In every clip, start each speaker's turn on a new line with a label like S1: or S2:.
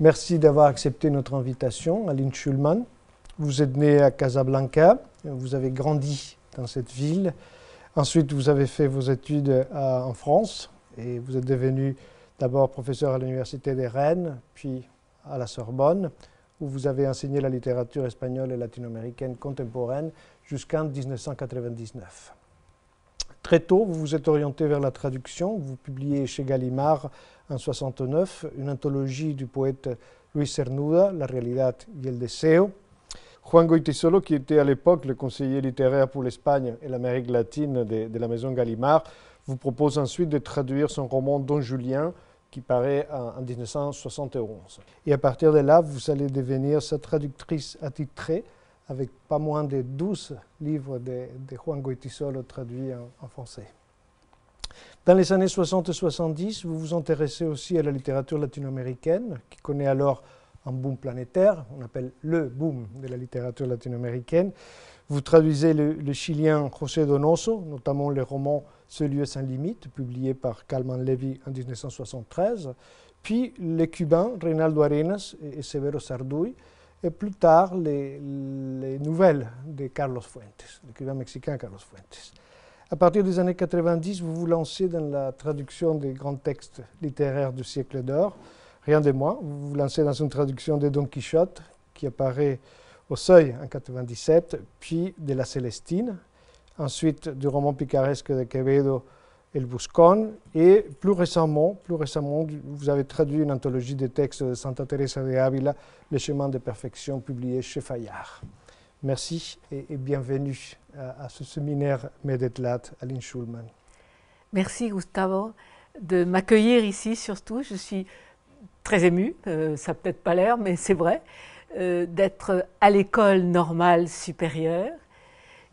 S1: Merci d'avoir
S2: accepté notre invitation, Aline Schulman. Vous êtes née à Casablanca, vous avez grandi dans cette ville. Ensuite, vous avez fait vos études euh, en France et vous êtes devenue d'abord professeur à l'Université des Rennes, puis à la Sorbonne, où vous avez enseigné la littérature espagnole et latino-américaine contemporaine jusqu'en 1999. Très tôt, vous vous êtes orienté vers la traduction. Vous publiez chez Gallimard en 1969, une anthologie du poète Luis Cernuda, La realidad y el deseo. Juan Goitisolo, qui était à l'époque le conseiller littéraire pour l'Espagne et l'Amérique latine de, la maison Gallimard, vous propose ensuite de traduire son roman Don Julien, qui paraît en, en 1971. Et à partir de là, vous allez devenir sa traductrice attitrée avec pas moins de 12 livres de, Juan Goytisolo traduits en, français. Dans les années 60 et 70, vous vous intéressez aussi à la littérature latino-américaine, qui connaît alors un boom planétaire, on appelle le boom de la littérature latino-américaine. Vous traduisez le, chilien José Donoso, notamment le roman Ce lieu sans limite, publié par Calman Levy en 1973, puis les Cubains Reinaldo Arenas et, et Severo Sarduy, et plus tard les, nouvelles de Carlos Fuentes, l'écrivain mexicain Carlos Fuentes. À partir des années 90, vous vous lancez dans la traduction des grands textes littéraires du siècle d'or. Rien de moins, vous vous lancez dans une traduction de Don Quichotte qui apparaît au Seuil en 97, puis de La Célestine, ensuite du roman picaresque de Quevedo El Buscón, et plus récemment, plus récemment, vous avez traduit une anthologie des textes de Santa Teresa de Ávila, Le chemin de perfection, publié chez Fayard. Merci et, bienvenue à, ce séminaire Medetlat, Aline Schulman.
S3: Merci Gustavo de m'accueillir ici surtout. Je suis très émue, euh, ça peut-être pas l'air, mais c'est vrai, euh, d'être à l'école normale supérieure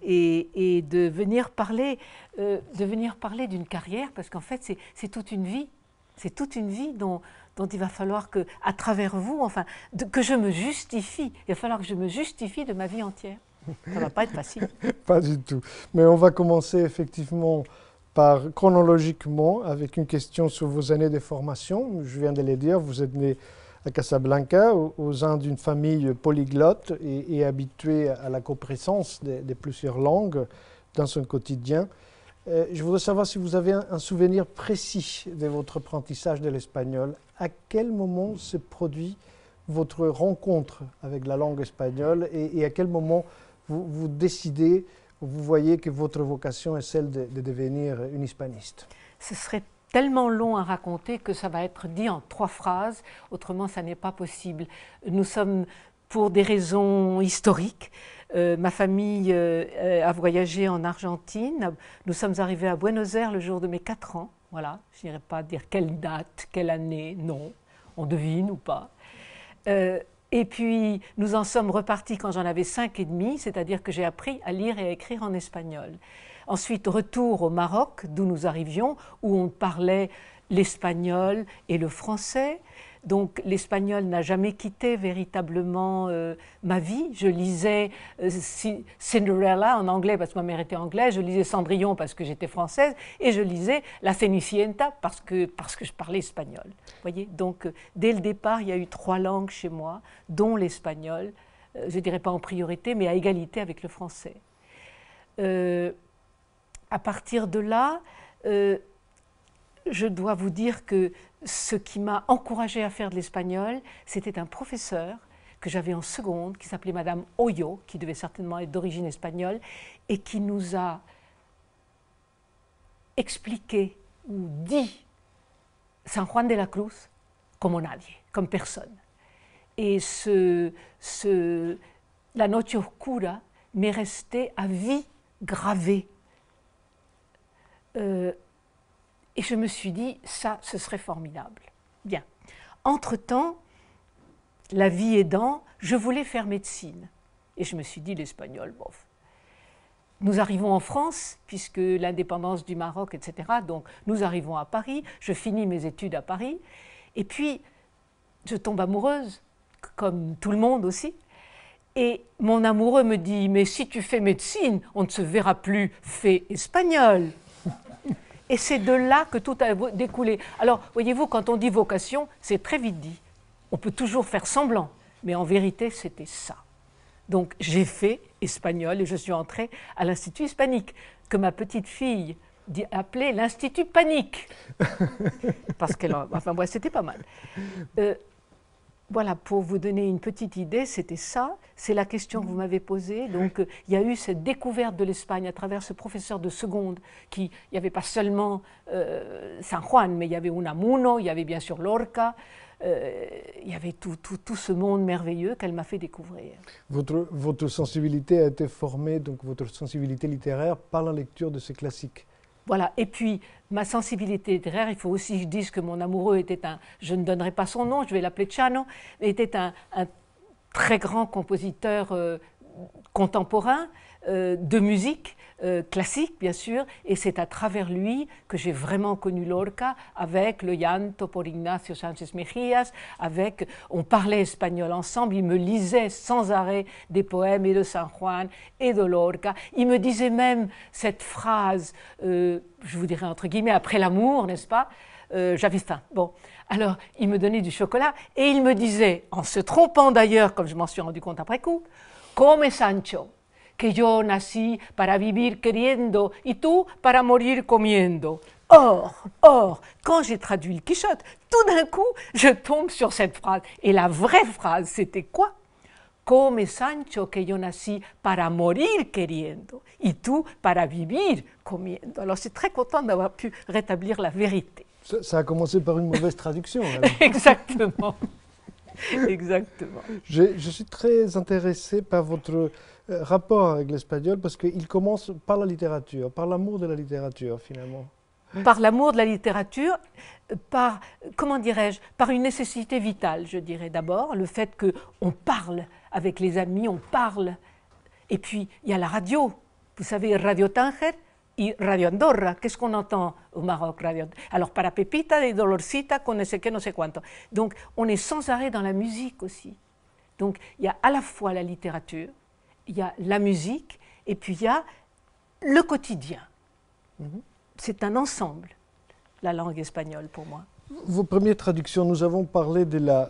S3: et, de venir parler, euh, de venir parler d'une carrière, parce qu'en fait, c'est toute une vie. C'est toute une vie dont, dont, il va falloir que, à travers vous, enfin, que je me justifie. Il va falloir que je me justifie de ma vie entière. Ça ne va pas être facile.
S2: pas du tout. Mais on va commencer effectivement par chronologiquement avec une question sur vos années de formation. Je viens de les dire, vous êtes né à Casablanca, aux, uns d'une famille polyglotte et, habituée à la coprésence des, de plusieurs langues dans son quotidien. Euh, je voudrais savoir si vous avez un, souvenir précis de votre apprentissage de l'espagnol. À quel moment se produit votre rencontre avec la langue espagnole et, à quel moment vous, décidez, vous voyez que votre vocation est celle de, devenir une hispaniste
S3: Ce serait tellement long à raconter que ça va être dit en trois phrases, autrement ça n'est pas possible. Nous sommes, pour des raisons historiques, euh, ma famille euh, euh, a voyagé en Argentine, nous sommes arrivés à Buenos Aires le jour de mes quatre ans, voilà, je n'irai pas dire quelle date, quelle année, non, on devine ou pas. et puis, nous en sommes repartis quand j'en avais cinq et demi, c'est-à-dire que j'ai appris à lire et à écrire en espagnol. Ensuite, retour au Maroc, d'où nous arrivions, où on parlait l'espagnol et le français. Donc l'espagnol n'a jamais quitté véritablement euh, ma vie. Je lisais euh, Cinderella en anglais parce que ma mère était anglaise, je lisais Cendrillon parce que j'étais française et je lisais La Cenicienta parce que, parce que je parlais espagnol. Voyez Donc euh, dès le départ, il y a eu trois langues chez moi, dont l'espagnol, je ne dirais pas en priorité, mais à égalité avec le français à partir de là, euh, je dois vous dire que ce qui m'a encouragé à faire de l'espagnol, c'était un professeur que j'avais en seconde, qui s'appelait Madame Hoyo, qui devait certainement être d'origine espagnole, et qui nous a expliqué ou dit San Juan de la Cruz comme nadie, comme personne. Et ce, ce, la noche oscura m'est restée à vie gravée euh, et je me suis dit, ça, ce serait formidable. Bien. Entre-temps, la vie aidant, je voulais faire médecine. Et je me suis dit, l'espagnol, bof. Nous arrivons en France, puisque l'indépendance du Maroc, etc. Donc, nous arrivons à Paris. Je finis mes études à Paris. Et puis, je tombe amoureuse, comme tout le monde aussi. Et mon amoureux me dit, mais si tu fais médecine, on ne se verra plus, fait espagnol. Et c'est de là que tout a découlé. Alors, voyez-vous, quand on dit vocation, c'est très vite dit. On peut toujours faire semblant, mais en vérité, c'était ça. Donc, j'ai fait espagnol et je suis entrée à l'Institut hispanique, que ma petite fille appelait l'Institut panique. Parce qu'elle. Enfin, moi, c'était pas mal. Euh, voilà, pour vous donner une petite idée, c'était ça. C'est la question que vous m'avez posée. Donc, euh, il y a eu cette découverte de l'Espagne à travers ce professeur de seconde qui, il n'y avait pas seulement euh, San Juan, mais il y avait Unamuno, il y avait bien sûr Lorca. Euh, il y avait tout, tout, tout ce monde merveilleux qu'elle m'a fait découvrir.
S2: Votre, votre sensibilité a été formée, donc votre sensibilité littéraire, par la lecture de ces classiques
S3: voilà. Et puis, ma sensibilité littéraire, il faut aussi que je dise que mon amoureux était un, je ne donnerai pas son nom, je vais l'appeler Chano, était un, très grand compositeur euh, contemporain euh, de musique euh, classique, bien sûr, et c'est à travers lui que j'ai vraiment connu Lorca, avec le Llanto por Ignacio Sánchez Mejías, avec, on parlait espagnol ensemble, il me lisait sans arrêt des poèmes et de San Juan et de Lorca. Il me disait même cette phrase, euh, je vous dirais entre guillemets, après l'amour, n'est-ce pas euh, J'avais faim. Bon. Alors, il me donnait du chocolat et il me disait, en se trompant d'ailleurs, comme je m'en suis rendu compte après coup, Come Sancho que yo nací para vivir queriendo y tú para morir comiendo. Or, or, quand j'ai traduit le Quichotte, tout d'un coup, je tombe sur cette phrase. Et la vraie phrase, c'était quoi Come Sancho, que yo nací para morir queriendo, y tú para vivir comiendo. Alors, c'est très content d'avoir pu rétablir la vérité.
S2: Ça, a commencé par une mauvaise traduction.
S3: Exactement. Exactement.
S2: je, suis très intéressé par votre euh, rapport avec l'espagnol parce qu'il commence par la littérature, par l'amour de la littérature finalement.
S3: Par l'amour de la littérature, par, comment dirais-je, par une nécessité vitale, je dirais d'abord, le fait qu'on parle avec les amis, on parle. Et puis, il y a la radio. Vous savez, Radio Tanger, et Radio Andorra. Qu'est-ce qu'on entend au Maroc Radio... Alors, para Pepita, de Dolorcita, con ese que, no sé cuánto. Donc, on est sans arrêt dans la musique aussi. Donc, il y a à la fois la littérature, il y a la musique et puis il y a le quotidien. Mhm. C'est un ensemble, la langue espagnole pour moi.
S2: Vos premières traductions, nous avons parlé de la,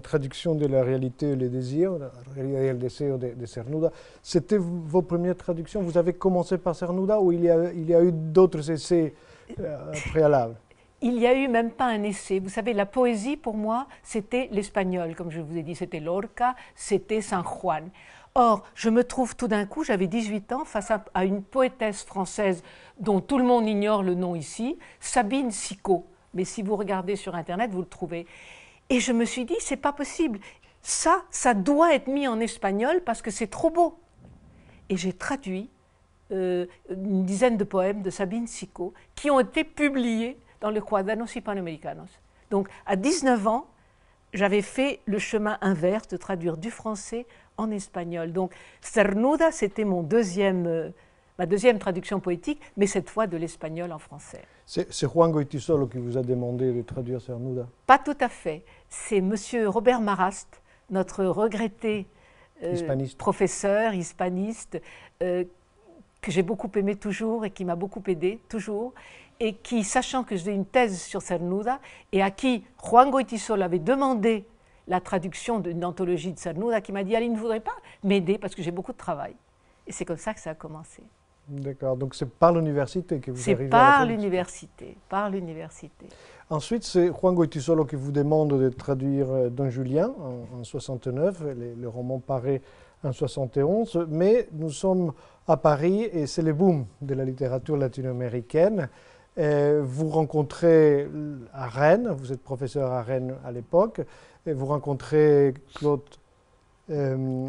S2: traduction de la réalité et le désir, la réalité et le désir de, de Cernuda. C'était vos premières traductions Vous avez commencé par Cernuda ou il y a, il y a eu d'autres essais euh, préalables
S3: il n'y a eu même pas un essai. Vous savez, la poésie, pour moi, c'était l'espagnol, comme je vous ai dit, c'était Lorca, c'était San Juan. Or, je me trouve tout d'un coup, j'avais 18 ans, face à, une poétesse française dont tout le monde ignore le nom ici, Sabine Sicot. Mais si vous regardez sur Internet, vous le trouvez. Et je me suis dit, c'est pas possible. Ça, ça doit être mis en espagnol parce que c'est trop beau. Et j'ai traduit euh, une dizaine de poèmes de Sabine Sicot qui ont été publiés dans le Cuadernos Americanos. Donc, à 19 ans, j'avais fait le chemin inverse de traduire du français en espagnol. Donc, Cernuda, c'était mon deuxième, euh, ma deuxième traduction poétique, mais cette fois de l'espagnol en français.
S2: C'est Juan Goytisolo qui vous a demandé de traduire Cernuda
S3: Pas tout à fait. C'est Monsieur Robert Marast, notre regretté euh, professeur hispaniste, euh, que j'ai beaucoup aimé toujours et qui m'a beaucoup aidé toujours, et qui, sachant que j'ai une thèse sur Cernuda, et à qui Juan Goytisolo avait demandé la traduction d'une anthologie de Sarnouda, qui m'a dit Aline, ne voudrais pas m'aider parce que j'ai beaucoup de travail. Et c'est comme ça que ça a commencé.
S2: D'accord, donc c'est par l'université que vous arrivez C'est par
S3: l'université, par l'université.
S2: Ensuite, c'est Juan solo qui vous demande de traduire euh, Don Julien en, 69. Le, roman paraît en 71, mais nous sommes à Paris et c'est le boom de la littérature latino-américaine. Euh, vous rencontrez à Rennes, vous êtes professeur à Rennes à l'époque, vous rencontrez Claude euh,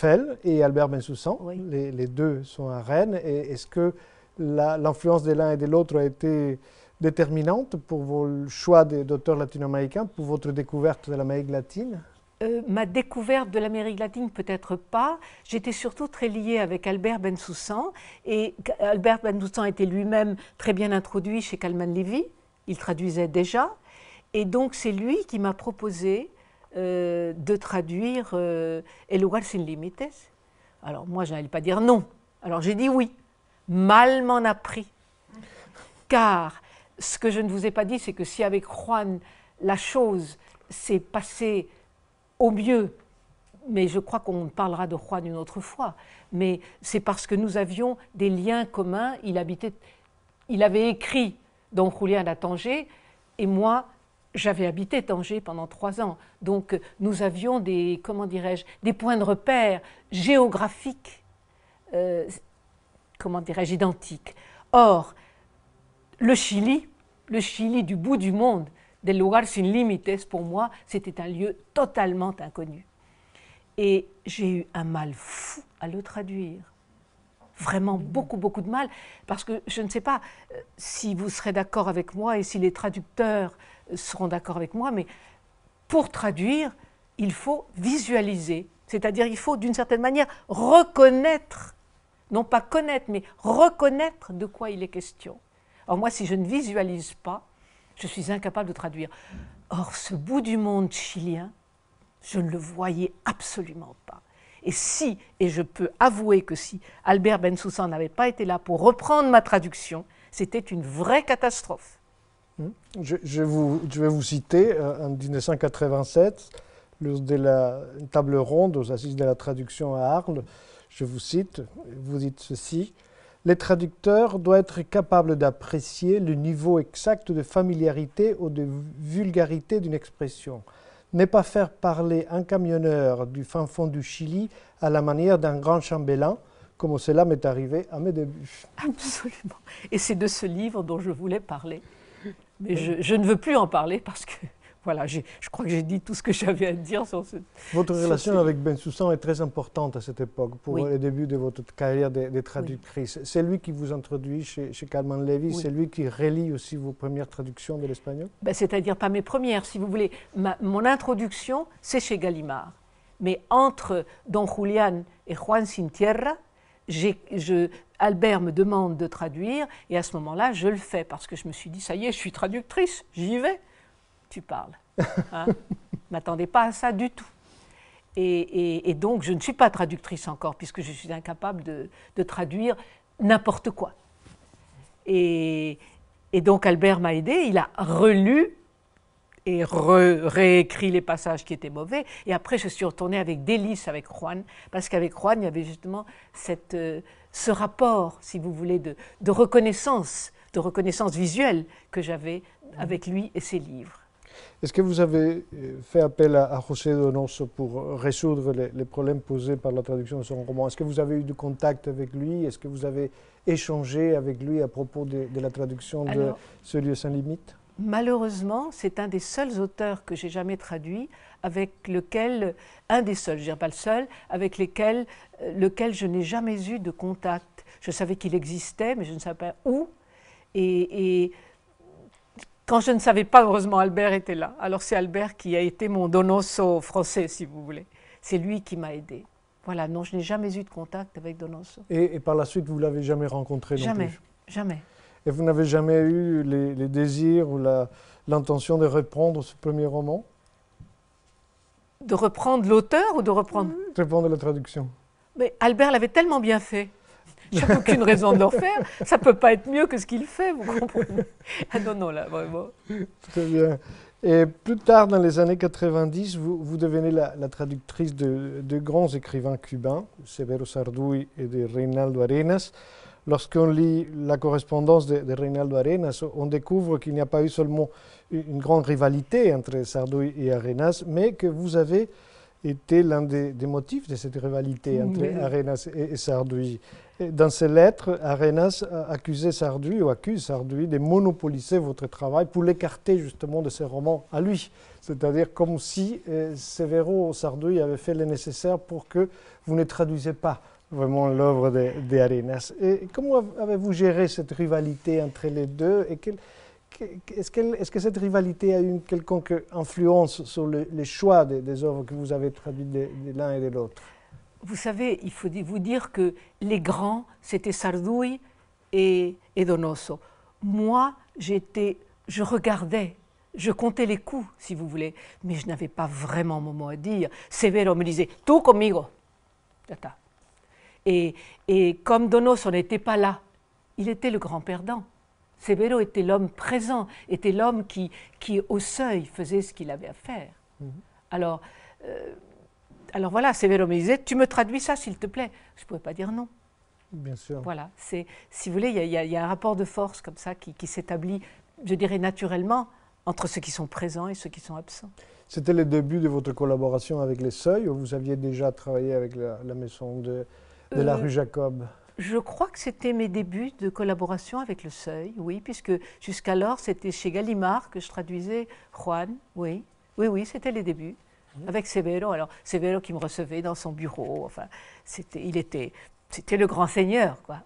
S2: Fell. et Albert Bensoussan. Les, deux sont à Rennes. Est-ce que l'influence de l'un et de l'autre a été déterminante pour vos choix d'auteurs latino-américains, pour votre découverte de l'Amérique latine
S3: euh, ma découverte de l'Amérique latine, peut-être pas. J'étais surtout très liée avec Albert Bensoussan. Et Albert Bensoussan était lui-même très bien introduit chez Calman Levy. Il traduisait déjà. Et donc c'est lui qui m'a proposé euh, de traduire euh, El lugar sin limites ». Alors moi, je n'allais pas dire non. Alors j'ai dit oui. Mal m'en a pris. Car ce que je ne vous ai pas dit, c'est que si avec Juan, la chose s'est passée au mieux, mais je crois qu'on parlera de Juan une autre fois, mais c'est parce que nous avions des liens communs. Il, habitait, il avait écrit dans Julien à Tanger, et moi, j'avais habité Tanger pendant trois ans, donc euh, nous avions des, comment dirais-je, des points de repère géographiques, euh, comment dirais-je, identiques. Or, le Chili, le Chili du bout du monde, del lugar sin limites, pour moi, c'était un lieu totalement inconnu. Et j'ai eu un mal fou à le traduire. Vraiment mmh. beaucoup, beaucoup de mal, parce que je ne sais pas euh, si vous serez d'accord avec moi et si les traducteurs seront d'accord avec moi, mais pour traduire, il faut visualiser, c'est-à-dire il faut d'une certaine manière reconnaître, non pas connaître, mais reconnaître de quoi il est question. Or moi, si je ne visualise pas, je suis incapable de traduire. Or ce bout du monde chilien, je ne le voyais absolument pas. Et si, et je peux avouer que si Albert Bensoussan n'avait pas été là pour reprendre ma traduction, c'était une vraie catastrophe. Hein
S2: je, vous, vais vous citer euh, en 1987, lors de la table ronde aux assises de la traduction à Arles. Je vous cite, vous dites ceci. Les traducteurs doivent être capables d'apprécier le niveau exact de familiarité ou de vulgarité d'une expression. Ne pas faire parler un camionneur du fin fond du Chili à la manière d'un grand chambellan, comme cela m'est arrivé
S3: à mes débuts. Absolument. Et c'est de ce livre dont je voulais parler. Mais je, ne veux plus en parler parce que, voilà, je crois que j'ai dit tout ce que j'avais à dire sur ce. Votre relation
S2: avec Ben Soussan est très importante à cette époque, pour le début de votre carrière de, traductrice. C'est lui qui vous introduit chez, chez Levy, c'est lui qui relie aussi vos premières traductions de
S3: l'espagnol ben, C'est-à-dire pas mes premières, si vous voulez. mon introduction, c'est chez Gallimard. Mais entre Don Julian et Juan Sintierra, je, Albert me demande de traduire, et à ce moment-là, je le fais, parce que je me suis dit, ça y est, je suis traductrice, j'y vais. Tu parles. ne hein. M'attendais pas à ça du tout. Et, donc, je ne suis pas traductrice encore, puisque je suis incapable de, traduire n'importe quoi. Et, donc, Albert m'a aidé, il a relu et réécrit les passages qui étaient mauvais. Et après, je suis retournée avec délice avec Juan, parce qu'avec Juan, il y avait justement cette. Euh, ce rapport, si vous voulez, de, reconnaissance, de reconnaissance visuelle que j'avais avec lui et ses livres.
S2: Est-ce que vous avez euh, fait appel à, José Donoso pour résoudre les, problèmes posés par la traduction de son roman Est-ce que vous avez eu du contact avec lui Est-ce que vous avez échangé avec lui à propos de, la traduction de Ce lieu sans limite
S3: malheureusement, c'est un des seuls auteurs que j'ai jamais traduit avec lequel, un des seuls, je dirais pas le seul, avec lesquels, euh, lequel je n'ai jamais eu de contact. Je savais qu'il existait, mais je ne savais pas où. Et, quand je ne savais pas, heureusement, Albert était là. Alors c'est Albert qui a été mon donoso français, si vous voulez. C'est lui qui m'a aidé. Voilà, non, je n'ai jamais eu de contact avec Donoso.
S2: Et, par la suite, vous l'avez jamais rencontré Jamais, jamais et vous n'avez jamais eu les, les désirs ou l'intention de reprendre ce premier roman
S3: De reprendre
S2: l'auteur ou de
S3: reprendre De mm. reprendre la traduction. Mais Albert l'avait tellement bien fait. Je n'ai aucune raison de le refaire. Ça ne peut pas être mieux que ce qu'il fait, vous comprenez Ah non, non, là, vraiment.
S2: Très bien. Et plus tard, dans les années 90, vous, devenez la, traductrice de, de, grands écrivains cubains, Severo Sarduy et de Reinaldo Arenas lorsqu'on lit la correspondance de, Reynaldo Arenas, on découvre qu'il n'y a pas eu seulement une grande rivalité entre Sardouille et Arenas, mais que vous avez été l'un des, motifs de cette rivalité entre Arenas et, Sardouille. dans ses lettres, Arenas accusait Sardouille ou accuse Sardouille de monopoliser votre travail pour l'écarter justement de ses romans à lui. C'est-à-dire comme si euh, Severo Sardouille avait fait le nécessaire pour que vous ne traduisiez pas vraiment l'œuvre de Et comment avez-vous géré cette rivalité entre les deux et est-ce, que cette rivalité a eu une quelconque influence sur le, les choix des, œuvres que vous avez traduites de, l'un et de l'autre
S3: Vous savez, il faut vous dire que les grands, c'était Sardouille et, Donoso. Moi, j'étais, je regardais, je comptais les coups, si vous voulez, mais je n'avais pas vraiment mon mot à dire. Severo me disait, tout conmigo. Tata. Et, comme Donos n'était pas là, il était le grand perdant. Severo était l'homme présent, était l'homme qui, qui, au seuil, faisait ce qu'il avait à faire. Mhm. Alors, euh, alors voilà, Severo me disait, tu me traduis ça, s'il te plaît. Je ne pouvais pas dire non. Bien sûr. Voilà, c'est, si vous voulez, il y, a un rapport de force comme ça qui, s'établit, je dirais naturellement, entre ceux qui sont présents et ceux qui sont absents.
S2: C'était le début de votre collaboration avec les Seuils, où vous aviez déjà travaillé avec la maison de, de la euh, rue Jacob
S3: je crois que c'était mes débuts de collaboration avec Le Seuil, oui, puisque jusqu'alors c'était chez Gallimard que je traduisais Juan, oui, oui, oui, c'était les débuts. Mhm. Avec Severo, alors Severo qui me recevait dans son bureau, enfin, c'était, il était, c'était le grand seigneur, quoi.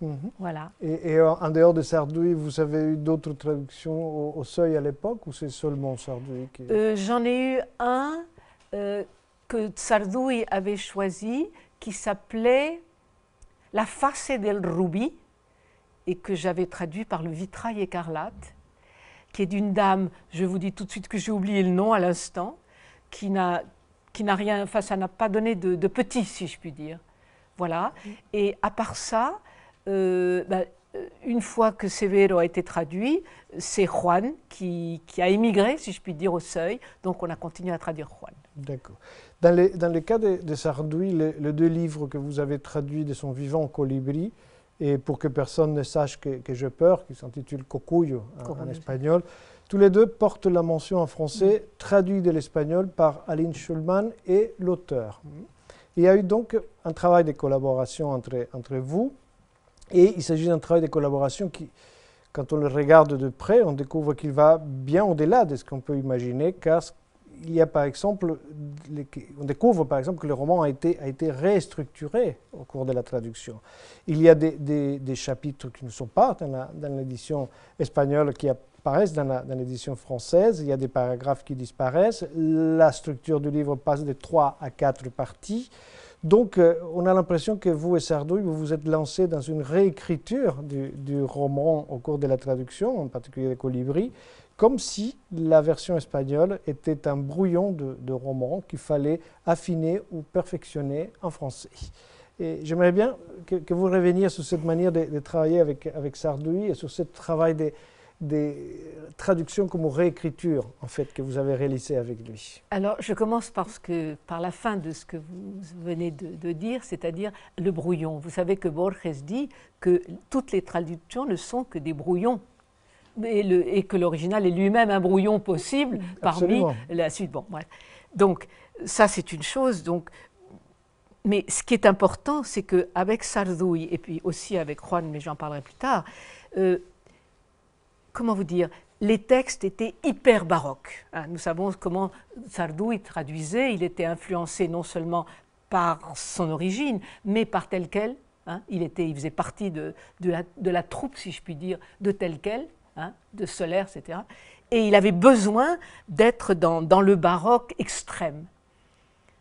S3: Mhm. Voilà.
S2: Et, euh, en dehors de Sardouille, vous avez eu d'autres traductions au, Seuil à l'époque ou c'est seulement Sardouille qui... Euh,
S3: j'en ai eu un que Sardouille avait choisi, qui s'appelait La face del Ruby et que j'avais traduit par Le vitrail écarlate, qui est d'une dame, je vous dis tout de suite que j'ai oublié le nom à l'instant, qui n'a qui n'a rien, enfin ça n'a pas donné de, petit, si je puis dire. Voilà. Mm. Et à part ça, euh, ben, euh, une fois que Severo a été traduit, c'est Juan qui, qui a émigré, si je puis dire, au seuil. Donc on a continué à traduire Juan.
S2: D'accord. Dans, les, le cas de, de Sardoui, les, deux livres que vous avez traduits de son vivant, Colibri, et pour que personne ne sache que, que j'ai peur, qui s'intitule Cocuyo hein, en, espagnol, tous les deux portent la mention en français, traduit de l'espagnol par Aline Schulman et l'auteur. Il y a eu donc un travail de collaboration entre, entre vous, et il s'agit d'un travail de collaboration qui, quand on le regarde de près, on découvre qu'il va bien au-delà de ce qu'on peut imaginer, car y a par exemple, on découvre par exemple que le roman a été, a été restructuré au cours de la traduction. Il y a des, chapitres qui ne sont pas dans l'édition espagnole qui apparaissent dans l'édition française, il y a des paragraphes qui disparaissent, la structure du livre passe de trois à quatre parties. Donc euh, on a l'impression que vous et Sardouille, vous vous êtes lancés dans une réécriture du, du roman au cours de la traduction, en particulier de Colibri, comme si la version espagnole était un brouillon de, de roman qu'il fallait affiner ou perfectionner en français. Et j'aimerais bien que, vous reveniez sur cette manière de, travailler avec, avec Sardoui et sur ce travail des, traductions comme réécriture, en fait, que vous avez réalisé avec lui.
S3: Alors, je commence que, par la fin de ce que vous venez de, de dire, c'est-à-dire le brouillon. Vous savez que Borges dit que toutes les traductions ne sont que des brouillons et, que l'original est lui-même un brouillon possible mmh. parmi la suite. Bon, Donc, ça, c'est une chose. Donc, mais ce qui est important, c'est qu'avec Sardouille, et puis aussi avec Juan, mais j'en parlerai plus tard, euh, comment vous dire, les textes étaient hyper baroques. Hein. Nous savons comment Sardouille traduisait, il était influencé non seulement par son origine, mais par tel quel. Hein. Il, était, il faisait partie de, de, la, de, la, troupe, si je puis dire, de tel quel, Hein, de solaire, etc. Et il avait besoin d'être dans, le baroque extrême.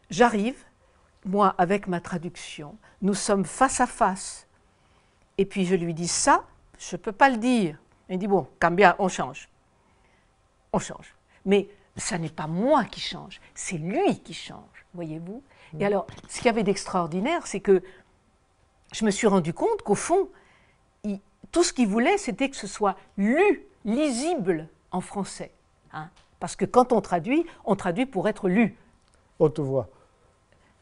S3: J'arrive, moi, avec ma traduction, nous sommes face à face. Et puis je lui dis ça, je ne peux pas le dire. Il dit, bon, cambia, on change. On change. Mais ce n'est pas moi qui change, c'est lui qui change, voyez-vous. Et mm. alors, ce qu'il y avait d'extraordinaire, c'est que je me suis rendu compte qu'au fond, tout ce qu'il voulait, c'était que ce soit lu, lisible en français. Hein. parce que quand on traduit, on traduit pour être lu. Haute voix.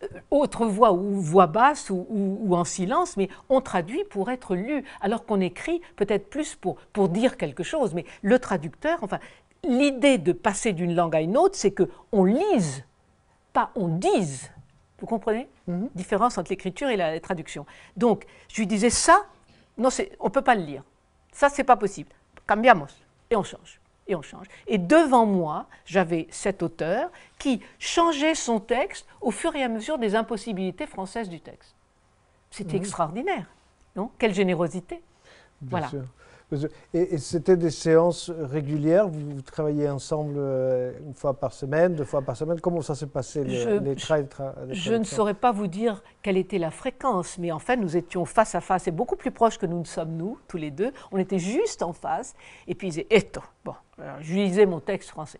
S3: Euh, autre voix ou voix basse ou, en silence, mais on traduit pour être lu, alors qu'on écrit peut-être plus pour, pour dire quelque chose. Mais le traducteur, enfin, l'idée de passer d'une langue à une autre, c'est que on lise, pas on dise. Vous comprenez mhm. Différence entre l'écriture et la traduction. Donc, je lui disais ça, non, on ne peut pas le lire. Ça, ce n'est pas possible. Cambiamos. Et on change. Et on change. Et devant moi, j'avais cet auteur qui changeait son texte au fur et à mesure des impossibilités françaises du texte. C'était mhm. extraordinaire. Non Quelle générosité.
S2: voilà. Et, c'était des séances régulières vous, travaillez ensemble euh, une fois par semaine, deux fois par semaine Comment ça s'est passé, les, je, Je ne saurais
S3: pas vous dire quelle était la fréquence, mais en fait, nous étions face à face et beaucoup plus proches que nous ne sommes, nous, tous les deux. On était juste en face. Et puis, ils disaient, eh, Bon, je lisais mon texte français.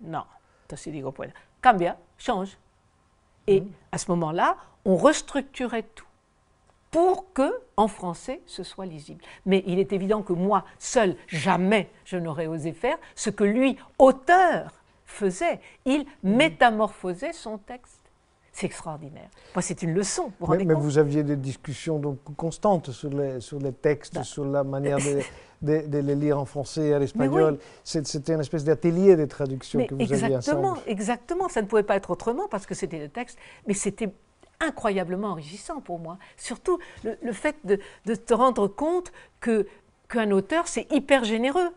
S3: Non, dit gros points. « cambia, change. Et mmh. à ce moment-là, on restructurait tout pour que, en français, ce soit lisible. Mais il est évident que moi, seul, jamais je n'aurais osé faire ce que lui, auteur, faisait. Il métamorphosait son texte. C'est extraordinaire.
S2: Moi, c'est une leçon. Vous mais, vous aviez des discussions donc constantes sur les, sur les textes, bah. sur la manière de, les lire en français et en espagnol. C'était une espèce d'atelier des traductions que vous aviez ensemble. Exactement,
S3: exactement. Ça ne pouvait pas être autrement parce que c'était des textes, mais c'était incroyablement enrichissant pour moi. Surtout le, fait de, te rendre compte que qu'un auteur, c'est hyper généreux.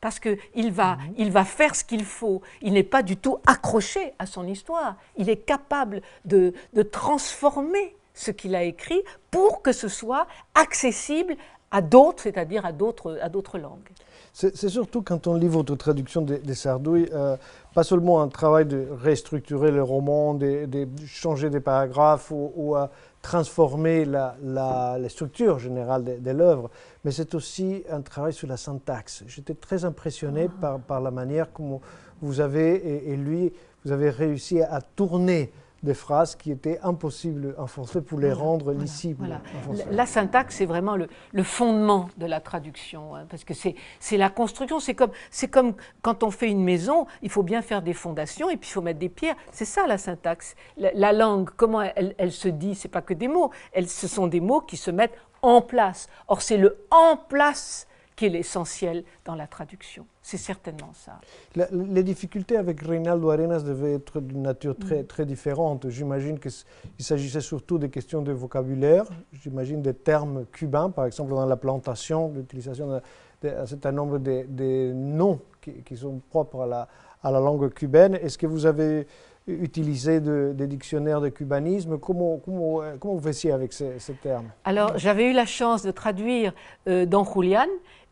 S3: Parce qu'il va, mhm. va faire ce qu'il faut. Il n'est pas du tout accroché à son histoire. Il est capable de, de transformer ce qu'il a écrit pour que ce soit accessible à d'autres, c'est-à-dire à d'autres, à d'autres langues.
S2: C'est surtout quand on lit votre traduction des, Sardouilles, euh, pas seulement un travail de restructurer le roman, de, changer des paragraphes ou, ou à transformer la, structure générale de, l'œuvre, mais c'est aussi un travail sur la syntaxe. J'étais très impressionné ah. par, par, la manière dont vous avez, et, lui, vous avez réussi à tourner des phrases qui étaient impossibles en français pour les rendre lisibles. En la,
S3: la, syntaxe, c'est vraiment le, fondement de la traduction, hein, parce que c'est la construction, c'est comme, comme quand on fait une maison, il faut bien faire des fondations et puis il faut mettre des pierres. C'est ça la syntaxe. La, langue, comment elle, se dit, c'est pas que des mots, Elles ce sont des mots qui se mettent en place. Or, c'est le en place qui est l'essentiel dans la traduction. C'est certainement ça.
S2: les difficultés avec Reinaldo Arenas devaient être d'une nature très, mm. très différente. J'imagine qu'il s'agissait surtout des questions de vocabulaire, j'imagine des termes cubains, par exemple dans la plantation, l'utilisation d'un certain nombre de, noms qui, qui, sont propres à la, à la langue cubaine. Est-ce que vous avez utilisé des dictionnaires de cubanisme. Comment, comment, comment vous faisiez avec ces, termes
S3: Alors, j'avais eu la chance de traduire euh, Don Julian,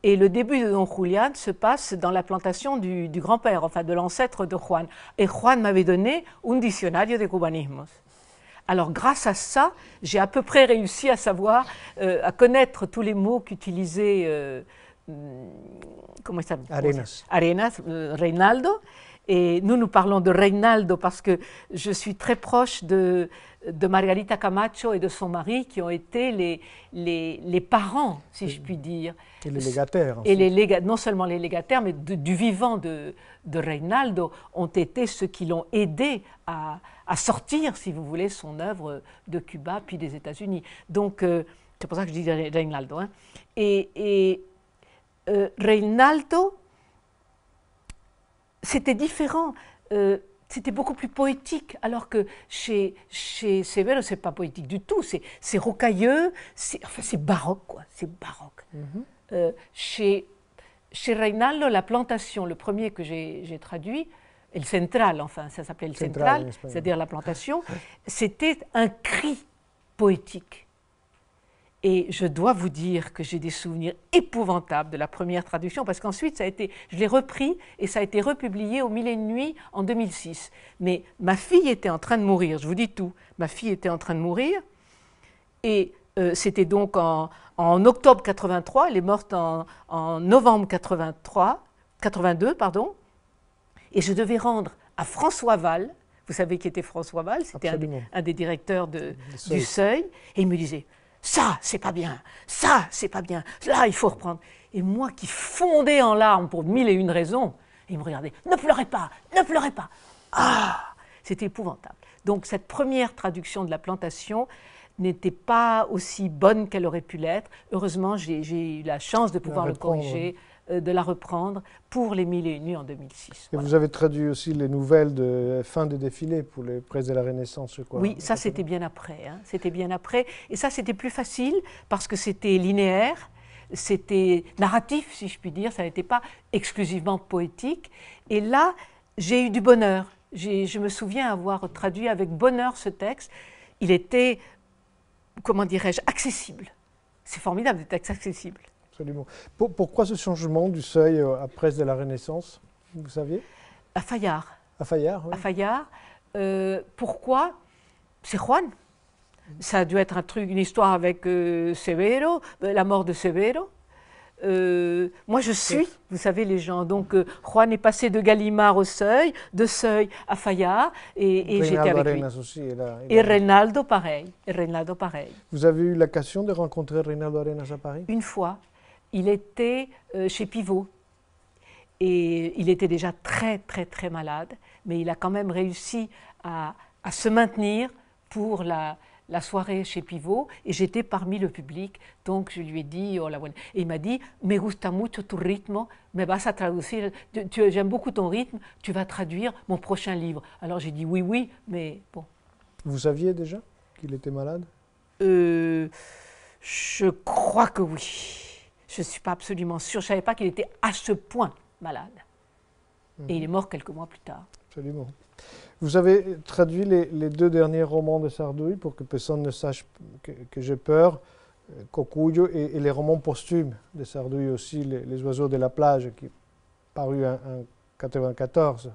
S3: et le début de Don Julian se passe dans la plantation du, grand-père, enfin de l'ancêtre de Juan. Et Juan m'avait donné un dictionnaire de cubanismos. Alors grâce à ça, j'ai à peu près réussi à savoir, euh, à connaître tous les mots qu'utilisait... Euh, hum, comment ¿cómo Arenas. Arenas, euh, Reinaldo, et nous, nous parlons de Reinaldo parce que je suis très proche de, de Margarita Camacho et de son mari qui ont été les, les, parents, si je puis dire. Et les légataires. Et les non seulement les légataires, mais du vivant de, de Reinaldo ont été ceux qui l'ont aidé à, à, sortir, si vous voulez, son œuvre de Cuba puis des États-Unis. Donc, euh, c'est pour ça que je dis Reinaldo. Hein. Et, et euh, Reinaldo c'était différent. Euh, c'était beaucoup plus poétique, alors que chez, chez Severo, c'est pas poétique du tout, c'est rocailleux, c'est baroque, quoi, c'est baroque. Mhm. Euh, chez, chez Reinaldo, La Plantation, le premier que j'ai traduit, El Central, enfin, ça s'appelait le Central c'est-à-dire La Plantation, c'était un cri poétique. Et je dois vous dire que j'ai des souvenirs épouvantables de la première traduction, parce qu'ensuite, été, je l'ai repris et ça a été republié au Mille et une nuits en 2006. Mais ma fille était en train de mourir, je vous dis tout. Ma fille était en train de mourir. Et euh, c'était donc en, octobre 83, elle est morte en, novembre 83, 82, pardon. Et je devais rendre à François Val, vous savez qui était François Val, c'était un, des directeurs du Seuil, et il me disait ça, c'est pas bien. Ça, c'est pas bien. Là, il faut reprendre. Et moi qui fondais en larmes pour mille et une raisons, il me regardait. Ne pleurez pas, ne pleurez pas. Ah, c'était épouvantable. Donc cette première traduction de la plantation n'était pas aussi bonne qu'elle aurait pu l'être. Heureusement, j'ai eu la chance de pouvoir le corriger. Euh, de la reprendre pour les Mille et Une Nuits en 2006.
S2: Et vous avez traduit aussi les nouvelles de fin de défilés pour les Presse de la Renaissance,
S3: quoi. Oui, ça c'était bien après. Hein. C'était bien après. Et ça c'était plus facile parce que c'était linéaire c'était narratif, si je puis dire, ça n'était pas exclusivement poétique. Et là, j'ai eu du bonheur. Je me souviens avoir traduit avec bonheur ce texte. Il était, comment dirais-je, accessible. C'est formidable des textes accessibles.
S2: Absolument. pourquoi ce changement du seuil après euh, de la Renaissance
S3: Vous saviez À Fayard. À Fayard, À Fayard. Euh, pourquoi C'est Juan. Ça a dû être un truc, une histoire avec euh, Severo, la mort de Severo. moi, je suis, vous savez, les gens. Donc, Juan est passé de Gallimard au Seuil, de Seuil à Fayard, et, et j'étais avec lui. Reynaldo, pareil. Reynaldo, pareil.
S2: Vous avez eu l'occasion de rencontrer Reynaldo Arenas
S3: à Paris Une fois il était euh, chez Pivot. Et il était déjà très, très, très malade, mais il a quand même réussi à, se maintenir pour la, soirée chez Pivot et j'étais parmi le public. Donc je lui ai dit, oh, Et il m'a dit, me gusta mucho tu ritmo, me vas a j'aime beaucoup ton rythme, tu vas traduire mon prochain livre. Alors j'ai dit oui, oui, mais bon. Vous saviez déjà qu'il était malade euh, Je crois que oui. Je ne suis pas absolument sûre. Je ne savais pas qu'il était à ce point malade. Et il est mort quelques mois plus tard.
S2: Absolument. Vous avez traduit les, deux derniers romans de Sardouille pour que personne ne sache que, j'ai peur. Cocuyo et, les romans posthumes de Sardouille aussi, les, Oiseaux de la plage, qui est paru en, 1994.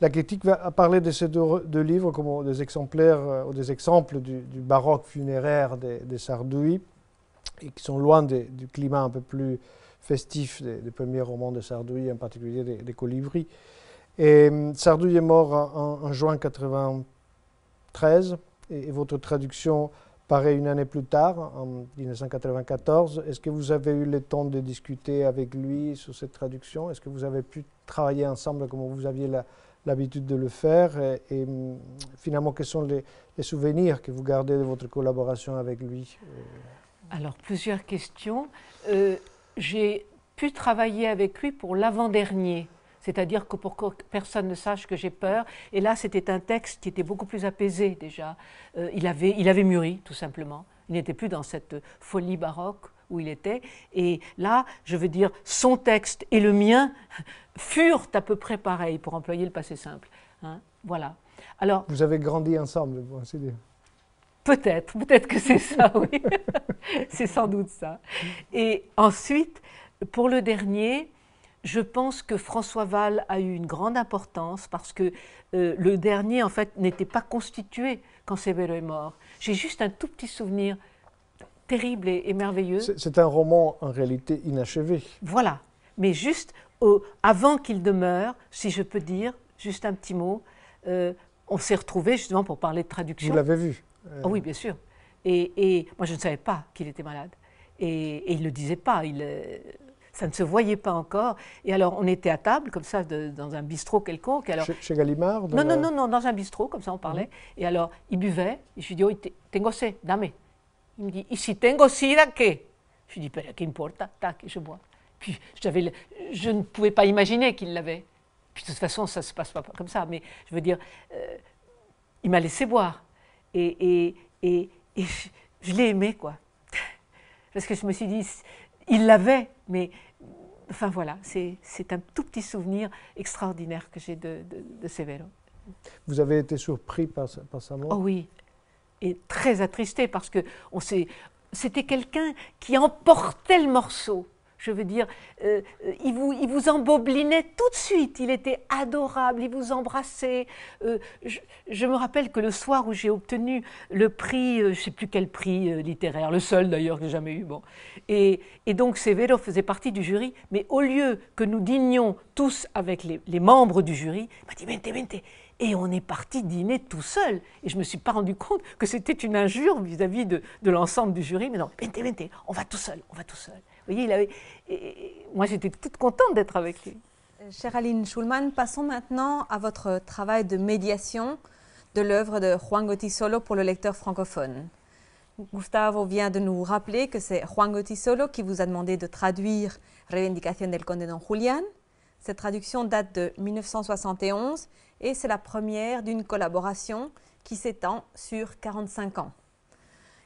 S2: La critique va parler de ces deux, livres comme des exemplaires euh, ou des exemples du, baroque funéraire de, de Sardouille et qui sont loin du climat un peu plus festif des, premiers romans de Sardouille, en particulier des, Colibris. Et hum, Sardouille est mort en, juin 1993 et, votre traduction paraît une année plus tard, en 1994. Est-ce que vous avez eu le temps de discuter avec lui sur cette traduction Est-ce que vous avez pu travailler ensemble comme vous aviez l'habitude de le faire et, hum, finalement, quels sont les souvenirs que vous gardez de votre collaboration avec lui euh,
S3: alors, plusieurs questions. Euh, j'ai pu travailler avec lui pour l'avant-dernier. C'est-à-dire que pour que personne ne sache que j'ai peur. Et là, c'était un texte qui était beaucoup plus apaisé déjà. Euh, il, avait, il avait mûri, tout simplement. Il n'était plus dans cette folie baroque où il était. Et là, je veux dire, son texte et le mien furent à peu près pareils, pour employer le passé simple. Hein. voilà. Alors,
S2: Vous avez grandi ensemble. Bon,
S3: Peut-être, peut-être que c'est ça, oui. c'est sans doute ça. Et ensuite, pour le dernier, je pense que François Val a eu une grande importance parce que euh, le dernier, en fait, n'était pas constitué quand Severo est mort. J'ai juste un tout petit souvenir terrible et, merveilleux. C'est
S2: un roman en réalité inachevé.
S3: Voilà, mais juste avant qu'il demeure, si je peux dire juste un petit mot, euh, on s'est retrouvés justement pour parler de traduction. Vous l'avez vu euh, ah oui, bien sûr. Et, moi, je ne savais pas qu'il était malade. Et, il ne le disait pas. Euh, ça ne se voyait pas encore. Et alors, on était à table, comme ça, dans un bistrot quelconque.
S2: chez, Gallimard non, non,
S3: non, dans un bistrot, comme ça, on parlait. Mhm. Et alors, il buvait. je lui dis, oh, tengo sed, dame. Il me dit, ici tengo sida, que Je lui dis, pero que tac, je bois. Puis, je ne pouvais pas imaginer qu'il l'avait. Puis, de toute façon, ça ne se passe pas comme ça. Mais je veux dire, euh, il m'a laissé boire et, et, et, je l'ai aimé, quoi. Parce que je me suis dit, il l'avait, mais enfin voilà, c'est un tout petit souvenir extraordinaire que j'ai de, de, de Severo.
S2: Vous avez été surpris
S3: par, par sa mort Oh oui, et très attristé parce que c'était quelqu'un qui emportait le morceau. Je veux dire, euh, euh, il, vous, il vous emboblinait tout de suite, il était adorable, il vous embrassait. Euh, je, me rappelle que le soir où j'ai obtenu le prix, je ne sais plus quel prix littéraire, le seul d'ailleurs que j'ai jamais eu, bon. Et, donc Severo faisait partie du jury, mais au lieu que nous dînions tous avec les, membres du jury, il m'a dit Vente, vente et on est parti dîner tout seul. Et je ne me suis pas rendu compte que c'était une injure vis-à-vis de, l'ensemble du jury. Mais non, vente,
S4: vente, on va tout seul, on va tout seul voyez, moi, j'étais toute contente d'être avec lui. Euh, chère Aline Schulman, passons maintenant à votre travail de médiation de l'œuvre de Juan Gotisolo pour le lecteur francophone. Gustavo vient de nous rappeler que c'est Juan Gotisolo qui vous a demandé de traduire Revendication del Conde Don Julián. Cette traduction date de 1971 et c'est la première d'une collaboration qui s'étend sur 45 ans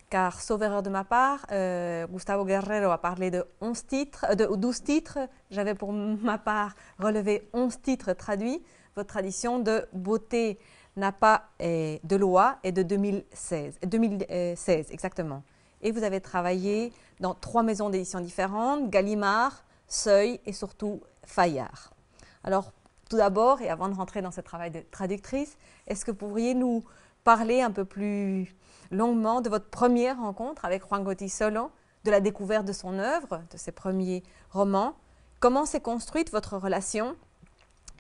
S4: car, sauf erreur de ma part, euh, Gustavo Guerrero a parlé de, 11 titres, euh, de 12 titres. J'avais pour ma part relevé 11 titres traduits. Votre tradition de beauté n'a pas de loi est de 2016, 2016 euh, exactement. Et vous avez travaillé dans trois maisons d'édition différentes, Gallimard, Seuil et surtout Fayard. Alors, tout d'abord, et avant de rentrer dans ce travail de traductrice, est-ce que vous pourriez nous parler un peu plus longuement de votre première rencontre avec Juan Gotti Solo, de la découverte de son œuvre, de ses premiers romans, comment s'est construite votre relation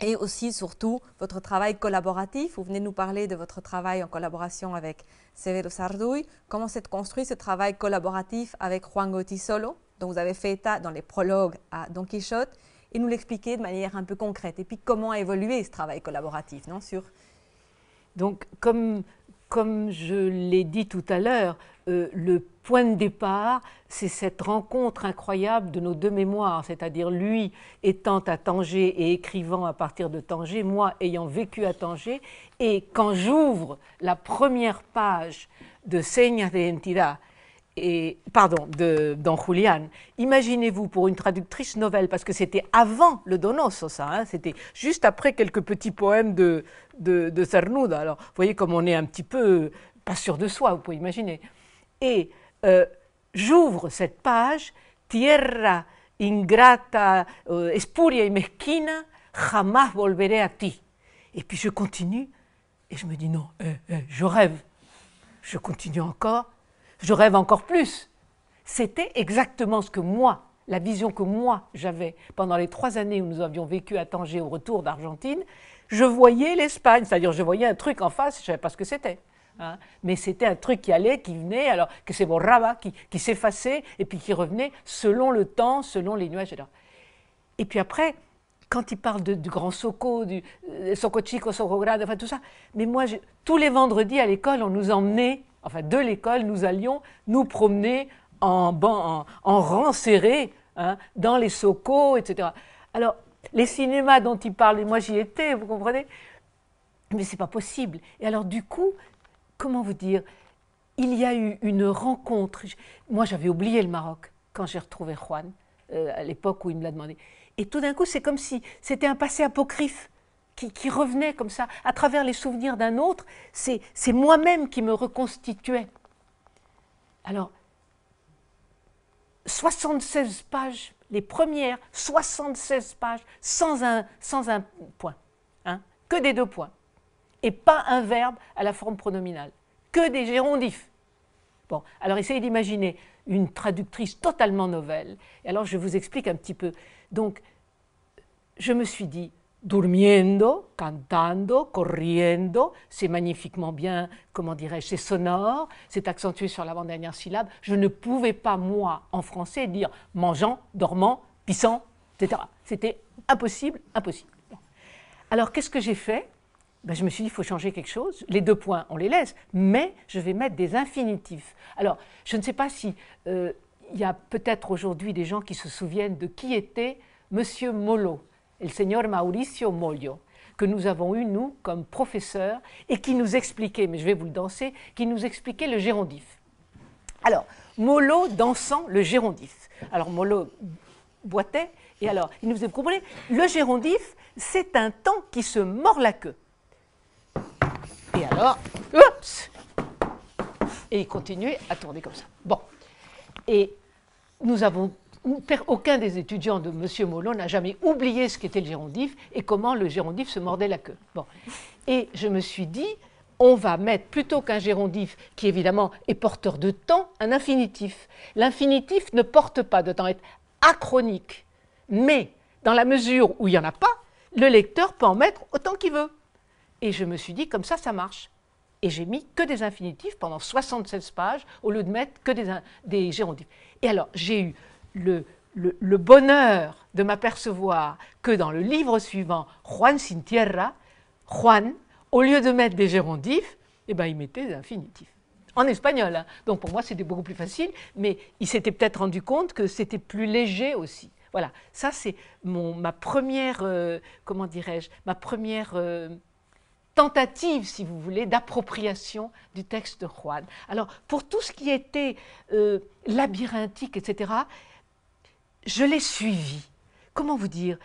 S4: et aussi surtout votre travail collaboratif. Vous venez nous parler de votre travail en collaboration avec Severo Sardouille. Comment s'est construit ce travail collaboratif avec Juan Gotti Solo, dont vous avez fait état dans les prologues à Don Quichotte, et nous l'expliquer de manière un peu concrète. Et puis comment a évolué ce travail collaboratif non, sur donc,
S3: comme comme je l'ai dit tout à l'heure, euh, le point de départ, c'est cette rencontre incroyable de nos deux mémoires, c'est-à-dire lui étant à Tanger et écrivant à partir de Tanger, moi ayant vécu à Tanger, et quand j'ouvre la première page de Seigneur de Entidad, et, pardon, de Julian. Imaginez-vous pour une traductrice nouvelle, parce que c'était avant le Donoso, ça, hein, c'était juste après quelques petits poèmes de, de, de Cernuda. Alors, vous voyez comme on est un petit peu euh, pas sûr de soi, vous pouvez imaginer. Et euh, j'ouvre cette page, Tierra ingrata, euh, espuria y mezquina, jamás volveré a ti. Et puis je continue, et je me dis non, je rêve. Je continue encore, je rêve encore plus. C'était exactement ce que moi, la vision que moi j'avais pendant les trois années où nous avions vécu à Tanger au retour d'Argentine, je voyais l'Espagne, c'est-à-dire je voyais un truc en face, je ne savais pas ce que c'était. Hein. Mais c'était un truc qui allait, qui venait, alors que c'est bon, rabat, qui, s'effaçait et puis qui revenait selon le temps, selon les nuages. Et puis après, quand il parle du grand soco, du euh, Soco Chico, Soco Grande, enfin tout ça, mais moi, tous les vendredis à l'école, on nous emmenait enfin de l'école, nous allions nous promener en, en, en rang serré hein, dans les socos, etc. Alors, les cinémas dont il parle, moi j'y étais, vous comprenez Mais c'est pas possible. Et alors, du coup, comment vous dire Il y a eu une rencontre. Moi, j'avais oublié le Maroc quand j'ai retrouvé Juan, euh, à l'époque où il me l'a demandé. Et tout d'un coup, c'est comme si c'était un passé apocryphe qui, revenait comme ça, à travers les souvenirs d'un autre, c'est moi-même qui me reconstituais. Alors, 76 pages, les premières 76 pages, sans un, sans un point, hein, que des deux points, et pas un verbe à la forme pronominale, que des gérondifs. Bon, alors essayez d'imaginer une traductrice totalement nouvelle. Et alors je vous explique un petit peu. Donc, je me suis dit, durmiendo, cantando, corriendo, c'est magnifiquement bien, comment dirais-je, c'est sonore, c'est accentué sur l'avant-dernière syllabe. Je ne pouvais pas, moi, en français, dire mangeant, dormant, pissant, etc. C'était impossible, impossible. Alors, qu'est-ce que j'ai fait ben, Je me suis dit, il faut changer quelque chose. Les deux points, on les laisse, mais je vais mettre des infinitifs. Alors, je ne sais pas si euh, il y a peut-être aujourd'hui des gens qui se souviennent de qui était Monsieur Molot el señor Mauricio Mollo, que nous avons eu, nous, comme professeur, et qui nous expliquait, mais je vais vous le danser, qui nous expliquait le gérondif. Alors, Mollo dansant le gérondif. Alors, Mollo boitait, et alors, il nous faisait, comprendre, le gérondif, c'est un temps qui se mord la queue. Et alors, oups Et il continuait à tourner comme ça. Bon. Et nous avons aucun des étudiants de M. Molon n'a jamais oublié ce qu'était le gérondif et comment le gérondif se mordait la queue. Et je me suis dit, on va mettre, plutôt qu'un gérondif qui évidemment est porteur de temps, un infinitif. L'infinitif ne porte pas de temps, est achronique. Mais dans la mesure où il n'y en a pas, le lecteur peut en mettre autant qu'il veut. Et je me suis dit, comme ça, ça marche. Et j'ai mis que des infinitifs pendant 76 pages, au lieu de mettre que des gérondifs. Et alors, j'ai eu le, bonheur de m'apercevoir que dans le livre suivant, Juan sin Juan, au lieu de mettre des gérondifs, eh ben, il mettait des infinitifs. En espagnol, hein. donc pour moi c'était beaucoup plus facile, mais il s'était peut-être rendu compte que c'était plus léger aussi. Voilà, ça c'est ma première, euh, comment dirais-je, ma première euh, tentative, si vous voulez, d'appropriation du texte de Juan. Alors pour tout ce qui était euh, labyrinthique, etc., je l'ai suivi. Comment vous dire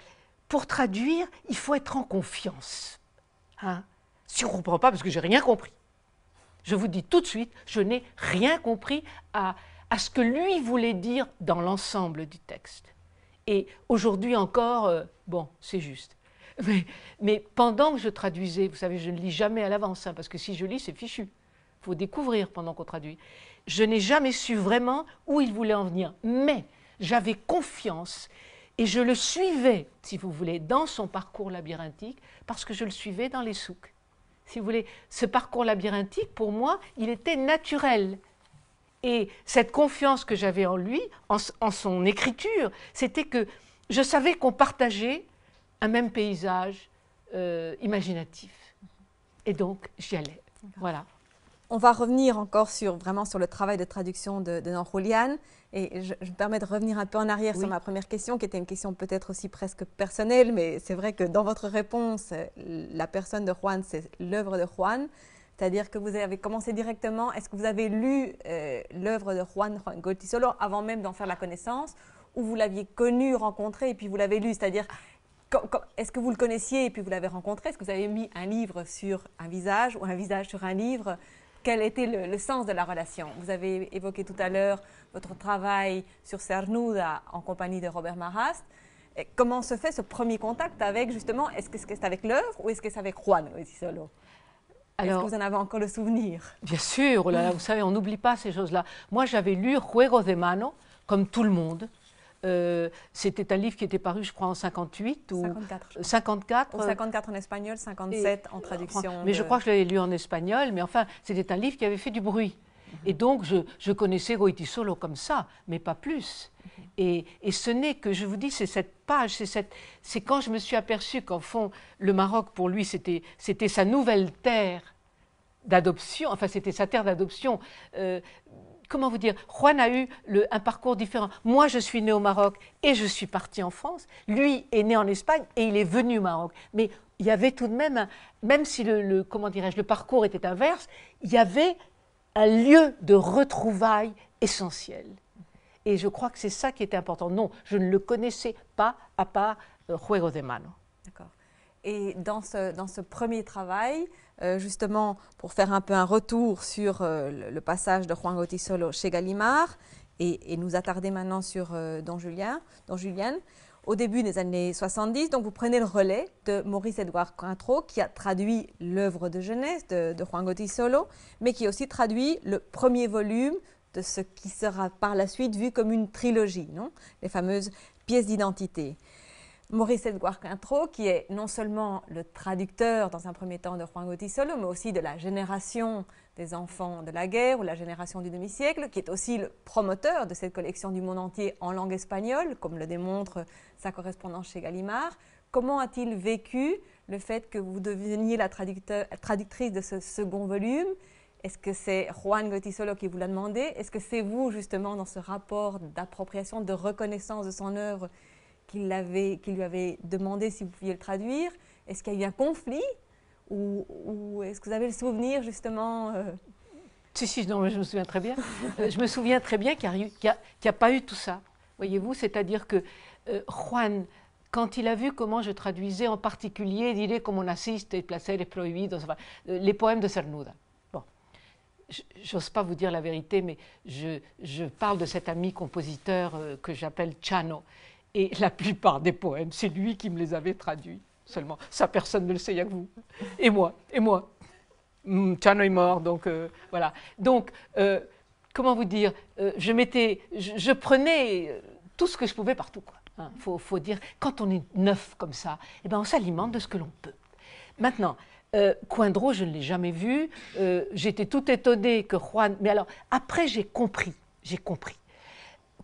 S3: Pour traduire, il faut être en confiance. Hein si on ne comprend pas, parce que j'ai rien compris. Je vous dis tout de suite, je n'ai rien compris à, à ce que lui voulait dire dans l'ensemble du texte. Et aujourd'hui encore, euh, bon, c'est juste. Mais, pendant que je traduisais, vous savez, je ne lis jamais à l'avance, hein, parce que si je lis, c'est fichu. Il faut découvrir pendant qu'on traduit. Je n'ai jamais su vraiment où il voulait en venir. Mais j'avais confiance et je le suivais, si vous voulez, dans son parcours labyrinthique, parce que je le suivais dans les souks. Si vous voulez, ce parcours labyrinthique, pour moi, il était naturel. Et cette confiance que j'avais en lui, en, son écriture, c'était que je savais qu'on partageait un
S4: même paysage euh, imaginatif. Et donc, j'y allais. Voilà on va revenir encore sur, vraiment sur le travail de traduction de, de Julian. Et je, me permets de revenir un peu en arrière sur ma première question, qui était une question peut-être aussi presque personnelle, mais c'est vrai que dans votre réponse, la personne de Juan, c'est l'œuvre de Juan. C'est-à-dire que vous avez commencé directement. Est-ce que vous avez lu euh, l'œuvre de Juan, Juan avant même d'en faire la connaissance Ou vous l'aviez connu, rencontré et puis vous l'avez lu C'est-à-dire, est-ce que vous le connaissiez et puis vous l'avez rencontré Est-ce que vous avez mis un livre sur un visage ou un visage sur un livre quel était le, sens de la relation Vous avez évoqué tout à l'heure votre travail sur Cernuda en compagnie de Robert Marast. comment se fait ce premier contact avec, justement, est-ce que c'est avec l'œuvre ou est-ce que c'est avec Juan Solo Est-ce que vous en avez encore
S3: le souvenir Bien sûr, oh vous savez, on n'oublie pas ces choses-là. Moi, j'avais lu Juego de Mano, comme tout le monde, euh, c'était un livre qui était paru, je crois, en 58 ou 54.
S4: 54, en espagnol, 57 en traduction. Mais je crois que je
S3: l'avais lu en espagnol, mais enfin, c'était un livre qui avait fait du bruit. Mhm. Et donc, je, connaissais Goiti Solo comme ça, mais pas plus. Mhm. Et, ce n'est que, je vous dis, c'est cette page, c'est quand je me suis aperçue qu'en fond, le Maroc, pour lui, c'était sa nouvelle terre d'adoption, enfin, c'était sa terre d'adoption. Euh, comment vous dire, Juan a eu un parcours différent. Moi, je suis né au Maroc et je suis parti en France. Lui est né en Espagne et il est venu au Maroc. Mais il y avait tout de même, même si le, comment dirais-je, le parcours était inverse, il y avait un lieu de retrouvailles essentiel. Et je crois que c'est ça qui était important. Non, je ne le connaissais pas à part euh, Juego de Mano.
S4: Et dans ce, premier travail, euh, justement, pour faire un peu un retour sur euh, le, passage de Juan solo chez Gallimard et, nous attarder maintenant sur euh, Don Julien, au début des années 70, donc vous prenez le relais de maurice edouard Cointreau, qui a traduit l'œuvre de jeunesse de, de Juan solo mais qui a aussi traduit le premier volume de ce qui sera par la suite vu comme une trilogie, les fameuses pièces d'identité. Maurice Edouard qui est non seulement le traducteur dans un premier temps de Juan Gautisolo, mais aussi de la génération des enfants de la guerre ou la génération du demi-siècle, qui est aussi le promoteur de cette collection du monde entier en langue espagnole, comme le démontre sa correspondance chez Gallimard. Comment a-t-il vécu le fait que vous deveniez la traductrice de ce second volume est-ce que c'est Juan Gautisolo qui vous l'a demandé Est-ce que c'est vous, justement, dans ce rapport d'appropriation, de reconnaissance de son œuvre, qui, lui avait demandé si vous pouviez le traduire Est-ce qu'il y a eu un conflit Ou, est-ce que vous avez le souvenir justement euh? Si, si, non, je me souviens très bien. Euh, je me souviens très bien qu'il n'y a, a,
S3: pas eu tout ça. Voyez-vous, c'est-à-dire que euh, Juan, quand il a vu comment je traduisais en particulier, dirait comme on assiste, placeres prohibidos, enfin, les poèmes de Cernuda. Bon, j'ose pas vous dire la vérité, mais je, parle de cet ami compositeur que j'appelle Chano, et la plupart des poèmes, c'est lui qui me les avait traduits. Seulement, ça, personne ne le sait, il a que vous. Et moi, et moi. Hmm, Tchano est mort, donc euh, voilà. Donc, euh, comment vous dire, euh, je mettais, je, prenais tout ce que je pouvais partout. Il hein. faut, dire, quand on est neuf comme ça, eh ben on s'alimente de ce que l'on peut. Maintenant, Coindreau, je ne l'ai jamais vu. J'étais tout étonnée que Juan. Mais alors, après, j'ai compris. J'ai compris.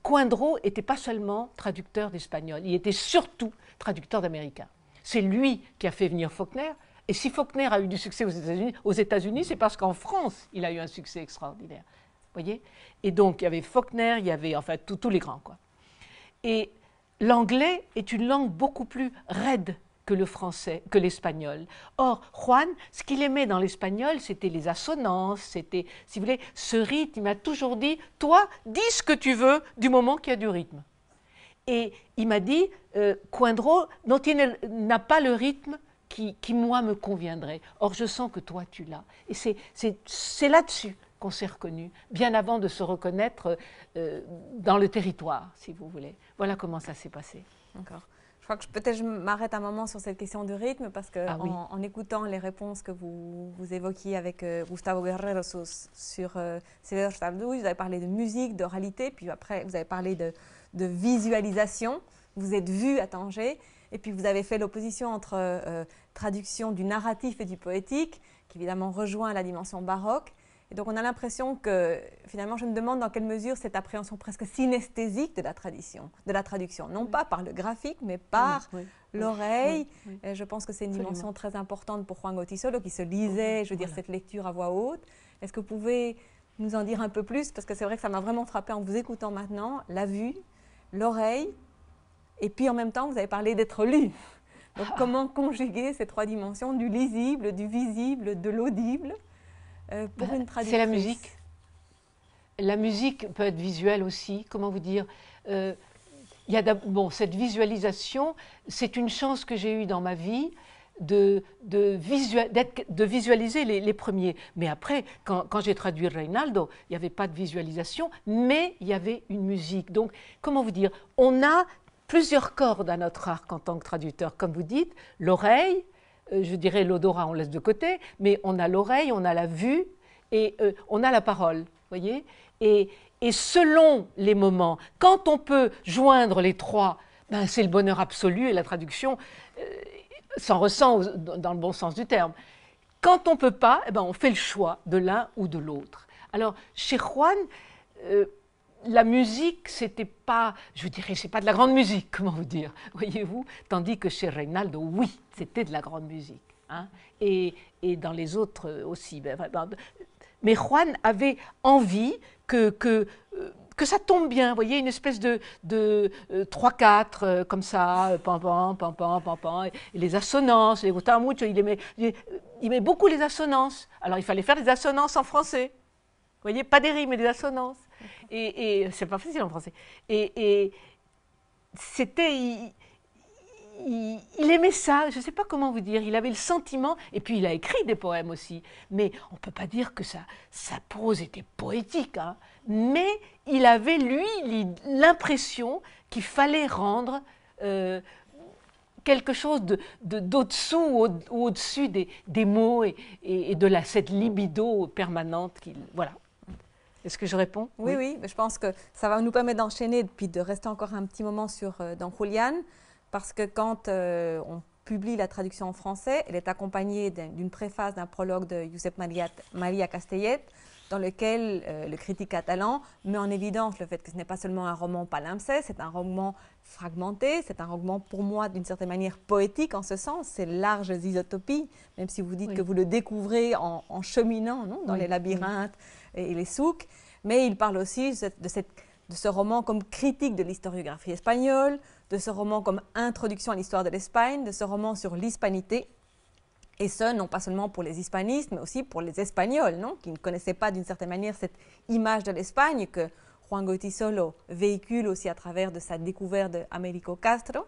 S3: Coindreau n'était pas seulement traducteur d'espagnol, il était surtout traducteur d'américain. C'est lui qui a fait venir Faulkner. Et si Faulkner a eu du succès aux États-Unis, c'est parce qu'en France, il a eu un succès extraordinaire. voyez Et donc, il y avait Faulkner, il y avait enfin tous les grands. Quoi. Et l'anglais est une langue beaucoup plus raide que le français, que l'espagnol. Or, Juan, ce qu'il aimait dans l'espagnol, c'était les assonances, c'était, si vous voulez, ce rythme. Il m'a toujours dit, toi, dis ce que tu veux du moment qu'il y a du rythme. Et il m'a dit, euh, dont il n'a pas le rythme qui, moi, me conviendrait. Or, je sens que toi, tu l'as. Et c'est là-dessus qu'on s'est reconnus, bien avant de se reconnaître euh, dans le territoire, si vous voulez. Voilà comment ça s'est passé. D'accord
S4: crois que peut-être je m'arrête un moment sur cette question du rythme parce que ah en, écoutant les réponses que vous, évoquiez avec euh, Gustavo Guerrero sur, sur euh, vous avez parlé de musique, d'oralité, puis après vous avez parlé de, visualisation. Vous êtes vu à Tanger et puis vous avez fait l'opposition entre euh, euh, traduction du narratif et du poétique, qui évidemment rejoint la dimension baroque, et donc on a l'impression que finalement je me demande dans quelle mesure cette appréhension presque synesthésique de la tradition, de la traduction, non pas par le graphique mais par l'oreille. Je pense que c'est une dimension très importante pour Juan Gotisolo qui se lisait, je veux dire, cette lecture à voix haute. Est-ce que vous pouvez nous en dire un peu plus parce que c'est vrai que ça m'a vraiment frappé en vous écoutant maintenant, la vue, l'oreille et puis en même temps vous avez parlé d'être lu. Donc ah. comment conjuguer ces trois dimensions du lisible, du visible, de l'audible euh, c'est la musique. La musique peut être visuelle aussi, comment vous dire
S3: euh, y bon, cette visualisation, c'est une chance que j'ai eue dans ma vie de, de, visualiser les, premiers. Mais après, quand, quand j'ai traduit Reinaldo, il n'y avait pas de visualisation, mais il y avait une musique. Donc, comment vous dire On a plusieurs cordes à notre arc en tant que traducteur. Comme vous dites, l'oreille, euh, je dirais l'odorat, on laisse de côté, mais on a l'oreille, on a la vue et euh, on a la parole, voyez et, et, selon les moments, quand on peut joindre les trois, ben c'est le bonheur absolu et la traduction euh, s'en ressent dans le bon sens du terme. Quand on ne peut pas, eh ben on fait le choix de l'un ou de l'autre. Alors, chez Juan, la musique, c'était pas, je dirais, c'est pas de la grande musique, comment vous dire, voyez-vous, tandis que chez Reynaldo, oui, c'était de la grande musique. Hein, et, et, dans les autres aussi. Ben, mais Juan avait envie que, que, euh, que ça tombe bien, vous voyez, une espèce de, de euh, 3-4, euh, comme ça, pam pam, pam pam, pam et les assonances, les il aimait, il aimait beaucoup les assonances. Alors il fallait faire des assonances en français. voyez, pas des rimes, mais des assonances. Et, c'est pas facile en français. Et, c'était. Il, aimait ça, je ne sais pas comment vous dire, il avait le sentiment, et puis il a écrit des poèmes aussi, mais on ne peut pas dire que sa, sa prose était poétique, hein. mais il avait, lui, l'impression qu'il fallait rendre euh, quelque chose d'au-dessous ou au-dessus des, mots et, de cette libido permanente. Voilà. Est-ce que je réponds oui, oui, Mais
S4: je pense que ça va nous permettre d'enchaîner puis de rester encore un petit moment sur, euh, dans Julian, parce que quand euh, on publie la traduction en français, elle est accompagnée d'une préface d'un prologue de Josep Maria, Maria Castellet, dans lequel euh, le critique catalan met en évidence le fait que ce n'est pas seulement un roman palimpseste, c'est un roman fragmenté, c'est un roman pour moi d'une certaine manière poétique en ce sens, c'est larges isotopies, même si vous dites que vous le découvrez en, cheminant non, dans les labyrinthes et, les souks, mais il parle aussi de, ce roman comme critique de l'historiographie espagnole, de ce roman comme introduction à l'histoire de l'Espagne, de ce roman sur l'hispanité, et ce, non pas seulement pour les hispanistes, mais aussi pour les Espagnols, non qui ne connaissaient pas d'une certaine manière cette image de l'Espagne que Juan Gautisolo véhicule aussi à travers de sa découverte d'Américo Castro.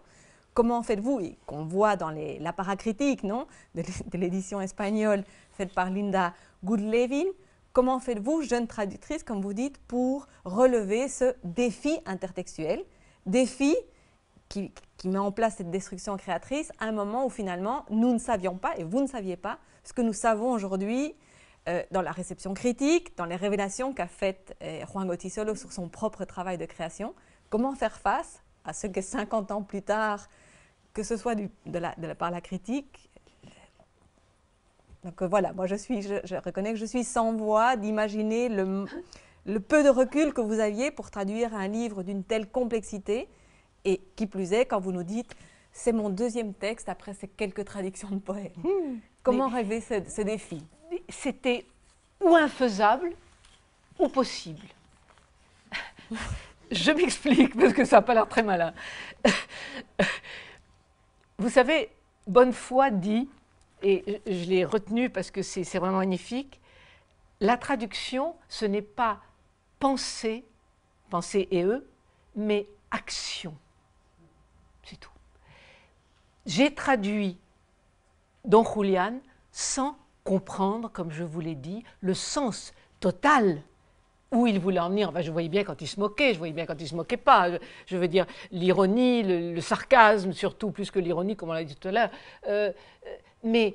S4: Comment faites-vous, et qu'on voit dans la paracritique non de l'édition espagnole faite par Linda Goodlevin, Comment faites-vous, jeune traductrice, comme vous dites, pour relever ce défi intertextuel Défi qui, met en place cette destruction créatrice à un moment où finalement nous ne savions pas et vous ne saviez pas ce que nous savons aujourd'hui euh, dans la réception critique, dans les révélations qu'a faites euh, Juan Solo sur son propre travail de création. Comment faire face à ce que 50 ans plus tard, que ce soit de la, de par la critique, donc euh, voilà, moi je, suis, je, reconnais que je suis sans voix d'imaginer le, peu de recul que vous aviez pour traduire un livre d'une telle complexité. Et qui plus est, quand vous nous dites, c'est mon deuxième texte après ces quelques traductions de poèmes. Hmm. Comment rêver ce, ce défi C'était ou
S3: infaisable ou possible. je m'explique parce que ça n'a pas l'air très malin. vous savez, bonne foi dit et je l'ai retenu parce que c'est vraiment magnifique, la traduction, ce n'est pas penser, penser et eux, mais action. C'est tout. J'ai traduit Don Julian sans comprendre, comme je vous l'ai dit, le sens total où il voulait en venir. Enfin, je voyais bien quand il se moquait, je voyais bien quand il se moquait pas. Je, veux dire, l'ironie, le, sarcasme, surtout plus que l'ironie, comme on l'a dit tout à l'heure. Euh, euh, mais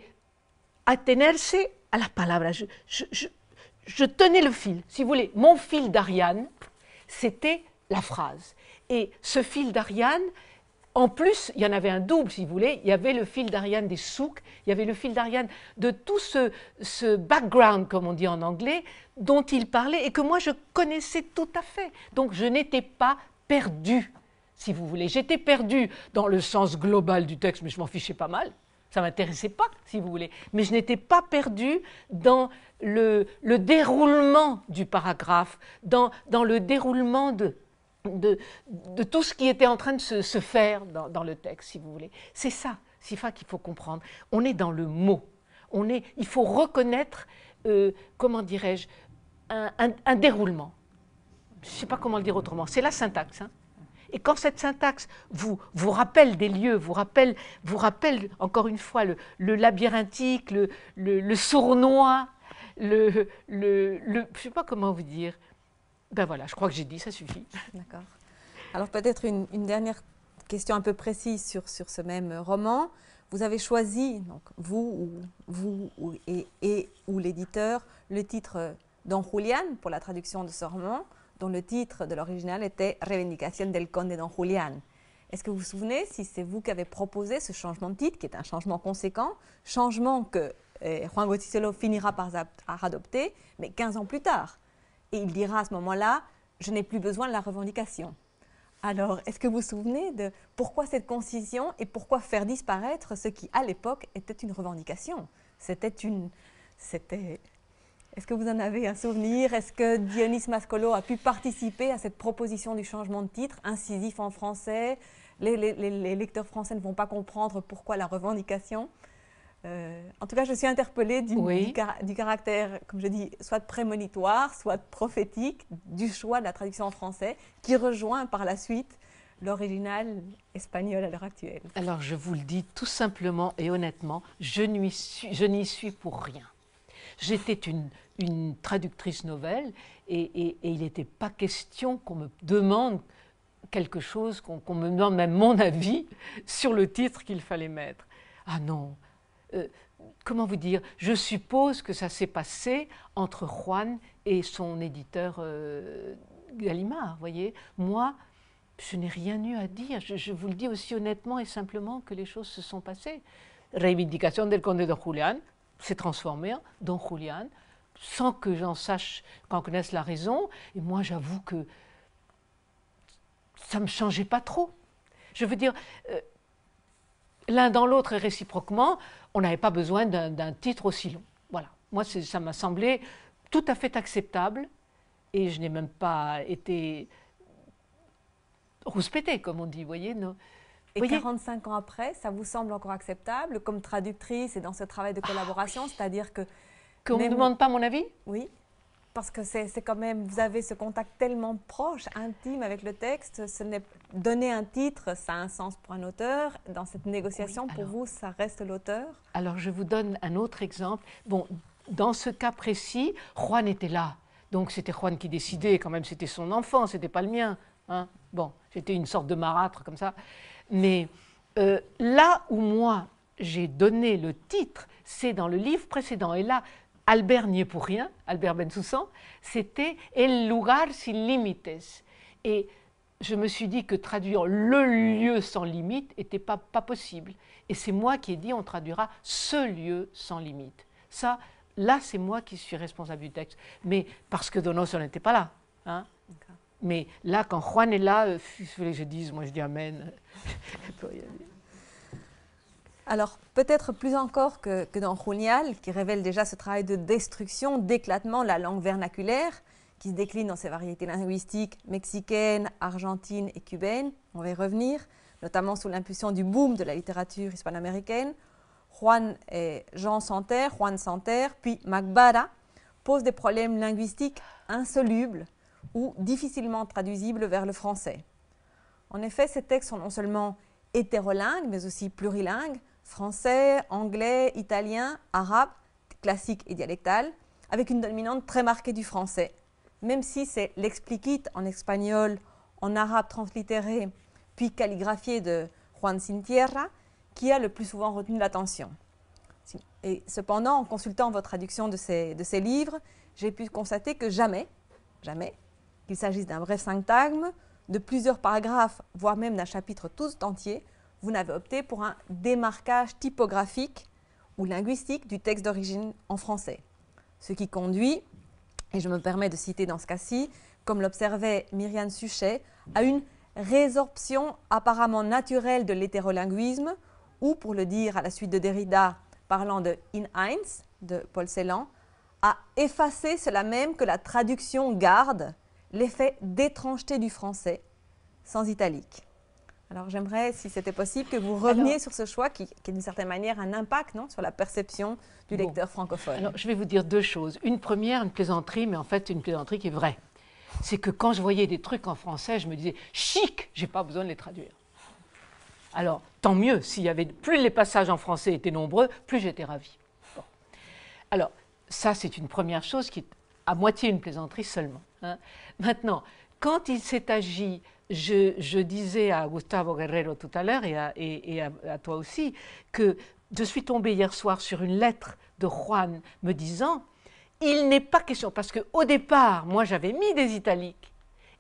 S3: c'est à la palabra. Je, je, tenais le fil, si vous voulez. Mon fil d'Ariane, c'était la phrase. Et ce fil d'Ariane, en plus, il y en avait un double, si vous voulez. Il y avait le fil d'Ariane des souks, il y avait le fil d'Ariane de tout ce, ce, background, comme on dit en anglais, dont il parlait et que moi je connaissais tout à fait. Donc je n'étais pas perdue, si vous voulez. J'étais perdue dans le sens global du texte, mais je m'en fichais pas mal. Ça m'intéressait pas, si vous voulez. Mais je n'étais pas perdue dans le, le, déroulement du paragraphe, dans, dans le déroulement de, de, tout ce qui était en train de se, se faire dans, dans, le texte, si vous voulez. C'est ça, Sifa, qu'il faut comprendre. On est dans le mot. On est, il faut reconnaître, euh, comment dirais-je, un, un, déroulement. Je ne sais pas comment le dire autrement. C'est la syntaxe. Hein. Et quand cette syntaxe vous, vous rappelle des lieux, vous rappelle, vous rappelle encore une fois le, le labyrinthique, le, le, sournois, le,
S4: le, je sais pas comment vous dire. Ben voilà, je crois que j'ai dit, ça suffit. D'accord. Alors peut-être une, dernière question un peu précise sur, sur ce même roman. Vous avez choisi, donc, vous, ou, vous et, et, ou l'éditeur, le titre Don Julian pour la traduction de ce roman dont le titre de l'original était Revendication del Conde Don Julián. Est-ce que vous vous souvenez si c'est vous qui avez proposé ce changement de titre, qui est un changement conséquent, changement que eh, Juan Botticello finira par adopter, mais 15 ans plus tard Et il dira à ce moment-là, je n'ai plus besoin de la revendication. Alors, est-ce que vous vous souvenez de pourquoi cette concision et pourquoi faire disparaître ce qui, à l'époque, était une revendication C'était une... Est-ce que vous en avez un souvenir Est-ce que Dionys Mascolo a pu participer à cette proposition du changement de titre incisif en français les, lecteurs français ne vont pas comprendre pourquoi la revendication. Euh, en tout cas, je suis interpellée du, caractère, comme je dis, soit prémonitoire, soit prophétique, du choix de la traduction en français, qui rejoint par la suite l'original espagnol à l'heure actuelle. Alors,
S3: je vous le dis tout simplement et honnêtement, je n'y suis pour rien. J'étais une, traductrice nouvelle et, il n'était pas question qu'on me demande quelque chose, qu'on me demande même mon avis sur le titre qu'il fallait mettre. Ah non, euh, comment vous dire, je suppose que ça s'est passé entre Juan et son éditeur euh, Gallimard, voyez. Moi, je n'ai rien eu à dire. Je, vous le dis aussi honnêtement et simplement que les choses se sont passées. Réivindication del conde de Julián, s'est transformé en Don Julian, sans que j'en sache, qu'on connaisse la raison. Et moi, j'avoue que ça ne me changeait pas trop. Je veux dire, euh, l'un dans l'autre et réciproquement, on n'avait pas besoin d'un titre aussi long. Voilà. Moi, ça m'a semblé tout à fait acceptable et je n'ai même pas été
S4: rouspétée, comme on dit, vous voyez. Non et 45 ans après, ça vous semble encore acceptable comme traductrice et dans ce travail de collaboration, ah c'est-à-dire que... Qu'on ne demande pas mon avis Oui. Parce que c'est quand même, vous avez ce contact tellement proche, intime avec le texte. Ce donner un titre, ça a un sens pour un auteur. Dans cette négociation, pour vous, ça reste l'auteur. Alors je vous donne un autre exemple. Bon, dans ce cas précis, Juan
S3: était là. Donc c'était Juan qui décidait, quand même, c'était son enfant, ce n'était pas le mien. Hein. Bon, c'était une sorte de marâtre comme ça. Mais euh, là où moi j'ai donné le titre, c'est dans le livre précédent. Et là, Albert n'y est pour rien, Albert Bensoussan, c'était El lugar sin limites ». Et je me suis dit que traduire le lieu sans limite n'était pas, pas possible. Et c'est moi qui ai dit on traduira ce lieu sans limite. Ça, là, c'est moi qui suis responsable du texte. Mais parce que Donoso n'était pas là. Hein mais là, quand Juan est là, je euh, dis, moi je dis Amen.
S4: Alors, peut-être plus encore que, dans Junial, qui révèle déjà ce travail de destruction, d'éclatement de la langue vernaculaire, qui se décline dans ses variétés linguistiques mexicaines, argentines et cubaines. On va y revenir, notamment sous l'impulsion du boom de la littérature hispano-américaine. Juan et Jean Santerre, Juan Santerre, puis Macbara posent des problèmes linguistiques insolubles ou difficilement traduisibles vers le français. En effet, ces textes sont non seulement hétérolingues, mais aussi plurilingues, français, anglais, italien, arabe, classique et dialectal, avec une dominante très marquée du français. Même si c'est l'explicite en espagnol, en arabe translittéré, puis calligraphié de Juan Sintierra, qui a le plus souvent retenu l'attention. Et cependant, en consultant votre traduction de ces, de ces livres, j'ai pu constater que jamais, jamais, qu'il s'agisse d'un bref syntagme, de plusieurs paragraphes, voire même d'un chapitre tout entier, vous n'avez opté pour un démarquage typographique ou linguistique du texte d'origine en français. Ce qui conduit, et je me permets de citer dans ce cas-ci, comme l'observait Myriane Suchet, à une résorption apparemment naturelle de l'hétérolinguisme, ou pour le dire à la suite de Derrida, parlant de In Eins de Paul Celan, à effacer cela même que la traduction garde l'effet d'étrangeté du français sans italique. Alors j'aimerais, si c'était possible, que vous reveniez sur ce choix qui, est d'une certaine manière un impact non, sur la perception du lecteur francophone. je vais vous dire deux choses. Une première, une
S3: plaisanterie, mais en fait une plaisanterie qui est vraie. C'est que quand je voyais des trucs en français, je me disais chic, j'ai pas besoin de les traduire. Alors tant mieux, s'il y avait plus les passages en français étaient nombreux, plus j'étais ravi. Alors ça, c'est une première chose qui est à moitié une plaisanterie seulement. Hein. Maintenant, quand il s'est agi, je, disais à Gustavo Guerrero tout à l'heure et, à, toi aussi, que je suis tombée hier soir sur une lettre de Juan me disant, il n'est pas question, parce que au départ, moi j'avais mis des italiques,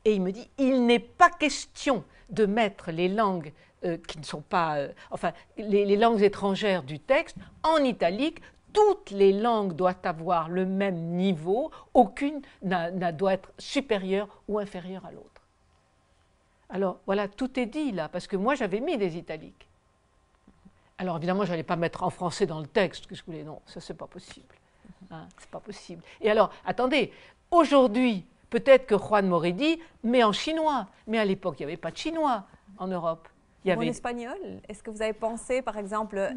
S3: et il me dit, il n'est pas question de mettre les langues euh, qui ne sont pas, euh, enfin, les, langues étrangères du texte en italique, toutes les langues doivent avoir le même niveau, aucune n'a doit être supérieure ou inférieure à l'autre. Alors voilà, tout est dit là, parce que moi j'avais mis des italiques. Alors évidemment, je n'allais pas mettre en français dans le texte que je voulais, non, ça c'est pas possible. Hein, c'est pas possible. Et alors, attendez, aujourd'hui, peut-être que Juan dit, met en chinois, mais à l'époque, il n'y avait pas de chinois en Europe. En
S4: espagnol, est-ce que vous avez pensé, par exemple,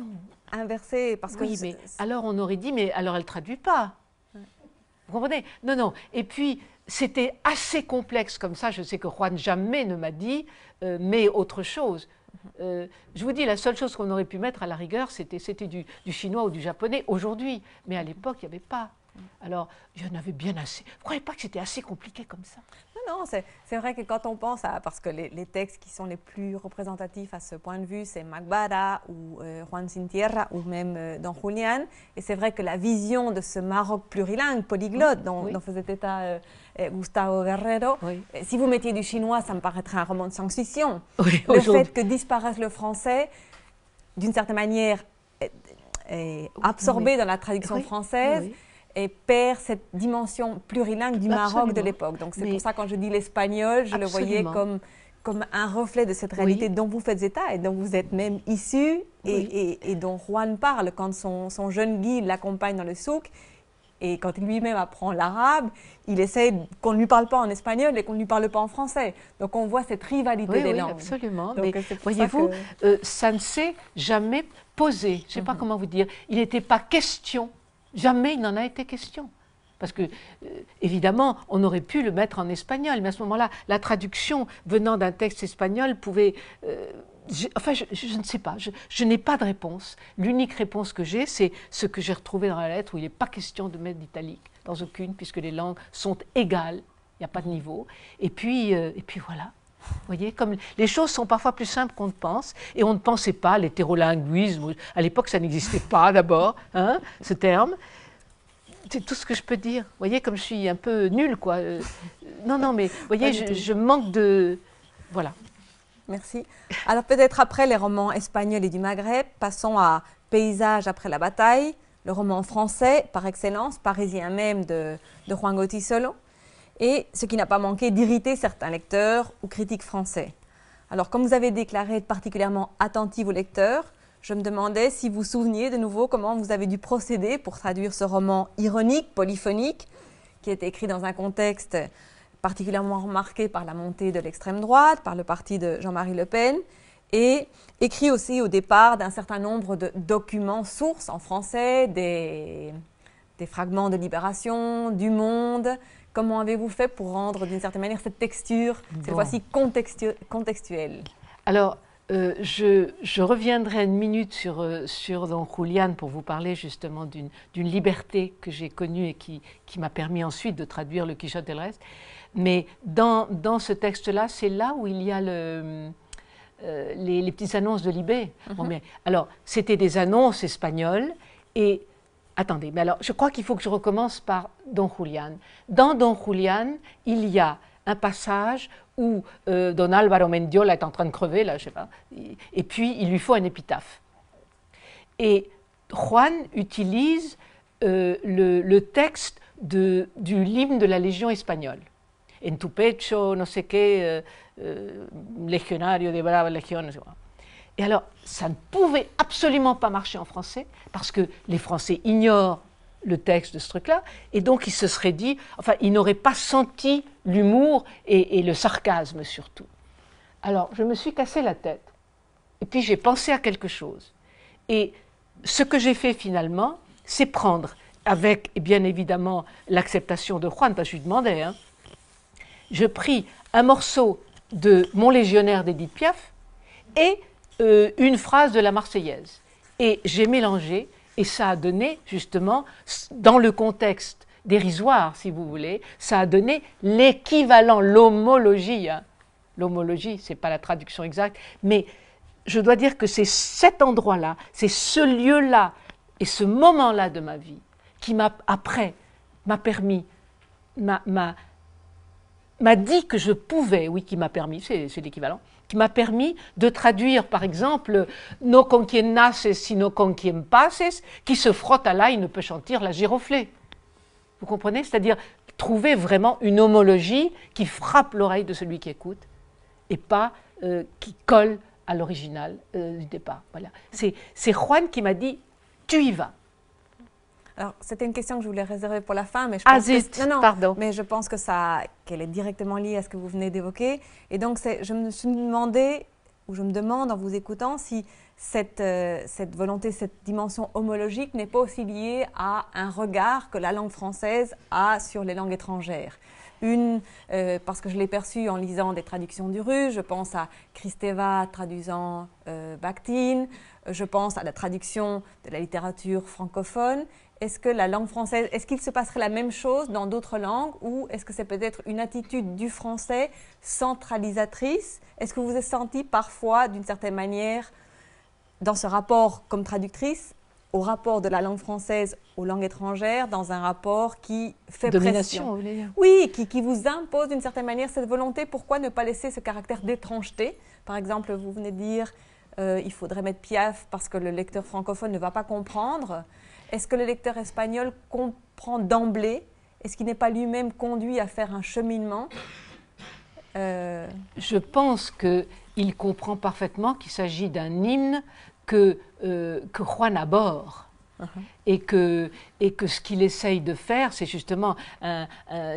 S4: inverser parce oui, que mais
S3: alors on aurait dit, mais alors elle traduit pas.
S4: Vous
S3: comprenez Non, non. Et puis, c'était assez complexe comme ça. Je sais que Juan jamais ne m'a dit, euh, mais autre chose. Mhm. Euh, je vous dis, la seule chose qu'on aurait pu mettre à la rigueur, c'était du, du chinois ou du japonais aujourd'hui. Mais à l'époque, il n'y avait pas. Alors, il y en avait bien
S4: assez. Vous ne croyez pas que c'était assez compliqué comme ça Non, non, c'est vrai que quand on pense à. Parce que les, textes qui sont les plus représentatifs à ce point de vue, c'est Magbara ou euh, Juan Sin Tierra ou même euh, Don Julian. Et c'est vrai que la vision de ce Maroc plurilingue, polyglotte, dont, faisait état euh, Gustavo Guerrero, si vous mettiez du chinois, ça me paraîtrait un roman de science-fiction. le fait que disparaisse le français, d'une certaine manière, est absorbé dans la traduction française et perd cette dimension plurilingue du Maroc de l'époque. Donc c'est pour ça quand je dis l'espagnol, je le voyais comme comme un reflet de cette réalité dont vous faites état et dont vous êtes même issu et, et, dont Juan parle quand son, son jeune guide l'accompagne dans le souk. Et quand lui-même apprend l'arabe, il essaie qu'on ne lui parle pas en espagnol et qu'on ne lui parle pas en français. Donc on voit cette rivalité des oui, langues. Absolument. Donc, voyez-vous, euh, ça, ne s'est jamais posé. Je ne sais pas mhm.
S3: comment vous dire. Il n'était pas question Jamais il n'en a été question. Parce que, euh, évidemment, on aurait pu le mettre en espagnol, mais à ce moment-là, la traduction venant d'un texte espagnol pouvait... Euh, enfin, je, ne sais pas, je, n'ai pas de réponse. L'unique réponse que j'ai, c'est ce que j'ai retrouvé dans la lettre où il n'est pas question de mettre d'italique, dans aucune, puisque les langues sont égales, il n'y a pas de niveau. Et puis, euh, et puis voilà. Vous voyez, comme les choses sont parfois plus simples qu'on ne pense, et on ne pensait pas à l'hétérolinguisme. À l'époque, ça n'existait pas d'abord, hein, ce terme. C'est tout ce que je peux dire. Vous voyez, comme je suis
S4: un peu nulle, quoi. Euh, non, non, mais vous voyez, je, manque de. Voilà. Merci. Alors, peut-être après les romans espagnols et du Maghreb, passons à Paysage après la bataille, le roman français par excellence, parisien même de, Juan Gauthier et ce qui n'a pas manqué d'irriter certains lecteurs ou critiques français. Alors comme vous avez déclaré être particulièrement attentif aux lecteurs, je me demandais si vous souveniez de nouveau comment vous avez dû procéder pour traduire ce roman ironique, polyphonique, qui a été écrit dans un contexte particulièrement remarqué par la montée de l'extrême droite, par le parti de Jean-Marie Le Pen, et écrit aussi au départ d'un certain nombre de documents sources en français, des fragments de Libération, du Monde, Comment avez-vous fait pour rendre d'une certaine manière cette texture, cette fois-ci contextuelle
S3: Alors, euh, je, reviendrai une minute sur, euh, sur Don Julian pour vous parler justement d'une liberté que j'ai connue et qui, m'a permis ensuite de traduire le Quichotte et le reste. Mais dans, ce texte-là, c'est là où il y a le, euh, les, petites annonces de Libé. mais, mm-hmm. alors, c'était des annonces espagnoles et Attendez, mais alors je crois qu'il faut que je recommence par Don Julian. Dans Don Julian, il y a un passage où euh, Don Álvaro Mendiola est en train de crever, là, je sais pas, et puis il lui faut un épitaphe. Et Juan utilise euh, le, texte de, du hymne de la Légion espagnole. En tu pecho, no sé qué, euh, legionario de brava legión, et alors, ça ne pouvait absolument pas marcher en français, parce que les Français ignorent le texte de ce truc-là, et donc ils se seraient dit, enfin, ils n'auraient pas senti l'humour et, le sarcasme surtout. Alors, je me suis cassé la tête, et puis j'ai pensé à quelque chose. Et ce que j'ai fait finalement, c'est prendre, avec bien évidemment l'acceptation de Juan, parce que je lui demandais, hein, je pris un morceau de Mon légionnaire d'Edith Piaf et euh, une phrase de la Marseillaise. Et j'ai mélangé, et ça a donné, justement, dans le contexte dérisoire, si vous voulez, ça a donné l'équivalent, l'homologie. Hein. L'homologie, ce n'est pas la traduction exacte, mais je dois dire que c'est cet endroit-là, c'est ce lieu-là et ce moment-là de ma vie qui m'a, après, m'a permis, m'a, dit que je pouvais, oui, qui m'a permis, c'est l'équivalent, qui m'a permis de traduire, par exemple, No con quien naces, sino con quien pases, qui se frotte à l'ail ne peut chanter la giroflée. Vous comprenez C'est-à-dire trouver vraiment une homologie qui frappe l'oreille de celui qui écoute et pas euh, qui colle à l'original euh, du départ. C'est Juan qui m'a dit
S4: Tu y vas. Alors, c'était une question que je voulais réserver pour la fin, mais je ah, pense non, non, pardon. Mais je pense que ça, qu'elle est directement liée à ce que vous venez d'évoquer. Et donc, je me suis demandé, ou je me demande en vous écoutant, si euh, cette, volonté, cette dimension homologique n'est pas aussi liée à un regard que la langue française a sur les langues étrangères. Une, euh, parce que je l'ai perçue en lisant des traductions du russe, je pense à Kristeva traduisant euh, Bakhtin, je pense à la traduction de la littérature francophone, est-ce que la langue française, est-ce qu'il se passerait la même chose dans d'autres langues ou est-ce que c'est peut-être une attitude du français centralisatrice Est-ce que vous vous êtes senti parfois, d'une certaine manière, dans ce rapport comme traductrice, au rapport de la langue française aux langues étrangères, dans un rapport qui fait Domination, pression Oui, qui, qui vous impose d'une certaine manière cette volonté. Pourquoi ne pas laisser ce caractère d'étrangeté Par exemple, vous venez de dire euh, il faudrait mettre Piaf parce que le lecteur francophone ne va pas comprendre. Est-ce que le lecteur espagnol comprend d'emblée Est-ce qu'il n'est pas lui-même conduit à faire un cheminement euh,
S3: Je pense
S4: qu'il
S3: comprend parfaitement qu'il s'agit d'un hymne que, euh, que Juan aborde et, que, et que ce qu'il essaye de faire, c'est justement un,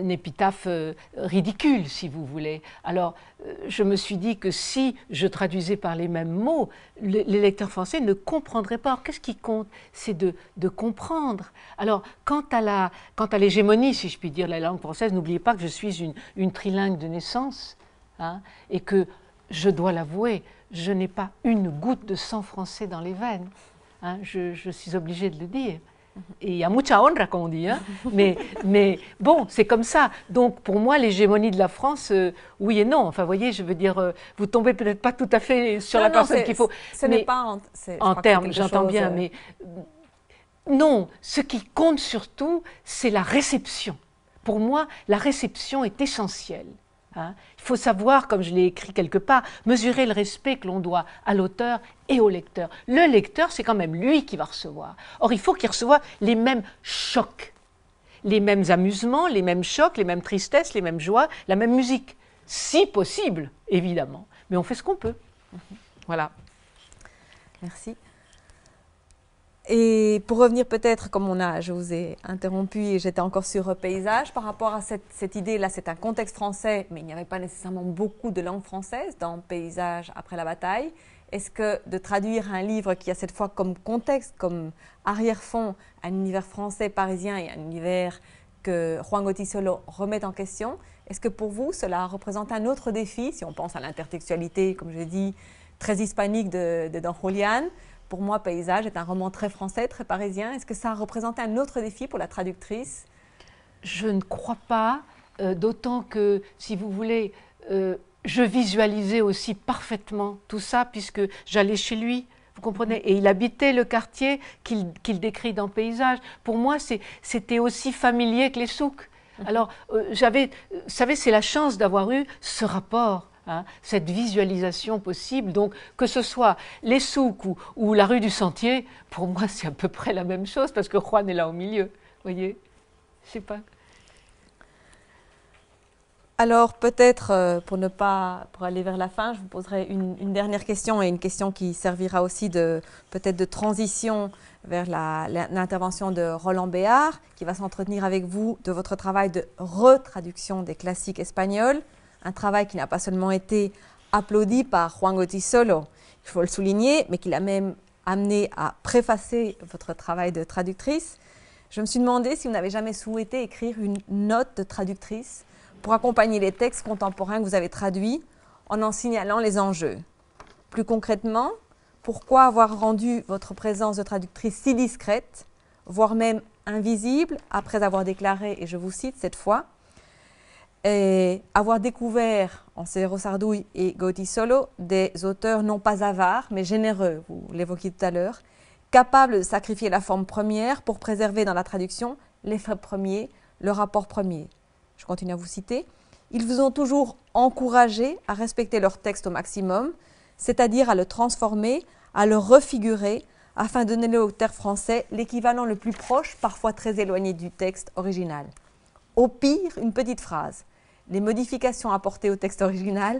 S3: épitaphe euh, ridicule, si vous voulez. Alors, euh, je me suis dit que si je traduisais par les mêmes mots, les lecteurs français ne comprendraient pas. Alors, Qu'est-ce qui compte C'est de, comprendre. Alors, quant à l'hégémonie, si je puis dire, la langue française, n'oubliez pas que je suis une, trilingue de naissance hein, et que, je dois l'avouer, je n'ai pas une goutte de sang français dans les veines. Hein, je, suis obligée de le dire. Et il y a mucha honra, comme on dit. Hein. mais, bon, c'est comme ça. Donc, pour moi, l'hégémonie de la France, euh, oui et non. Enfin, vous voyez, je veux dire, vous euh, vous tombez peut-être pas tout à fait sur la personne qu'il faut. Ce n'est pas
S4: en, en termes, j'entends bien, euh, mais
S3: non, ce qui compte surtout, c'est la réception. Pour moi, la réception est essentielle. Hein. Il faut savoir, comme je l'ai écrit quelque part, mesurer le respect que l'on doit à l'auteur et au lecteur. Le lecteur, c'est quand même lui qui va recevoir. Or, il faut qu'il reçoive les mêmes chocs, les mêmes amusements, les mêmes chocs, les mêmes tristesses, les mêmes joies, la même musique. Si possible, évidemment. Mais on fait ce
S4: qu'on peut. Mhm. Voilà. Merci. Et pour revenir peut-être, comme on a, je vous ai interrompu et j'étais encore sur paysage, par rapport à cette, idée-là, c'est un contexte français, mais il n'y avait pas nécessairement beaucoup de langue française dans paysage après la bataille. Est-ce que de traduire un livre qui a cette fois comme contexte, comme arrière-fond, un univers français parisien et un univers que Juan Solo remet en question, est-ce que pour vous cela représente un autre défi, si on pense à l'intertextualité, comme je dis, très hispanique de, de Don pour moi, Paysage est un roman très français, très parisien. Est-ce que ça a représenté un autre défi pour la traductrice Je ne crois
S3: pas, euh, d'autant que, si vous voulez, euh, je visualisais aussi parfaitement tout ça, puisque j'allais chez lui. Vous comprenez Et il habitait le quartier qu'il décrit dans Paysage. Pour moi, c'était aussi familier que les souks. Mhm. Alors, euh, j'avais, vous savez, c'est la chance d'avoir eu ce rapport Hein, cette visualisation possible. Donc, que ce soit les souks ou, la rue du Sentier, pour moi, c'est à peu
S4: près la même chose parce que Juan est là au milieu. voyez Je sais pas. Alors, peut-être, euh, pour ne pas pour aller vers la fin, je vous poserai une, dernière question et une question qui servira aussi de peut-être de transition vers l'intervention de Roland Béard, qui va s'entretenir avec vous de votre travail de retraduction des classiques espagnols un travail qui n'a pas seulement été applaudi par Juan Solo, il faut le souligner, mais qui l'a même amené à préfacer votre travail de traductrice. Je me suis demandé si vous n'avez jamais souhaité écrire une note de traductrice pour accompagner les textes contemporains que vous avez traduits en en signalant les enjeux. Plus concrètement, pourquoi avoir rendu votre présence de traductrice si discrète, voire même invisible, après avoir déclaré, et je vous cite cette fois, et avoir découvert en Célero Sardouille et Gauti Solo des auteurs non pas avares, mais généreux, vous l'évoquiez tout à l'heure, capables de sacrifier la forme première pour préserver dans la traduction l'effet premier, le rapport premier. Je continue à vous citer. Ils vous ont toujours encouragé à respecter leur texte au maximum, c'est-à-dire à le transformer, à le refigurer, afin de donner au auteurs français l'équivalent le plus proche, parfois très éloigné du texte original. Au pire, une petite phrase les modifications apportées au texte original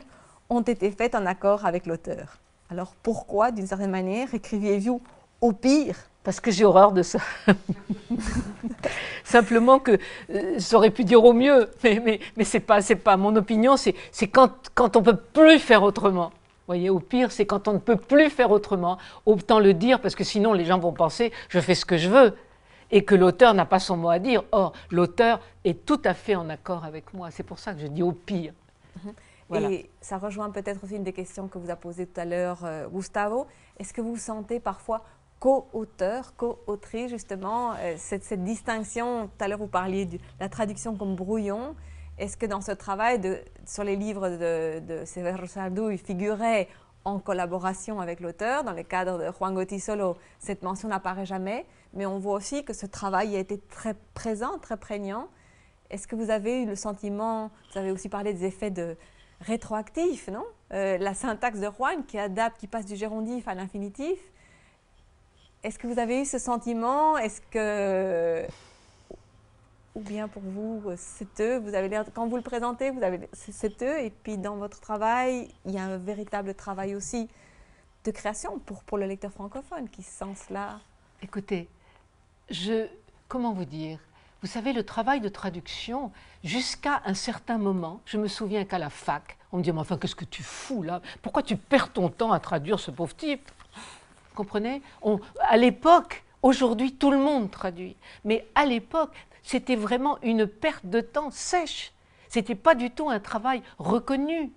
S4: ont été faites en accord avec l'auteur. Alors pourquoi, d'une certaine manière, écriviez-vous au pire Parce que j'ai
S3: horreur de ça. Simplement que j'aurais euh, pu dire au mieux, mais, mais, ce n'est pas, mon opinion, c'est quand, quand on ne peut plus faire autrement. Vous voyez, au pire, c'est quand on ne peut plus faire autrement. Autant le dire, parce que sinon les gens vont penser, je fais ce que je veux et que l'auteur n'a pas son mot à dire. Or, l'auteur est tout à fait en accord avec moi. C'est pour ça que je dis au pire.
S4: Mhm. Et ça rejoint peut-être aussi une des questions que vous a posées tout à l'heure, euh, Gustavo. Est-ce que vous vous sentez parfois co-auteur, co-autrice, justement, euh, cette, distinction Tout à l'heure, vous parliez de la traduction comme brouillon. Est-ce que dans ce travail de, sur les livres de, de Severo Sardou, il figurait en collaboration avec l'auteur Dans le cadre de Juan Gotti Solo, cette mention n'apparaît jamais mais on voit aussi que ce travail a été très présent, très prégnant. Est-ce que vous avez eu le sentiment, vous avez aussi parlé des effets de rétroactifs, non euh, La syntaxe de Juan qui adapte, qui passe du gérondif à l'infinitif. Est-ce que vous avez eu ce sentiment Est-ce que ou bien pour vous, c'est eux, vous avez quand vous le présentez, vous avez, c'est eux, et puis dans votre travail, il y a un véritable travail aussi de création pour, pour le lecteur francophone qui sent cela. Écoutez,
S3: comment vous dire Vous savez, le travail de traduction, jusqu'à un certain moment, je me souviens qu'à la fac, on me dit, mais enfin, qu'est-ce que tu fous là Pourquoi tu perds ton temps à traduire ce pauvre type Vous comprenez on, À l'époque, aujourd'hui, tout le monde traduit. Mais à l'époque, c'était vraiment une perte de temps sèche. C'était pas du tout un travail reconnu.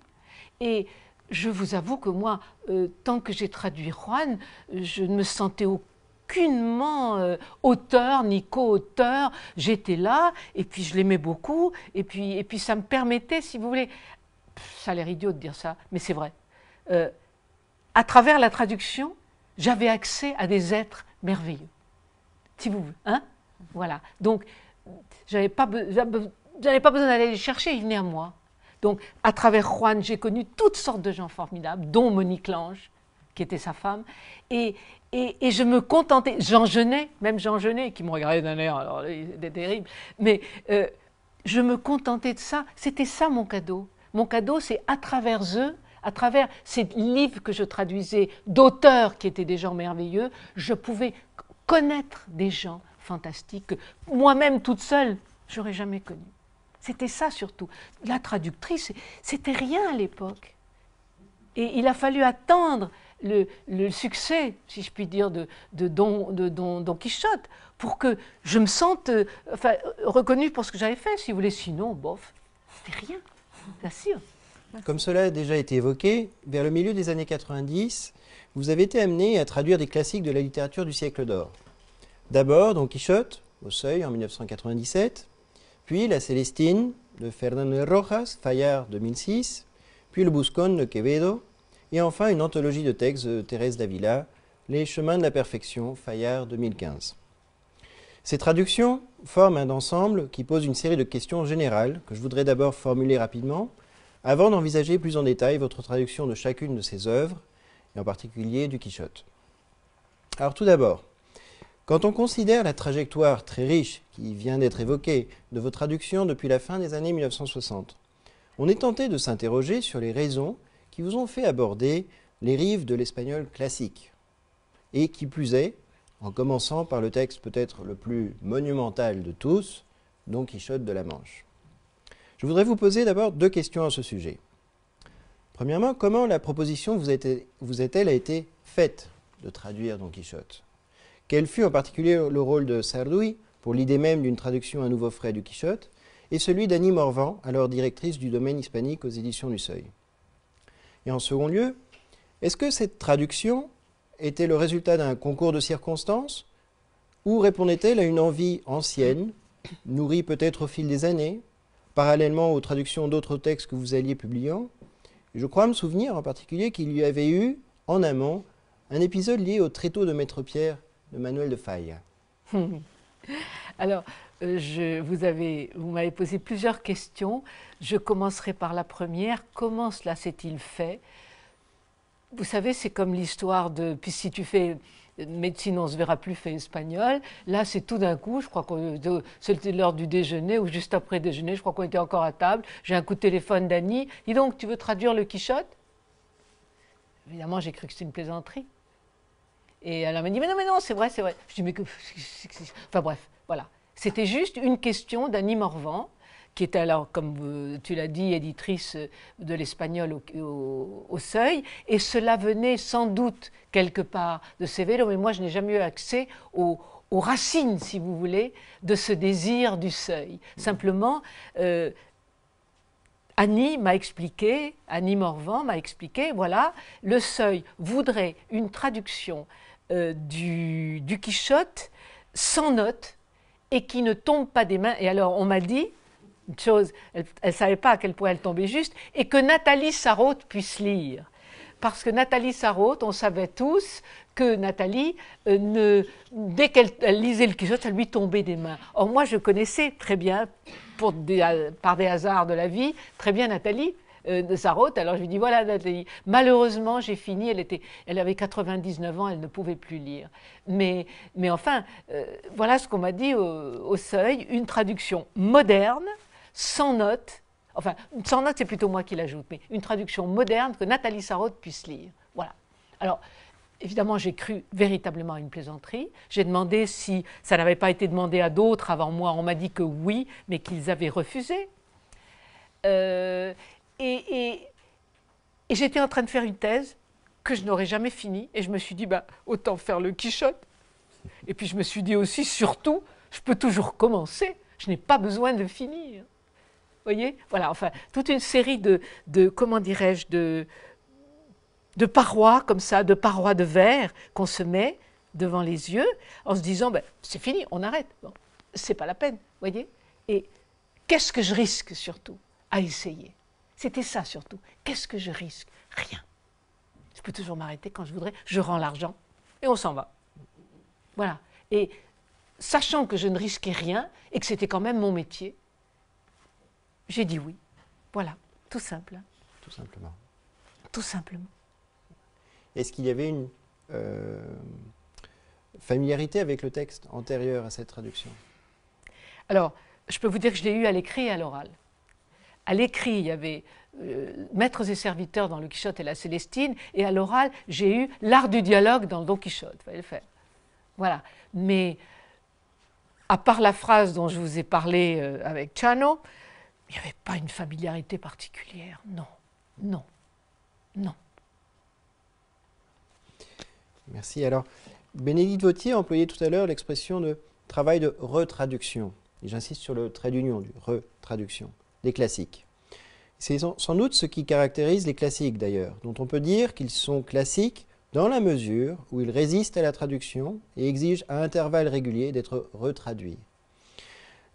S3: Et je vous avoue que moi, euh, tant que j'ai traduit Juan, je ne me sentais aucun aucunement euh, auteur ni co-auteur. J'étais là et puis je l'aimais beaucoup et puis, et puis ça me permettait, si vous voulez, ça a l'air idiot de dire ça, mais c'est vrai. Euh, à travers la traduction, j'avais accès à des êtres merveilleux. Si vous voulez, hein Voilà. Donc, j'avais n'avais pas besoin d'aller les chercher, ils venaient à moi. Donc, à travers Juan, j'ai connu toutes sortes de gens formidables, dont Monique Lange, qui était sa femme. Et, et, je me contentais, Jean Genet, même Jean qui me regardait d'un air, alors était terrible, mais euh, je me contentais de ça. C'était ça mon cadeau. Mon cadeau, c'est à travers eux, à travers ces livres que je traduisais, d'auteurs qui étaient des gens merveilleux, je pouvais connaître des gens fantastiques que moi-même toute seule, j'aurais jamais connu, C'était ça surtout. La traductrice, c'était rien à l'époque. Et il a fallu attendre le, succès, si je puis dire, de, Don, Quichotte, pour que je me sente euh, reconnue pour ce que j'avais fait, si vous voulez. Sinon, bof, c'était rien, bien sûr.
S1: Comme cela a déjà été évoqué, vers le milieu des années 90, vous avez été amené à traduire des classiques de la littérature du siècle d'or. D'abord Don Quichotte, au seuil, en 1997, puis La Célestine de Fernando Rojas, Fayard 2006, puis Le Buscon, de Quevedo et enfin, une anthologie de textes de Thérèse Davila, Les chemins de la perfection, Fayard 2015. Ces traductions forment un ensemble qui pose une série de questions générales que je voudrais d'abord formuler rapidement avant d'envisager plus en détail votre traduction de chacune de ces œuvres, et en particulier du Quichotte. Alors tout d'abord, quand on considère la trajectoire très riche qui vient d'être évoquée de vos traductions depuis la fin des années 1960, on est tenté de s'interroger sur les raisons qui vous ont fait aborder les rives de l'espagnol classique. Et qui plus est, en commençant par le texte peut-être le plus monumental de tous, Don Quichotte de la Manche. Je voudrais vous poser d'abord deux questions à ce sujet. Premièrement, comment la proposition vous, a t est-elle a été faite de traduire Don Quichotte Quel fut en particulier le rôle de Sardoui pour l'idée même d'une traduction à nouveau frais du Quichotte et celui d'Annie Morvan, alors directrice du domaine hispanique aux éditions du Seuil et en second lieu, est-ce que cette traduction était le résultat d'un concours de circonstances ou répondait-elle à une envie ancienne, nourrie peut-être au fil des années, parallèlement aux traductions d'autres textes que vous alliez publiant Je crois me souvenir en particulier qu'il y avait eu, en amont, un épisode lié au tréteau de Maître Pierre de Manuel de Faille.
S3: Alors, euh, je, vous m'avez vous posé plusieurs questions. Je commencerai par la première. Comment cela s'est-il fait Vous savez, c'est comme l'histoire de... Puis si tu fais médecine, on se verra plus, fait espagnol. Là, c'est tout d'un coup, je crois que c'était l'heure du déjeuner ou juste après déjeuner, je crois qu'on était encore à table. J'ai un coup de téléphone d'Annie. Dis donc, tu veux traduire le Quichotte Évidemment, j'ai cru que c'était une plaisanterie. Et elle m'a dit, mais non, mais non, c'est vrai, c'est vrai. Je dis, mais que... Enfin bref, voilà. C'était juste une question d'Annie Morvan, qui était alors, comme tu l'as dit, éditrice de l'espagnol au, seuil, et cela venait sans doute quelque part de vélos, mais moi je n'ai jamais eu accès aux, racines, si vous voulez, de ce désir du seuil. Simplement, euh, Annie m'a expliqué, Annie Morvan m'a expliqué, voilà, le seuil voudrait une traduction euh, du, du Quichotte sans notes et qui ne tombe pas des mains. Et alors, on m'a dit une chose, elle ne savait pas à quel point elle tombait juste, et que Nathalie Sarraute puisse lire. Parce que Nathalie Sarraute, on savait tous que Nathalie, euh, dès qu'elle lisait le Quichotte, ça lui tombait des mains. Or, moi, je connaissais très bien, par des hasards de la vie, très bien Nathalie, euh, de Alors je lui dis voilà Nathalie, malheureusement j'ai fini. Elle était, elle avait 99 ans, elle ne pouvait plus lire. Mais, mais enfin, euh, voilà ce qu'on m'a dit au, seuil, une traduction moderne, sans notes. Enfin, sans notes, c'est plutôt moi qui l'ajoute, mais une traduction moderne que Nathalie Sarraute puisse lire. Voilà. Alors, Évidemment, j'ai cru véritablement à une plaisanterie. J'ai demandé si ça n'avait pas été demandé à d'autres avant moi. On m'a dit que oui, mais qu'ils avaient refusé. Euh, et, j'étais en train de faire une thèse que je n'aurais jamais finie. Et je me suis dit, bah, autant faire le quichotte. Et puis je me suis dit aussi, surtout, je peux toujours commencer. Je n'ai pas besoin de finir. Vous voyez Voilà, enfin, toute une série de, comment dirais-je, de, parois comme ça, de parois de verre qu'on se met devant les yeux en se disant, bah, c'est fini, on arrête. Bon, c'est pas la peine, voyez Et qu'est-ce que je risque surtout à essayer c'était ça surtout. Qu'est-ce que je risque Rien. Je peux toujours m'arrêter quand je voudrais. Je rends l'argent et on s'en va. Voilà. Et sachant que je ne risquais rien et que c'était quand même mon métier, j'ai dit oui. Voilà, tout simple. Tout simplement. Tout simplement.
S1: Est-ce qu'il y avait une euh, familiarité avec le texte antérieur à cette traduction
S3: Alors, je peux vous dire que je l'ai eu à l'écrit et à l'oral. À l'écrit, il y avait euh, Maîtres et serviteurs dans le Quichotte et la Célestine, et à l'oral, j'ai eu l'art du dialogue dans le Don Quichotte. Fallait le faire. Voilà. Mais à part la phrase dont je vous ai parlé euh, avec Chano, il n'y avait pas une familiarité particulière. Non, non, non.
S1: Merci. Alors, Bénédicte Vautier employait tout à l'heure l'expression de travail de retraduction. j'insiste sur le trait d'union du retraduction des classiques. C'est sans doute ce qui caractérise les classiques d'ailleurs, dont on peut dire qu'ils sont classiques dans la mesure où ils résistent à la traduction et exigent à intervalles réguliers d'être retraduits.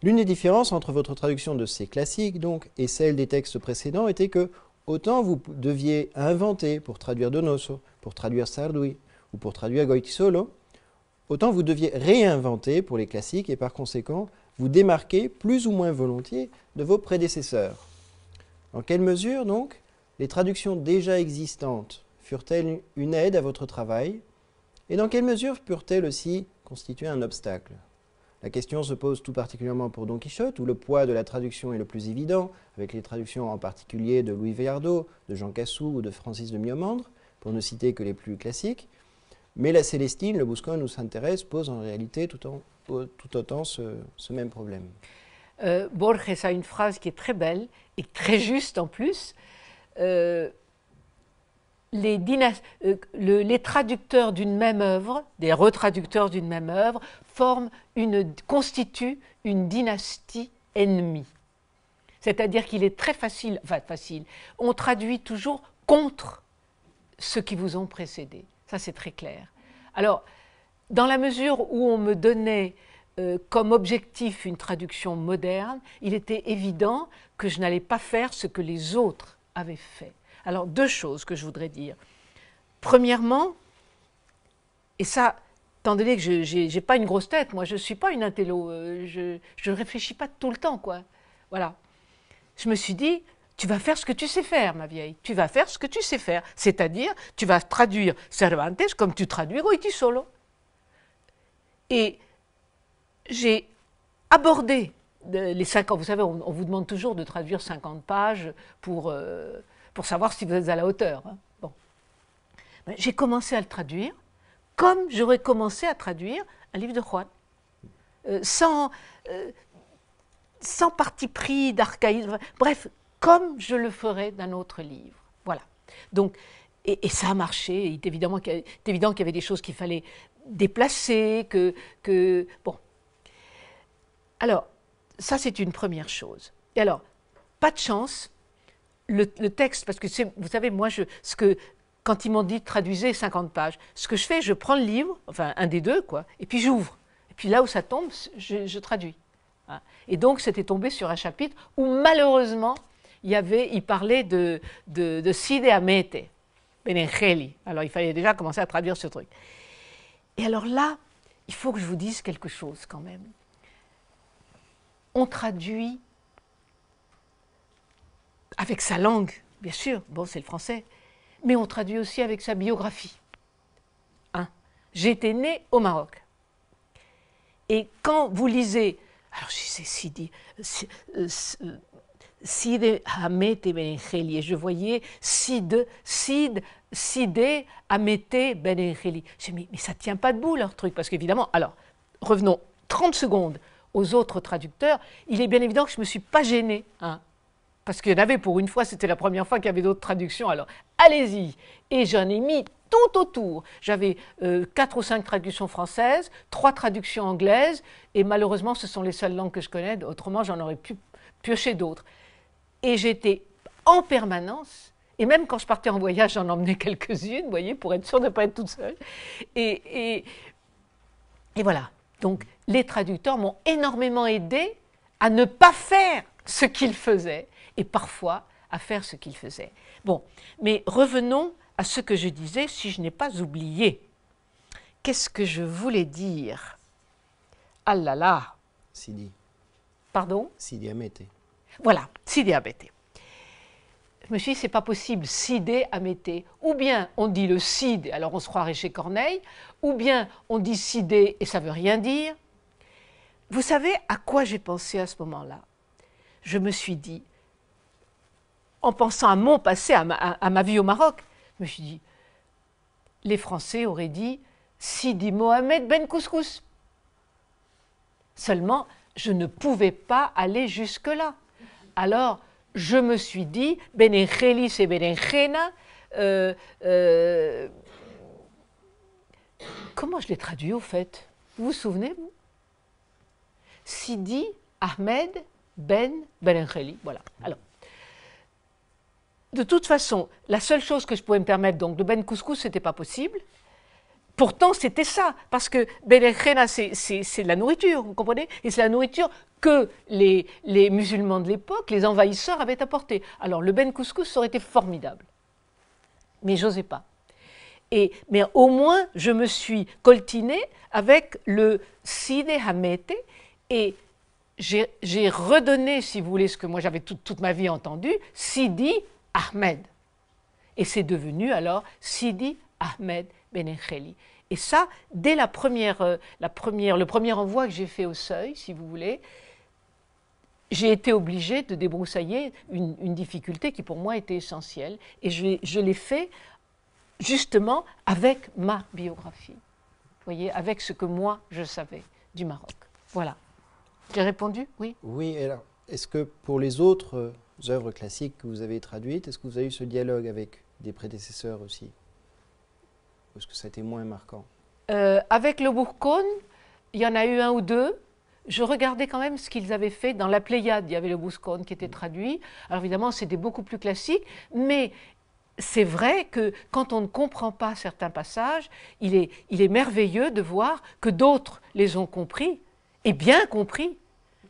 S1: L'une des différences entre votre traduction de ces classiques donc et celle des textes précédents était que autant vous deviez inventer pour traduire Donoso, pour traduire Sardoui ou pour traduire Goitisolo, autant vous deviez réinventer pour les classiques et par conséquent vous démarquez plus ou moins volontiers de vos prédécesseurs. En quelle mesure, donc, les traductions déjà existantes furent-elles une aide à votre travail Et dans quelle mesure purent-elles aussi constituer un obstacle La question se pose tout particulièrement pour Don Quichotte, où le poids de la traduction est le plus évident, avec les traductions en particulier de Louis Villardeau, de Jean Cassou ou de Francis de Miomandre, pour ne citer que les plus classiques, mais la Célestine, le Bousquin, nous s'intéresse, pose en réalité tout, tout autant ce, même problème.
S3: Euh, Borges a une phrase qui est très belle et très juste en plus. Euh, les, euh, les, traducteurs d'une même œuvre, des retraducteurs d'une même œuvre, forment une, constituent une dynastie ennemie. C'est-à-dire qu'il est très facile, enfin facile, on traduit toujours contre ceux qui vous ont précédé. Ça, c'est très clair. Alors, dans la mesure où on me donnait euh, comme objectif une traduction moderne, il était évident que je n'allais pas faire ce que les autres avaient fait. Alors, deux choses que je voudrais dire. Premièrement, et ça, étant donné que je n'ai pas une grosse tête, moi, je ne suis pas une intello, euh, je ne réfléchis pas tout le temps, quoi. Voilà. Je me suis dit, tu vas faire ce que tu sais faire, ma vieille. Tu vas faire ce que tu sais faire. C'est-à-dire, tu vas traduire Cervantes comme tu traduis roiti Solo. Et j'ai abordé euh, les 50, vous savez, on, vous demande toujours de traduire 50 pages pour, euh, pour savoir si vous êtes à la hauteur. Hein. Bon. Ben, j'ai commencé à le traduire comme j'aurais commencé à traduire un livre de Juan, euh, sans, sans parti pris d'archaïsme, bref, comme je le ferai d'un autre livre. Voilà. Donc, et, ça a marché. Il est évidemment qu'il y, y avait des choses qu'il fallait déplacer, que, que. Bon. Alors, ça, c'est une première chose. Et alors, pas de chance, le, texte, parce que vous savez, moi, je, ce que, quand ils m'ont dit traduisez 50 pages, ce que je fais, je prends le livre, enfin un des deux, quoi, et puis j'ouvre. Et puis là où ça tombe, je traduis. Hein. Et donc, c'était tombé sur un chapitre où, malheureusement, il, y avait, il parlait de, de, Amete, Benengeli. Alors il fallait déjà commencer à traduire ce truc. Et alors là, il faut que je vous dise quelque chose quand même. On traduit avec sa langue, bien sûr, bon c'est le français, mais on traduit aussi avec sa biographie. Hein J'étais né au Maroc. Et quand vous lisez, alors je sais Sidi, euh, euh, euh, Side Hamet Benengeli. Et je voyais Sid, Sid, Sidé Hamete Benengeli. mais ça ne tient pas debout leur truc, parce qu'évidemment, alors, revenons 30 secondes aux autres traducteurs. Il est bien évident que je ne me suis pas gêné hein. parce qu'il y en avait pour une fois, c'était la première fois qu'il y avait d'autres traductions. Alors, allez-y. Et j'en ai mis tout autour. J'avais euh, quatre ou cinq traductions françaises, trois traductions anglaises, et malheureusement, ce sont les seules langues que je connais. Autrement, j'en aurais pu piocher d'autres. Et j'étais en permanence, et même quand je partais en voyage, j'en emmenais quelques-unes, vous voyez, pour être sûre de ne pas être toute seule. Et, et, et voilà. Donc, les traducteurs m'ont énormément aidé à ne pas faire ce qu'ils faisaient, et parfois à faire ce qu'ils faisaient. Bon, mais revenons à ce que je disais, si je n'ai pas oublié. Qu'est-ce que je voulais dire Ah là là Sidi. Pardon
S1: Sidi Amete.
S3: Voilà, Sidé Amété. Je me suis dit, c'est pas possible, Sidé Amété. Ou bien on dit le Cid, alors on se croirait chez Corneille, ou bien on dit Sidé et ça veut rien dire. Vous savez à quoi j'ai pensé à ce moment-là Je me suis dit, en pensant à mon passé, à ma, vie au Maroc, je me suis dit, les Français auraient dit Sidi Mohamed Ben Couscous. Seulement, je ne pouvais pas aller jusque-là. Alors, je me suis dit, benengeli et c'est comment je l'ai traduit au fait Vous vous souvenez, Sidi Ahmed Ben Benengeli. Voilà. Alors, de toute façon, la seule chose que je pouvais me permettre donc de Ben Couscous, n'était pas possible. Pourtant, c'était ça, parce que Belechena, c'est de la nourriture, vous comprenez Et c'est la nourriture que les, musulmans de l'époque, les envahisseurs, avaient apportée. Alors, le Ben Couscous aurait été formidable. Mais j'osais pas. Et, mais au moins, je me suis coltinée avec le Sidi Hamete et j'ai redonné, si vous voulez, ce que moi j'avais toute ma vie entendu, Sidi Ahmed. Et c'est devenu alors Sidi Ahmed Benecheli. Et ça, dès la première, euh, la première, le premier envoi que j'ai fait au seuil, si vous voulez, j'ai été obligée de débroussailler une, difficulté qui pour moi était essentielle. Et je, l'ai fait justement avec ma biographie, vous voyez, avec ce que moi je savais du Maroc. Voilà. J'ai répondu Oui
S1: Oui, est-ce que pour les autres euh, œuvres classiques que vous avez traduites, est-ce que vous avez eu ce dialogue avec des prédécesseurs aussi parce ce que ça a été moins marquant
S3: euh, Avec le Bourcon, il y en a eu un ou deux. Je regardais quand même ce qu'ils avaient fait dans la Pléiade. Il y avait le Bourcon qui était traduit. Alors évidemment, c'était beaucoup plus classique, mais c'est vrai que quand on ne comprend pas certains passages, il est, merveilleux de voir que d'autres les ont compris, et bien compris.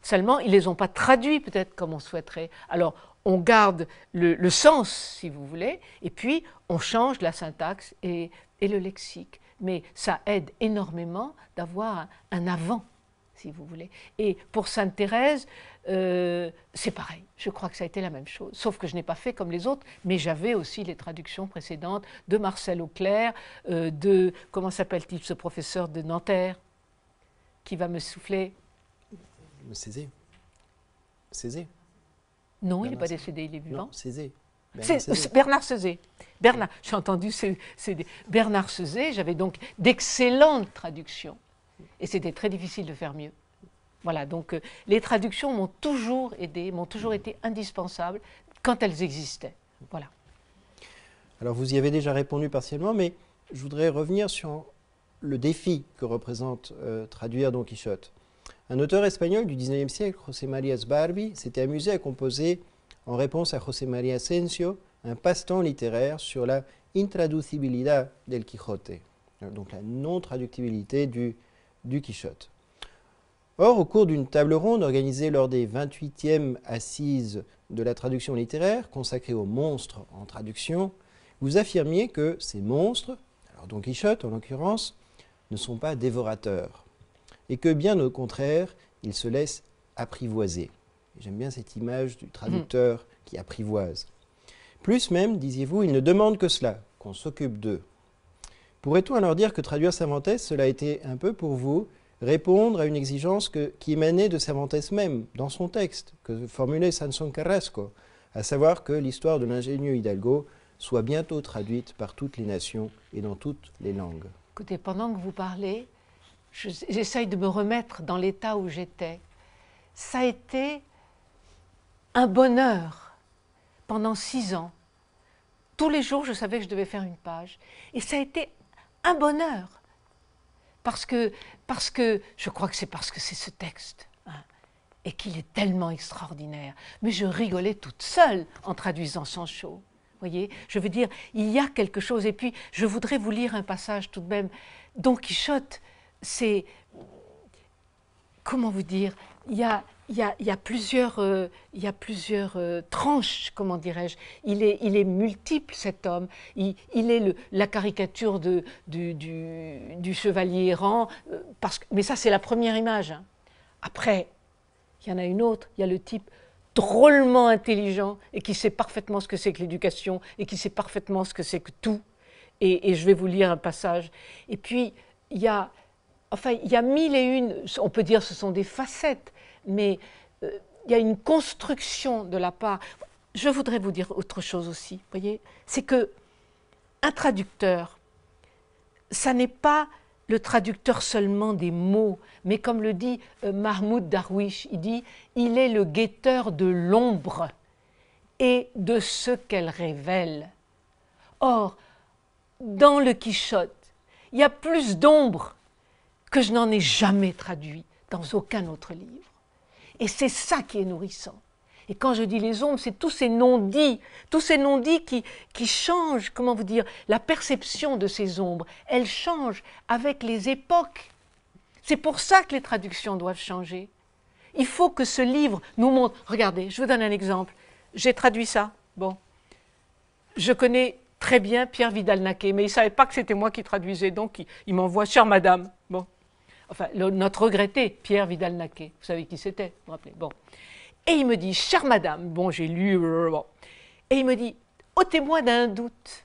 S3: Seulement, ils ne les ont pas traduits peut-être comme on souhaiterait. Alors, on garde le, le, sens, si vous voulez, et puis on change la syntaxe et et le lexique. Mais ça aide énormément d'avoir un avant, si vous voulez. Et pour Sainte Thérèse, euh, c'est pareil. Je crois que ça a été la même chose. Sauf que je n'ai pas fait comme les autres, mais j'avais aussi les traductions précédentes de Marcel Auclair, euh, de, comment s'appelle-t-il ce professeur de Nanterre, qui va me souffler
S1: saisir. Saisir.
S3: Non, il n'est pas décédé, il est vivant. Non, ben, Bernard Sezé. Bernard, j'ai entendu c'est Bernard Sezé, j'avais donc d'excellentes traductions. Et c'était très difficile de faire mieux. Voilà, donc euh, les traductions m'ont toujours aidé, m'ont toujours été indispensables quand elles existaient. Voilà.
S1: Alors vous y avez déjà répondu partiellement, mais je voudrais revenir sur le défi que représente euh, traduire Don Quichotte. Un auteur espagnol du 19e siècle, José Marias Barbi, s'était amusé à composer en réponse à José María Asensio, un passe-temps littéraire sur la intraducibilidad del Quijote, donc la non-traductibilité du, du Quichotte. Or, au cours d'une table ronde organisée lors des 28e assises de la traduction littéraire, consacrée aux monstres en traduction, vous affirmiez que ces monstres, alors Don Quichotte en l'occurrence, ne sont pas dévorateurs, et que bien au contraire, ils se laissent apprivoiser. J'aime bien cette image du traducteur mm. qui apprivoise. Plus même, disiez-vous, ils ne demandent que cela, qu'on s'occupe d'eux. Pourrait-on alors dire que traduire Cervantes, cela a été un peu pour vous répondre à une exigence qui émanait de Cervantes même, dans son texte, que formulait Sanson Carrasco, à savoir que l'histoire de l'ingénieux Hidalgo soit bientôt traduite par toutes les nations et dans toutes les langues.
S3: Écoutez, pendant que vous parlez, j'essaye de me remettre dans l'état où j'étais. Ça a été un bonheur pendant six ans. Tous les jours, je savais que je devais faire une page. Et ça a été un bonheur. Parce que, parce que je crois que c'est parce que c'est ce texte. Hein, et qu'il est tellement extraordinaire. Mais je rigolais toute seule en traduisant Sancho. Voyez, je veux dire, il y a quelque chose. Et puis, je voudrais vous lire un passage tout de même. Don Quichotte, c'est comment vous dire il y a, a, plusieurs, il y a plusieurs euh, euh, tranches, comment dirais-je. Il est, il est multiple, cet homme. Il, est le, la caricature de, du, du, du, chevalier errant. Euh, parce que, mais ça, c'est la première image. Hein. Après, il y en a une autre. Il y a le type drôlement intelligent et qui sait parfaitement ce que c'est que l'éducation et qui sait parfaitement ce que c'est que tout. et, je vais vous lire un passage. Et puis, il y a Enfin, il y a mille et une, on peut dire ce sont des facettes, mais euh, il y a une construction de la part. Je voudrais vous dire autre chose aussi, voyez, c'est que un traducteur, ça n'est pas le traducteur seulement des mots, mais comme le dit euh, Mahmoud Darwish, il dit il est le guetteur de l'ombre et de ce qu'elle révèle. Or, dans le Quichotte, il y a plus d'ombre que je n'en ai jamais traduit dans aucun autre livre. Et c'est ça qui est nourrissant. Et quand je dis les ombres, c'est tous ces noms dits tous ces noms dits qui, qui changent, comment vous dire, la perception de ces ombres. Elles changent avec les époques. C'est pour ça que les traductions doivent changer. Il faut que ce livre nous montre. Regardez, je vous donne un exemple. J'ai traduit ça. Bon. Je connais très bien Pierre Vidal-Naquet, mais il ne savait pas que c'était moi qui traduisais, donc il, m'envoie, chère madame. Bon enfin, notre regretté Pierre Vidal-Naquet. Vous savez qui c'était, vous vous rappelez Bon. Et il me dit, chère madame, bon, j'ai lu, euh, euh, bon. et il me dit, ôtez-moi d'un doute,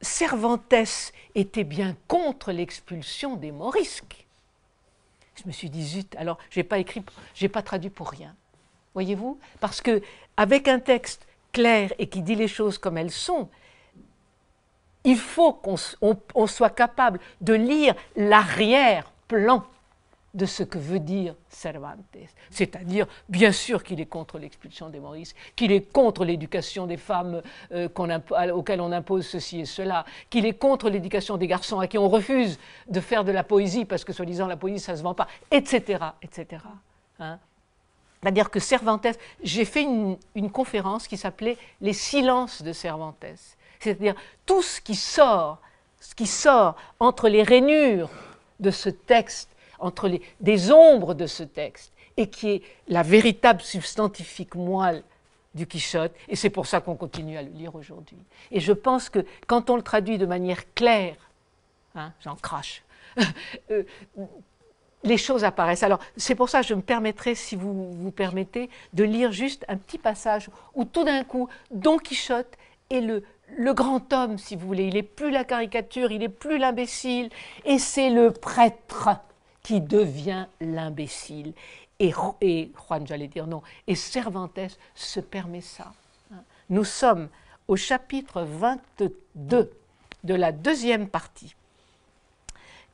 S3: Cervantes était bien contre l'expulsion des morisques. Je me suis dit, zut, alors, j'ai pas écrit, j'ai pas traduit pour rien. Voyez-vous Parce que, avec un texte clair et qui dit les choses comme elles sont, il faut qu'on soit capable de lire l'arrière plan de ce que veut dire Cervantes. C'est-à-dire, bien sûr qu'il est contre l'expulsion des Maurices, qu'il est contre l'éducation des femmes euh, auxquelles on impose ceci et cela, qu'il est contre l'éducation des garçons à qui on refuse de faire de la poésie parce que, soi-disant, la poésie, ça se vend pas, etc. etc. Hein. C'est-à-dire que Cervantes, j'ai fait une, une conférence qui s'appelait Les silences de Cervantes. C'est-à-dire tout ce qui sort, ce qui sort entre les rainures de ce texte, entre les, des ombres de ce texte, et qui est la véritable substantifique moelle du Quichotte, et c'est pour ça qu'on continue à le lire aujourd'hui. Et je pense que quand on le traduit de manière claire, hein, j'en crache, euh, les choses apparaissent. Alors c'est pour ça que je me permettrai, si vous vous permettez, de lire juste un petit passage où tout d'un coup, Don Quichotte est le le grand homme, si vous voulez. Il n'est plus la caricature, il n'est plus l'imbécile. Et c'est le prêtre qui devient l'imbécile. Et, Juan, j'allais dire non, et Cervantes se permet ça. Hein. Nous sommes au chapitre 22 de la deuxième partie.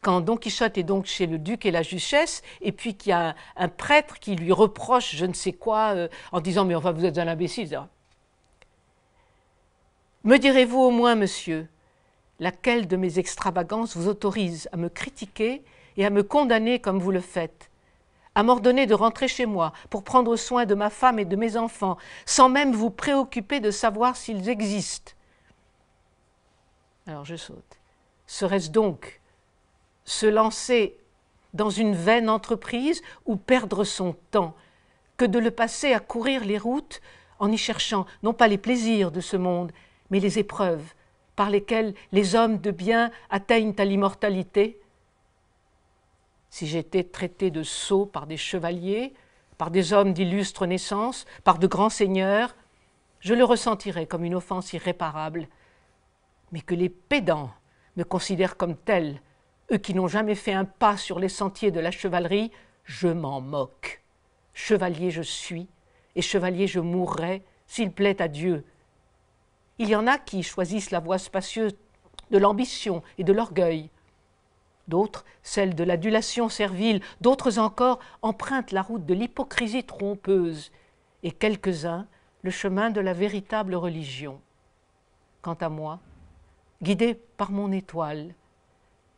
S3: Quand Don Quichotte est donc chez le duc et la duchesse, et puis qu'il y a un, prêtre qui lui reproche je ne sais quoi euh, en disant Mais enfin, vous êtes un imbécile. Me direz-vous au moins, monsieur, laquelle de mes extravagances vous autorise à me critiquer et à me condamner comme vous le faites, à m'ordonner de rentrer chez moi pour prendre soin de ma femme et de mes enfants, sans même vous préoccuper de savoir s'ils existent Alors je saute. Serait-ce donc se lancer dans une vaine entreprise ou perdre son temps que de le passer à courir les routes en y cherchant non pas les plaisirs de ce monde, mais les épreuves par lesquelles les hommes de bien atteignent à l'immortalité. Si j'étais traité de sot par des chevaliers, par des hommes d'illustre naissance, par de grands seigneurs, je le ressentirais comme une offense irréparable. Mais que les pédants me considèrent comme tel, eux qui n'ont jamais fait un pas sur les sentiers de la chevalerie, je m'en moque. Chevalier je suis, et chevalier je mourrai, s'il plaît à Dieu, il y en a qui choisissent la voie spacieuse de l'ambition et de l'orgueil. D'autres, celle de l'adulation servile, d'autres encore empruntent la route de l'hypocrisie trompeuse, et quelques-uns le chemin de la véritable religion. Quant à moi, guidé par mon étoile,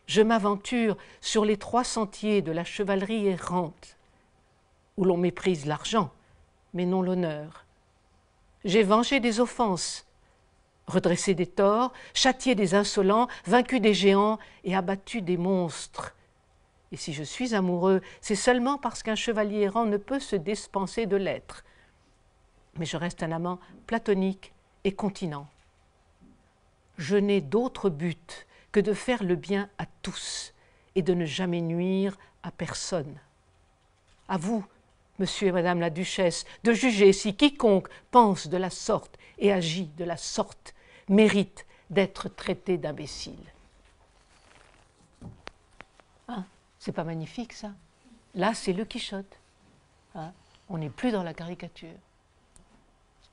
S3: je m'aventure sur les trois sentiers de la chevalerie errante, où l'on méprise l'argent, mais non l'honneur. J'ai vengé des offenses, redressé des torts, châtier des insolents, vaincu des géants et abattu des monstres. Et si je suis amoureux, c'est seulement parce qu'un chevalier errant ne peut se dispenser de l'être. Mais je reste un amant platonique et continent. Je n'ai d'autre but que de faire le bien à tous et de ne jamais nuire à personne. À vous, monsieur et madame la duchesse, de juger si quiconque pense de la sorte et agit de la sorte mérite d'être traité d'imbécile. Hein c'est pas magnifique ça Là, c'est le Quichotte. Hein, on n'est plus dans la caricature.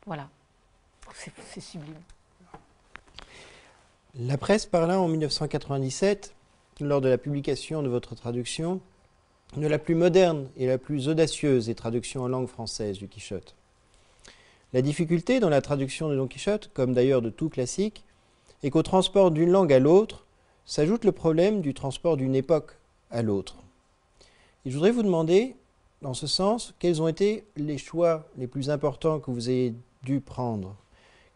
S3: Voilà. C'est sublime.
S1: La presse parla en 1997, lors de la publication de votre traduction, de la plus moderne et la plus audacieuse des traductions en langue française du Quichotte. La difficulté dans la traduction de Don Quichotte, comme d'ailleurs de tout classique, est qu'au transport d'une langue à l'autre s'ajoute le problème du transport d'une époque à l'autre. je voudrais vous demander, dans ce sens, quels ont été les choix les plus importants que vous ayez dû prendre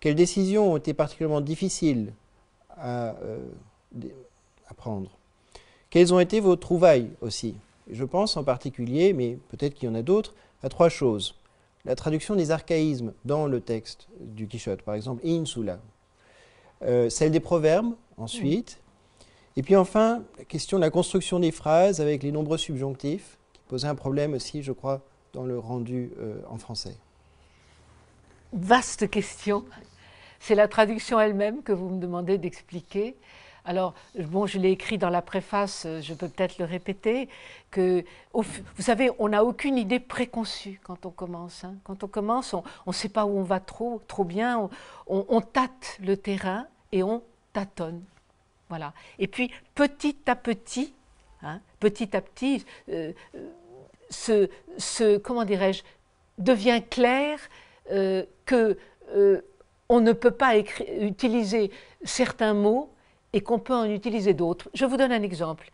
S1: Quelles décisions ont été particulièrement difficiles à, euh, à prendre Quelles ont été vos trouvailles aussi Je pense en particulier, mais peut-être qu'il y en a d'autres, à trois choses la traduction des archaïsmes dans le texte du Quichotte, par exemple insula, euh, celle des proverbes ensuite, et puis enfin la question de la construction des phrases avec les nombreux subjonctifs, qui posait un problème aussi, je crois, dans le rendu euh, en français.
S3: Vaste question. C'est la traduction elle-même que vous me demandez d'expliquer. Alors, bon, je l'ai écrit dans la préface, euh, je peux peut-être le répéter, que, vous savez, on n'a aucune idée préconçue quand on commence. Hein. Quand on commence, on ne sait pas où on va trop, trop bien, on, tâte le terrain et on tâtonne. Voilà. Et puis, petit à petit, hein, petit à petit, euh, ce, comment dirais-je, devient clair euh, que euh, on ne peut pas utiliser certains mots et qu'on peut en utiliser d'autres. Je vous donne un exemple.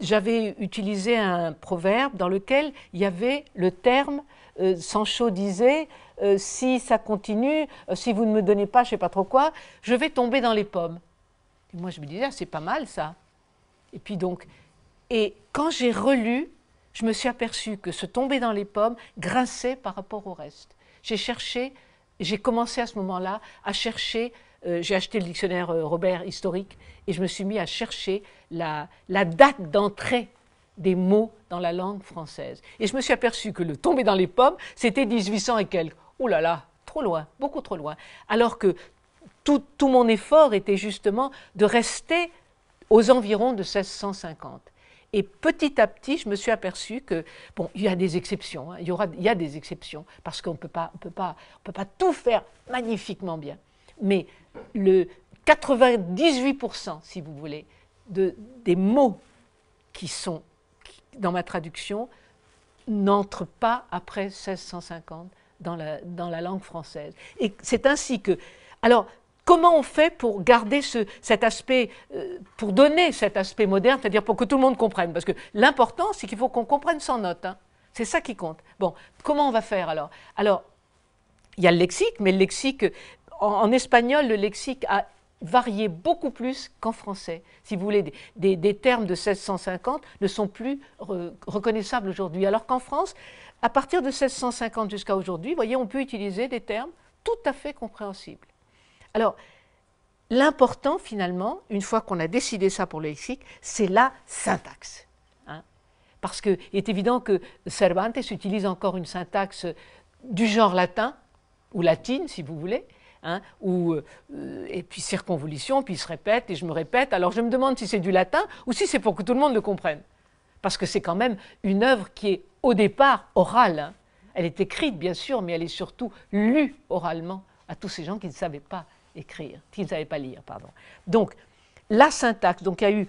S3: J'avais utilisé un proverbe dans lequel il y avait le terme euh, Sancho disait euh, si ça continue, euh, si vous ne me donnez pas, je ne sais pas trop quoi, je vais tomber dans les pommes. Et moi, je me disais, ah, c'est pas mal ça. Et puis donc, et quand j'ai relu, je me suis aperçu que se tomber dans les pommes grinçait par rapport au reste. J'ai cherché, j'ai commencé à ce moment-là à chercher euh, j'ai acheté le dictionnaire euh, Robert historique et je me suis mis à chercher la, date d'entrée des mots dans la langue française. Et je me suis aperçu que le tomber dans les pommes, c'était 1800 et quelques. Ouh là là, trop loin, beaucoup trop loin. Alors que tout, mon effort était justement de rester aux environs de 1650. Et petit à petit, je me suis aperçu que, bon, il y a des exceptions, hein. il, y aura, il y a des exceptions, parce qu'on ne peut pas, on peut pas tout faire magnifiquement bien. Mais le 98%, si vous voulez, de, des mots qui sont dans ma traduction n'entrent pas après 1650 dans la, dans la langue française. Et c'est ainsi que... Alors, comment on fait pour garder cet aspect, euh, pour donner cet aspect moderne, c'est-à-dire pour que tout le monde comprenne Parce que l'important, c'est qu'il faut qu'on comprenne sans note. Hein. C'est ça qui compte. Bon, comment on va faire alors Alors, il y a le lexique, mais le lexique, en, espagnol, le lexique a varié beaucoup plus qu'en français. Si vous voulez, des, termes de 1650 ne sont plus reconnaissables aujourd'hui. Alors qu'en France, à partir de 1650 jusqu'à aujourd'hui, voyez, on peut utiliser des termes tout à fait compréhensibles. Alors, l'important finalement, une fois qu'on a décidé ça pour le lexique, c'est la syntaxe. Hein Parce qu'il est évident que Cervantes utilise encore une syntaxe du genre latin, ou latine si vous voulez, Hein, euh, et puis circonvolution, puis il se répète et je me répète. Alors je me demande si c'est du latin ou si c'est pour que tout le monde le comprenne. Parce que c'est quand même une œuvre qui est au départ orale. Hein. Elle est écrite, bien sûr, mais elle est surtout lue oralement à tous ces gens qui ne savaient pas écrire, qui ne savaient pas lire, pardon. Donc, la syntaxe, donc il y a eu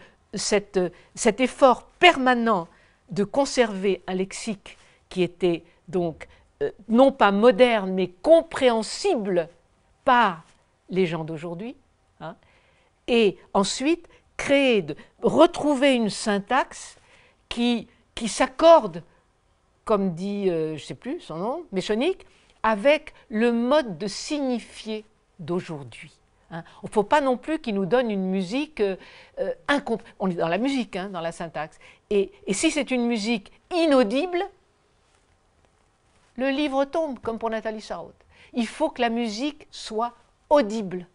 S3: euh, cet effort permanent de conserver un lexique qui était donc euh, non pas moderne, mais compréhensible par les gens d'aujourd'hui, hein, et ensuite créer, de, retrouver une syntaxe qui, qui s'accorde, comme dit, euh, je ne sais plus son nom, Méchonique, avec le mode de signifier d'aujourd'hui. Il hein. ne faut pas non plus qu'il nous donne une musique euh, euh, incompréhensible. On est dans la musique, hein, dans la syntaxe. Et, si c'est une musique inaudible, le livre tombe, comme pour Nathalie Sarraute il faut que la musique soit audible.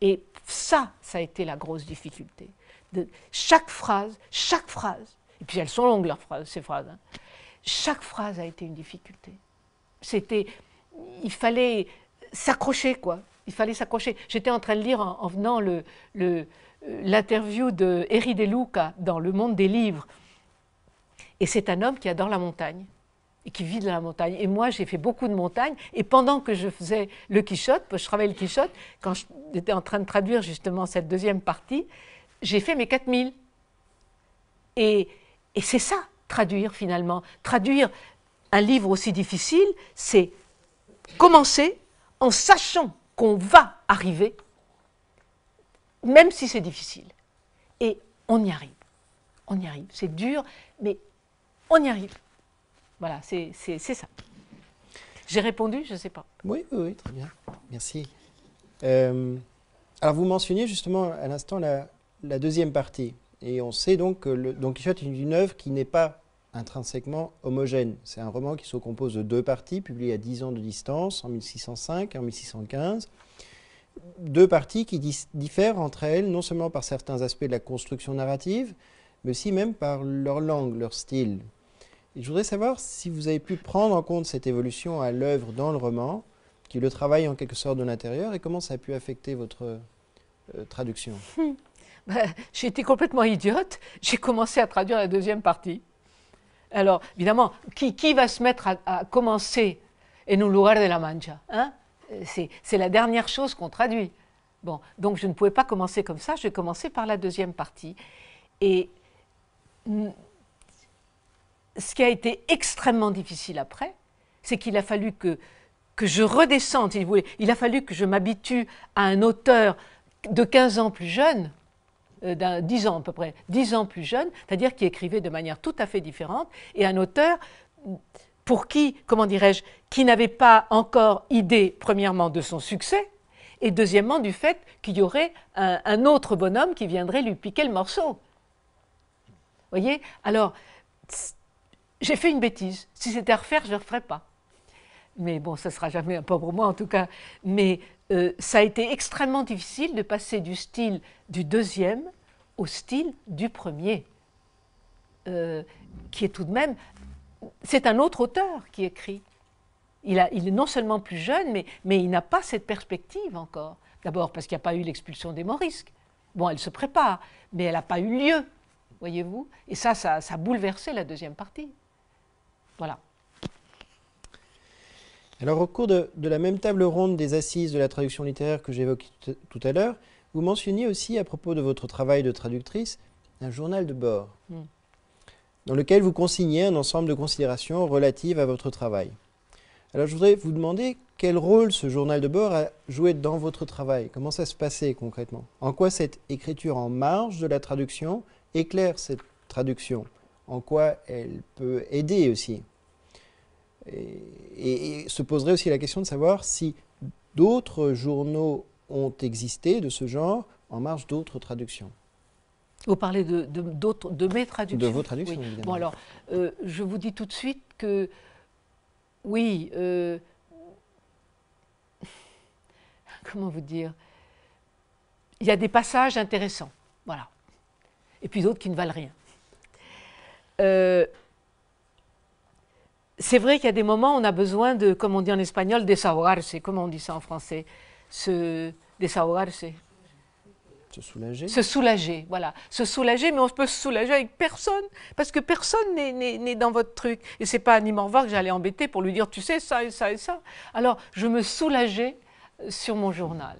S3: Et ça, ça a été la grosse difficulté. chaque phrase, chaque phrase, et puis elles sont longues ces phrases, hein. chaque phrase a été une difficulté. C'était, il fallait s'accrocher, quoi. Il fallait s'accrocher. J'étais en train de lire en, venant euh, l'interview le, de De Luca hein, dans Le Monde des Livres. Et c'est un homme qui adore la montagne et qui vit dans la montagne. Et moi, j'ai fait beaucoup de montagnes, Et pendant que je faisais le Quichotte, je travaillais le Quichotte, quand j'étais en train de traduire justement cette deuxième partie, j'ai fait mes 4000. et c'est ça, traduire finalement. Traduire un livre aussi difficile, c'est commencer en sachant qu'on va arriver, même si c'est difficile. Et on y arrive. On y arrive. C'est dur, mais on y arrive. Voilà, c'est ça. J'ai répondu, je ne sais pas. Oui, oui, très bien.
S1: Merci. Euh, alors, vous mentionniez justement à l'instant la, deuxième partie. Et on sait donc que le Don œuvre qui n'est pas intrinsèquement homogène. C'est un roman qui se compose de deux parties, publiées à 10 ans de distance, en 1605 et en 1615. Deux parties qui diffèrent entre elles, non seulement par certains aspects de la construction narrative, mais aussi même par leur langue, leur style je voudrais savoir si vous avez pu prendre en compte cette évolution à l'œuvre dans le roman, qui le travaille en quelque sorte de l'intérieur, et comment ça a pu affecter votre euh, traduction
S3: bah, J'ai été complètement idiote. J'ai commencé à traduire la deuxième partie. Alors, évidemment, qui, qui va se mettre à, commencer en un lugar de la mancha hein? euh, C'est la dernière chose qu'on traduit. Bon, donc je ne pouvais pas commencer comme ça, j'ai commencé par la deuxième partie. Et mm, ce qui a été extrêmement difficile après, c'est qu'il a fallu que, je redescende, si vous voulez. Il a fallu que je m'habitue à un auteur de 15 ans plus jeune, euh, d'un 10 ans à peu près, 10 ans plus jeune, c'est-à-dire qui écrivait de manière tout à fait différente, et un auteur pour qui, comment dirais-je, qui n'avait pas encore idée, premièrement, de son succès, et deuxièmement, du fait qu'il y aurait un, autre bonhomme qui viendrait lui piquer le morceau. voyez Alors, j'ai fait une bêtise. Si c'était à refaire, je ne le referais pas. Mais bon, ça ne sera jamais un pauvre moi en tout cas. Mais euh, ça a été extrêmement difficile de passer du style du deuxième au style du premier, euh, qui est tout de même. C'est un autre auteur qui écrit. Il, a, il, est non seulement plus jeune, mais, mais il n'a pas cette perspective encore. D'abord parce qu'il n'y a pas eu l'expulsion des Morisques. Bon, elle se prépare, mais elle n'a pas eu lieu, voyez-vous. Et ça, ça, ça a bouleversé la deuxième partie. Voilà.
S1: Alors au cours de, la même table ronde des assises de la traduction littéraire que j'évoquais tout à l'heure, vous mentionniez aussi à propos de votre travail de traductrice un journal de bord hmm. dans lequel vous consignez un ensemble de considérations relatives à votre travail. Alors je voudrais vous demander quel rôle ce journal de bord a joué dans votre travail Comment ça se passait concrètement En quoi cette écriture en marge de la traduction éclaire cette traduction en quoi elle peut aider aussi. Et, se poserait aussi la question de savoir si d'autres journaux ont existé de ce genre en marge d'autres traductions.
S3: Vous parlez de, de, mes traductions. De vos traductions, évidemment. Bon, alors, euh, je vous dis tout de suite que, oui, euh, comment vous dire Il y a des passages intéressants, voilà. Et puis d'autres qui ne valent rien. Euh, c'est vrai qu'il y a des moments où on a besoin de, comme on dit en espagnol, desahogarse. Comment on dit ça en français Se Se
S1: soulager. Se
S3: soulager, voilà. Se soulager, mais on peut se soulager avec personne, parce que personne n'est dans votre truc. Et c'est pas Annie voir que j'allais embêter pour lui dire, tu sais, ça et ça et ça. Alors, je me soulageais euh, sur mon journal.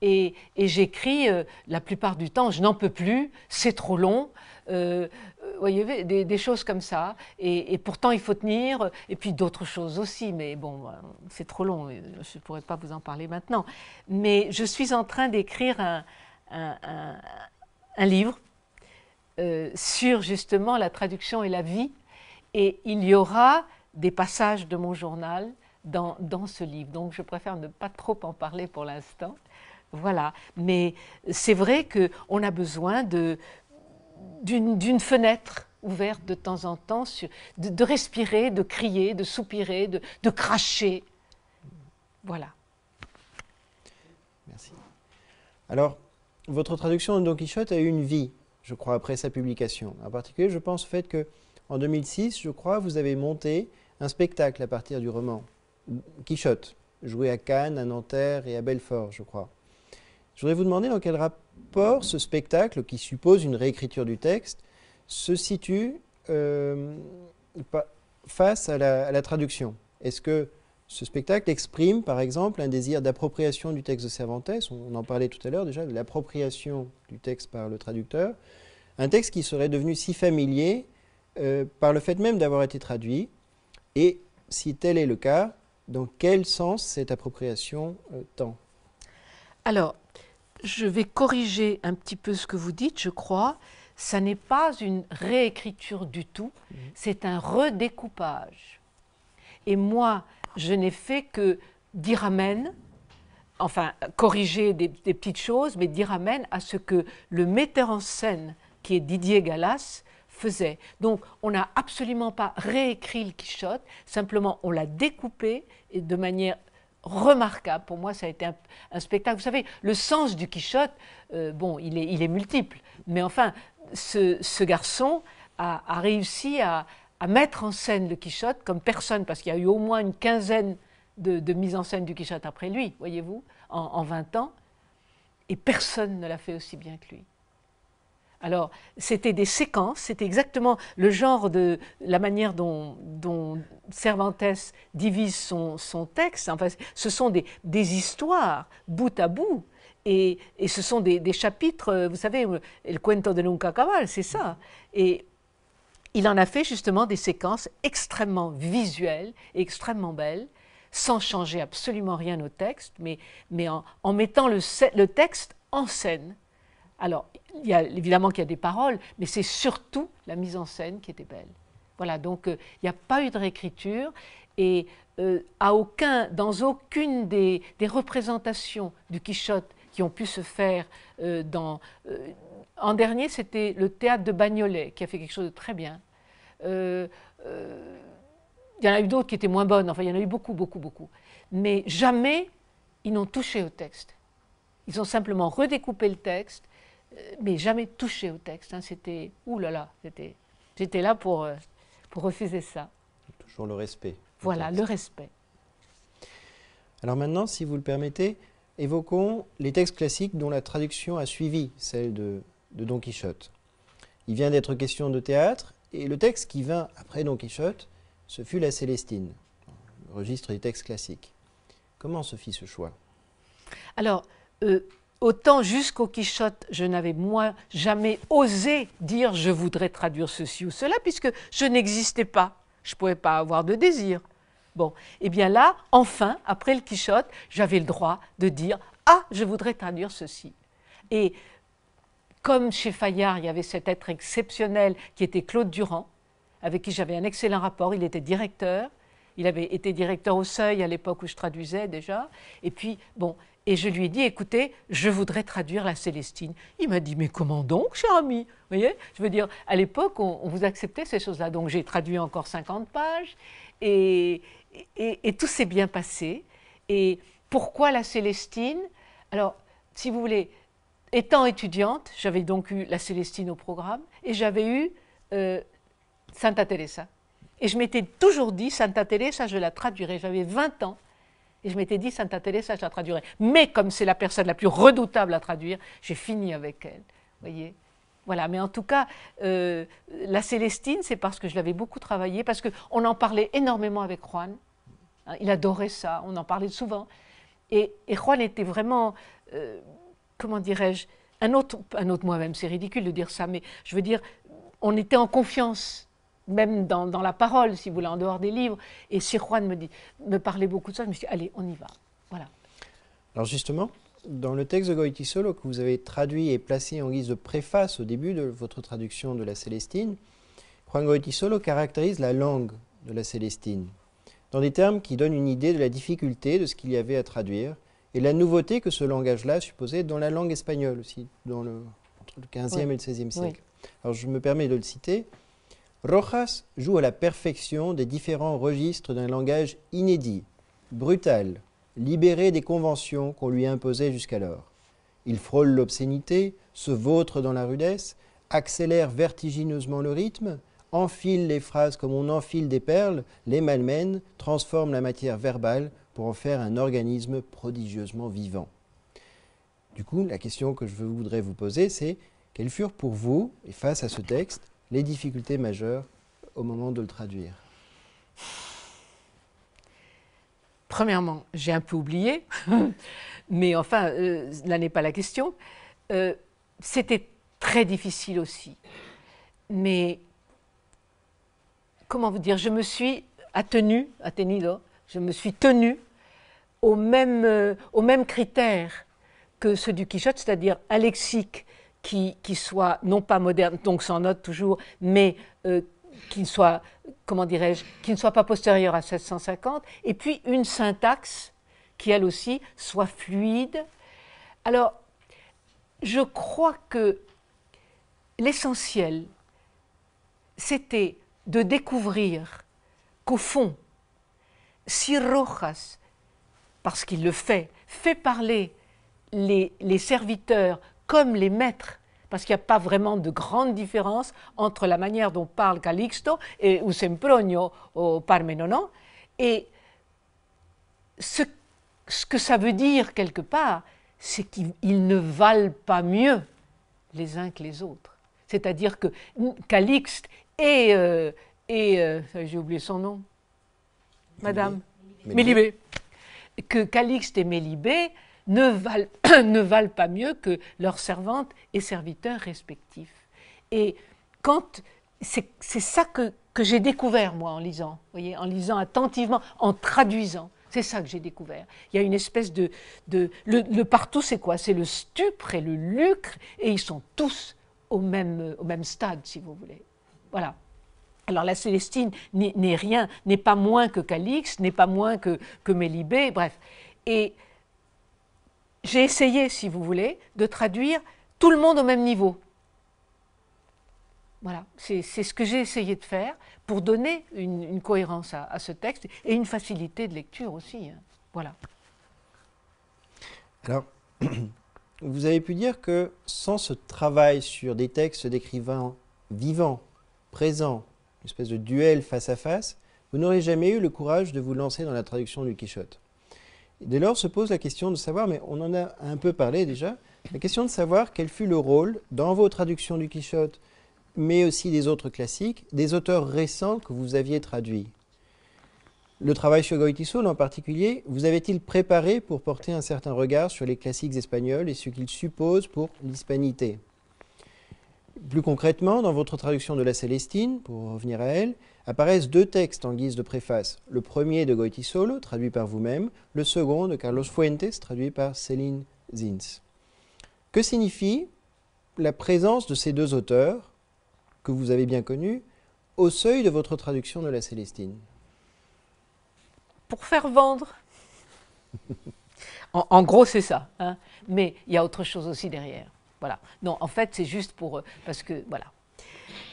S3: Et, j'écris, euh, la plupart du temps, je n'en peux plus, c'est trop long. Euh, voyez, des, des, choses comme ça. Et, pourtant, il faut tenir. Et puis d'autres choses aussi. Mais bon, euh, c'est trop long. Je ne pourrais pas vous en parler maintenant. Mais je suis en train d'écrire un, livre euh, sur justement la traduction et la vie. Et il y aura des passages de mon journal dans, dans ce livre. Donc je préfère ne pas trop en parler pour l'instant. Voilà, mais c'est vrai qu'on a besoin de, d'une fenêtre ouverte de temps en temps, sur, de, respirer, de crier, de soupirer, de, cracher. Voilà.
S1: Merci. Alors, votre traduction de Don Quichotte a eu une vie, je crois, après sa publication. En particulier, je pense au fait que, en 2006, je crois, vous avez monté un spectacle à partir du roman Quichotte, joué à Cannes, à Nanterre et à Belfort, je crois. Je voudrais vous demander dans quel rapport Port ce spectacle, qui suppose une réécriture du texte, se situe euh, face à la, traduction Est-ce que ce spectacle exprime, par exemple, un désir d'appropriation du texte de Cervantes, on en parlait tout à l'heure déjà, de l'appropriation du texte par le traducteur, un texte qui serait devenu si familier euh, par le fait même d'avoir été traduit, et si tel est le cas, dans quel sens cette appropriation euh,
S3: tend Alors, je vais corriger un petit peu ce que vous dites, je crois. Ça n'est pas une réécriture du tout, mm-hmm. c'est un redécoupage. Et moi, je n'ai fait que dire amen, enfin corriger des, petites choses, mais dire amen à ce que le metteur en scène, qui est Didier Galas, faisait. Donc on n'a absolument pas réécrit le Quichotte, simplement on l'a découpé de manière remarquable. Pour moi, ça a été un, spectacle. Vous savez, le sens du Quichotte, euh, bon, il est, il est, multiple, mais enfin, ce, garçon a, réussi à, mettre en scène le Quichotte comme personne, parce qu'il y a eu au moins une quinzaine de, de mises en scène du Quichotte après lui, voyez-vous, en, en 20 ans, et personne ne l'a fait aussi bien que lui. Alors, c'était des séquences, c'était exactement le genre de la manière dont, Cervantes divise son, texte. Enfin, ce sont des, histoires bout à bout. Et, ce sont des, chapitres, euh, vous savez, euh, le cuento de nunca cabal, c'est ça. Et il en a fait justement des séquences extrêmement visuelles et extrêmement belles, sans changer absolument rien au texte, mais, en, mettant le texte en scène. Alors, il y a, évidemment qu'il y a des paroles, mais c'est surtout la mise en scène qui était belle. Voilà, donc euh, il n'y a pas eu de réécriture et euh, dans aucune des, représentations du Quichotte qui ont pu se faire euh, dans... en dernier, c'était le théâtre de Bagnolet qui a fait quelque chose de très bien. Il y en a eu d'autres qui étaient moins bonnes, enfin il y en a eu beaucoup, beaucoup, beaucoup. Mais jamais ils n'ont touché au texte. Ils ont simplement redécoupé le texte euh, mais jamais touché au texte. Hein. C'était, là là, j'étais là pour, euh, pour refuser ça.
S1: Toujours le respect.
S3: Voilà, le respect.
S1: Alors maintenant, si vous le permettez, évoquons les textes classiques dont la traduction a suivi celle de, de Don Quichotte. Il vient d'être question de théâtre, et le texte qui vint après Don Quichotte, ce fut la Célestine, le registre des textes classiques. Comment se fit ce choix
S3: Alors, euh, Autant jusqu'au Quichotte, je n'avais moins jamais osé dire je voudrais traduire ceci ou cela, puisque je n'existais pas. Je ne pouvais pas avoir de désir. Bon, et eh bien là, enfin, après le Quichotte, j'avais le droit de dire ah, je voudrais traduire ceci. Et comme chez Fayard, il y avait cet être exceptionnel qui était Claude Durand, avec qui j'avais un excellent rapport, il était directeur, il avait été directeur au Seuil à l'époque où je traduisais déjà. Et puis, bon, et je lui ai dit, écoutez, je voudrais traduire la Célestine. Il m'a dit, mais comment donc, cher ami Vous voyez Je veux dire, à l'époque, on, vous acceptait ces choses-là. Donc j'ai traduit encore 50 pages et, tout s'est bien passé. Et pourquoi la Célestine Alors, si vous voulez, étant étudiante, j'avais donc eu la Célestine au programme et j'avais eu euh, Santa Teresa. Et je m'étais toujours dit, Santa Teresa, je la traduirai. J'avais 20 ans et je m'étais dit, Santa Teresa, je la traduirai. Mais comme c'est la personne la plus redoutable à traduire, j'ai fini avec elle. voyez voilà, mais en tout cas, euh, la Célestine, c'est parce que je l'avais beaucoup travaillée, parce qu'on en parlait énormément avec Juan. Hein, il adorait ça, on en parlait souvent. Et, et Juan était vraiment, euh, comment dirais-je, un autre, un autre moi-même, c'est ridicule de dire ça, mais je veux dire, on était en confiance même dans, la parole, si vous voulez, en dehors des livres. Et Sir Juan me, dit, me parlait beaucoup de ça. Je me suis dit, allez, on y va.
S4: Voilà.
S1: Alors justement, dans le texte de Goiti Solo que vous avez traduit et placé en guise de préface au début de votre traduction de la Célestine, Juan Goiti Solo caractérise la langue de la Célestine dans des termes qui donnent une idée de la difficulté de ce qu'il y avait à traduire et la nouveauté que ce langage-là supposait dans la langue espagnole aussi, dans le, entre le 15e et le 16e siècle. Alors je me permets de le citer. Rojas joue à la perfection des différents registres d'un langage inédit, brutal, libéré des conventions qu'on lui imposait jusqu'alors. Il frôle l'obscénité, se vautre dans la rudesse, accélère vertigineusement le rythme, enfile les phrases comme on enfile des perles, les malmène, transforme la matière verbale pour en faire un organisme prodigieusement vivant. Du coup, la question que je voudrais vous poser, c'est quelles furent pour vous, et face à ce texte, les difficultés majeures au moment de le traduire
S3: Premièrement, j'ai un peu oublié, mais enfin, euh, là n'est pas la question. Euh, c'était très difficile aussi. Mais comment vous dire, je me suis attenue, attenido, je me suis tenue aux mêmes, euh, aux mêmes critères que ceux du Quichotte, c'est-à-dire un lexique qui, soit non pas moderne, donc sans note toujours, mais euh, qui ne soit, comment dirais-je, qui ne soit pas postérieure à 750, et puis une syntaxe qui elle aussi soit fluide. Alors, je crois que l'essentiel, c'était de découvrir qu'au fond, si Rojas, parce qu'il le fait, fait parler les serviteurs comme les maîtres parce qu'il n'y a pas vraiment de grande différence entre la manière dont parle Calixto et, ou Sempronio ou Parmenonon et ce, que ça veut dire quelque part, c'est qu'ils ne valent pas mieux les uns que les autres. C'est-à-dire que Calixte et, euh, et euh, j'ai oublié son nom, Madame Mélibé, que Calixte et Mélibé ne valent, ne valent pas mieux que leurs servantes et serviteurs respectifs. Et quand c'est ça que, j'ai découvert, moi, en lisant, voyez, en lisant attentivement, en traduisant. C'est ça que j'ai découvert. Il y a une espèce de... le, partout, c'est quoi C'est le stupre et le lucre, et ils sont tous au même, au même stade, si vous voulez. Voilà. Alors la Célestine n'est rien, n'est pas moins que Calix, n'est pas moins que, que bref. Et j'ai essayé, si vous voulez, de traduire tout le monde au même niveau. Voilà, c'est ce que j'ai essayé de faire pour donner une, cohérence à, ce texte et une facilité de lecture aussi. Hein. Voilà.
S1: Alors, vous avez pu dire que sans ce travail sur des textes d'écrivains vivants, présents, une espèce de duel face à face, vous n'aurez jamais eu le courage de vous lancer dans la traduction du Quichotte. Dès lors se pose la question de savoir, mais on en a un peu parlé déjà, la question de savoir quel fut le rôle dans vos traductions du Quichotte, mais aussi des autres classiques, des auteurs récents que vous aviez traduits. Le travail sur Goitisol en particulier, vous avait-il préparé pour porter un certain regard sur les classiques espagnols et ce qu'ils supposent pour l'hispanité Plus concrètement, dans votre traduction de la Célestine, pour revenir à elle, apparaissent deux textes en guise de préface. Le premier de Goethe-Solo, traduit par vous-même, le second de Carlos Fuentes, traduit par Céline Zins. Que signifie la présence de ces deux auteurs, que vous avez bien connus, au seuil de votre traduction de la Célestine
S3: Pour faire vendre. en, gros, c'est ça. Hein. Mais il y a autre chose aussi derrière. Voilà. Non, en fait, c'est juste pour. Euh, parce que, voilà.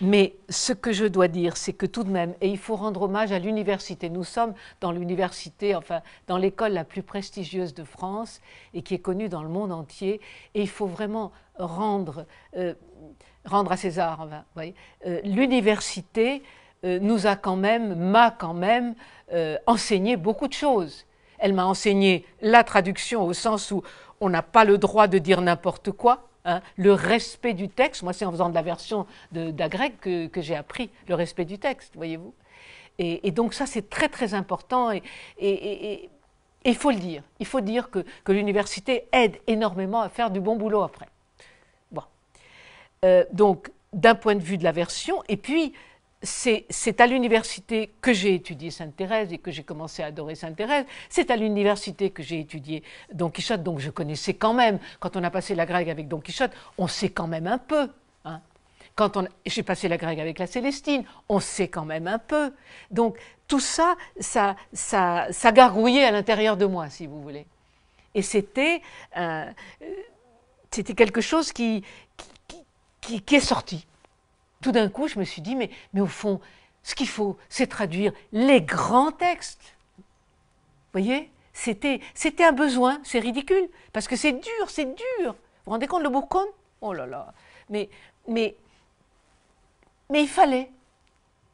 S3: Mais ce que je dois dire, c'est que tout de même, et il faut rendre hommage à l'université, nous sommes dans l'université, enfin dans l'école la plus prestigieuse de France et qui est connue dans le monde entier, et il faut vraiment rendre, euh, à César, euh, l'université euh, nous a quand même, m'a quand même enseigné beaucoup de choses. Elle m'a enseigné la traduction au sens où on n'a pas le droit de dire n'importe quoi, Hein, le respect du texte, moi c'est en faisant de la version d'Agrec que, que j'ai appris le respect du texte, voyez-vous. Et, donc ça c'est très très important et, il faut le dire. Il faut dire que, l'université aide énormément à faire du bon boulot après. Bon. Euh, donc, d'un point de vue de la version, et puis c'est à l'université que j'ai étudié Sainte-Thérèse et que j'ai commencé à adorer Sainte-Thérèse. C'est à l'université que j'ai étudié Don Quichotte, donc je connaissais quand même. Quand on a passé la grecque avec Don Quichotte, on sait quand même un peu. Hein. Quand j'ai passé la grecque avec la Célestine, on sait quand même un peu. Donc tout ça, ça, ça, ça gargouillait à l'intérieur de moi, si vous voulez. Et c'était, euh, c'était quelque chose qui, qui, qui est sorti tout d'un coup, je me suis dit, mais, mais au fond, ce qu'il faut, c'est traduire les grands textes. Vous voyez c'était, c'était un besoin, c'est ridicule, parce que c'est dur, c'est dur. Vous vous rendez compte, le Bourcon Oh là là Mais, mais, mais il fallait.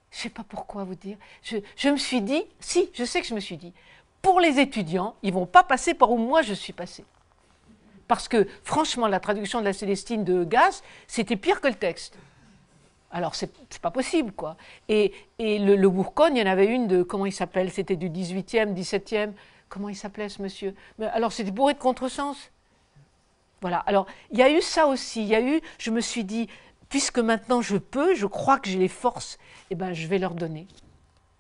S3: Je ne sais pas pourquoi vous dire. Je, me suis dit, si, je sais que je me suis dit, pour les étudiants, ils vont pas passer par où moi je suis passée. Parce que, franchement, la traduction de la Célestine de Gas, c'était pire que le texte. Alors, c'est pas possible, quoi. Et, le, le, il y en avait une de, comment il s'appelle C'était du 18e, 17e. Comment il s'appelait, ce monsieur Mais, Alors, c'était bourré de contresens. Voilà. Alors, il y a eu ça aussi. Il y a eu, je me suis dit, puisque maintenant je peux, je crois que j'ai les forces, eh ben, je vais leur donner.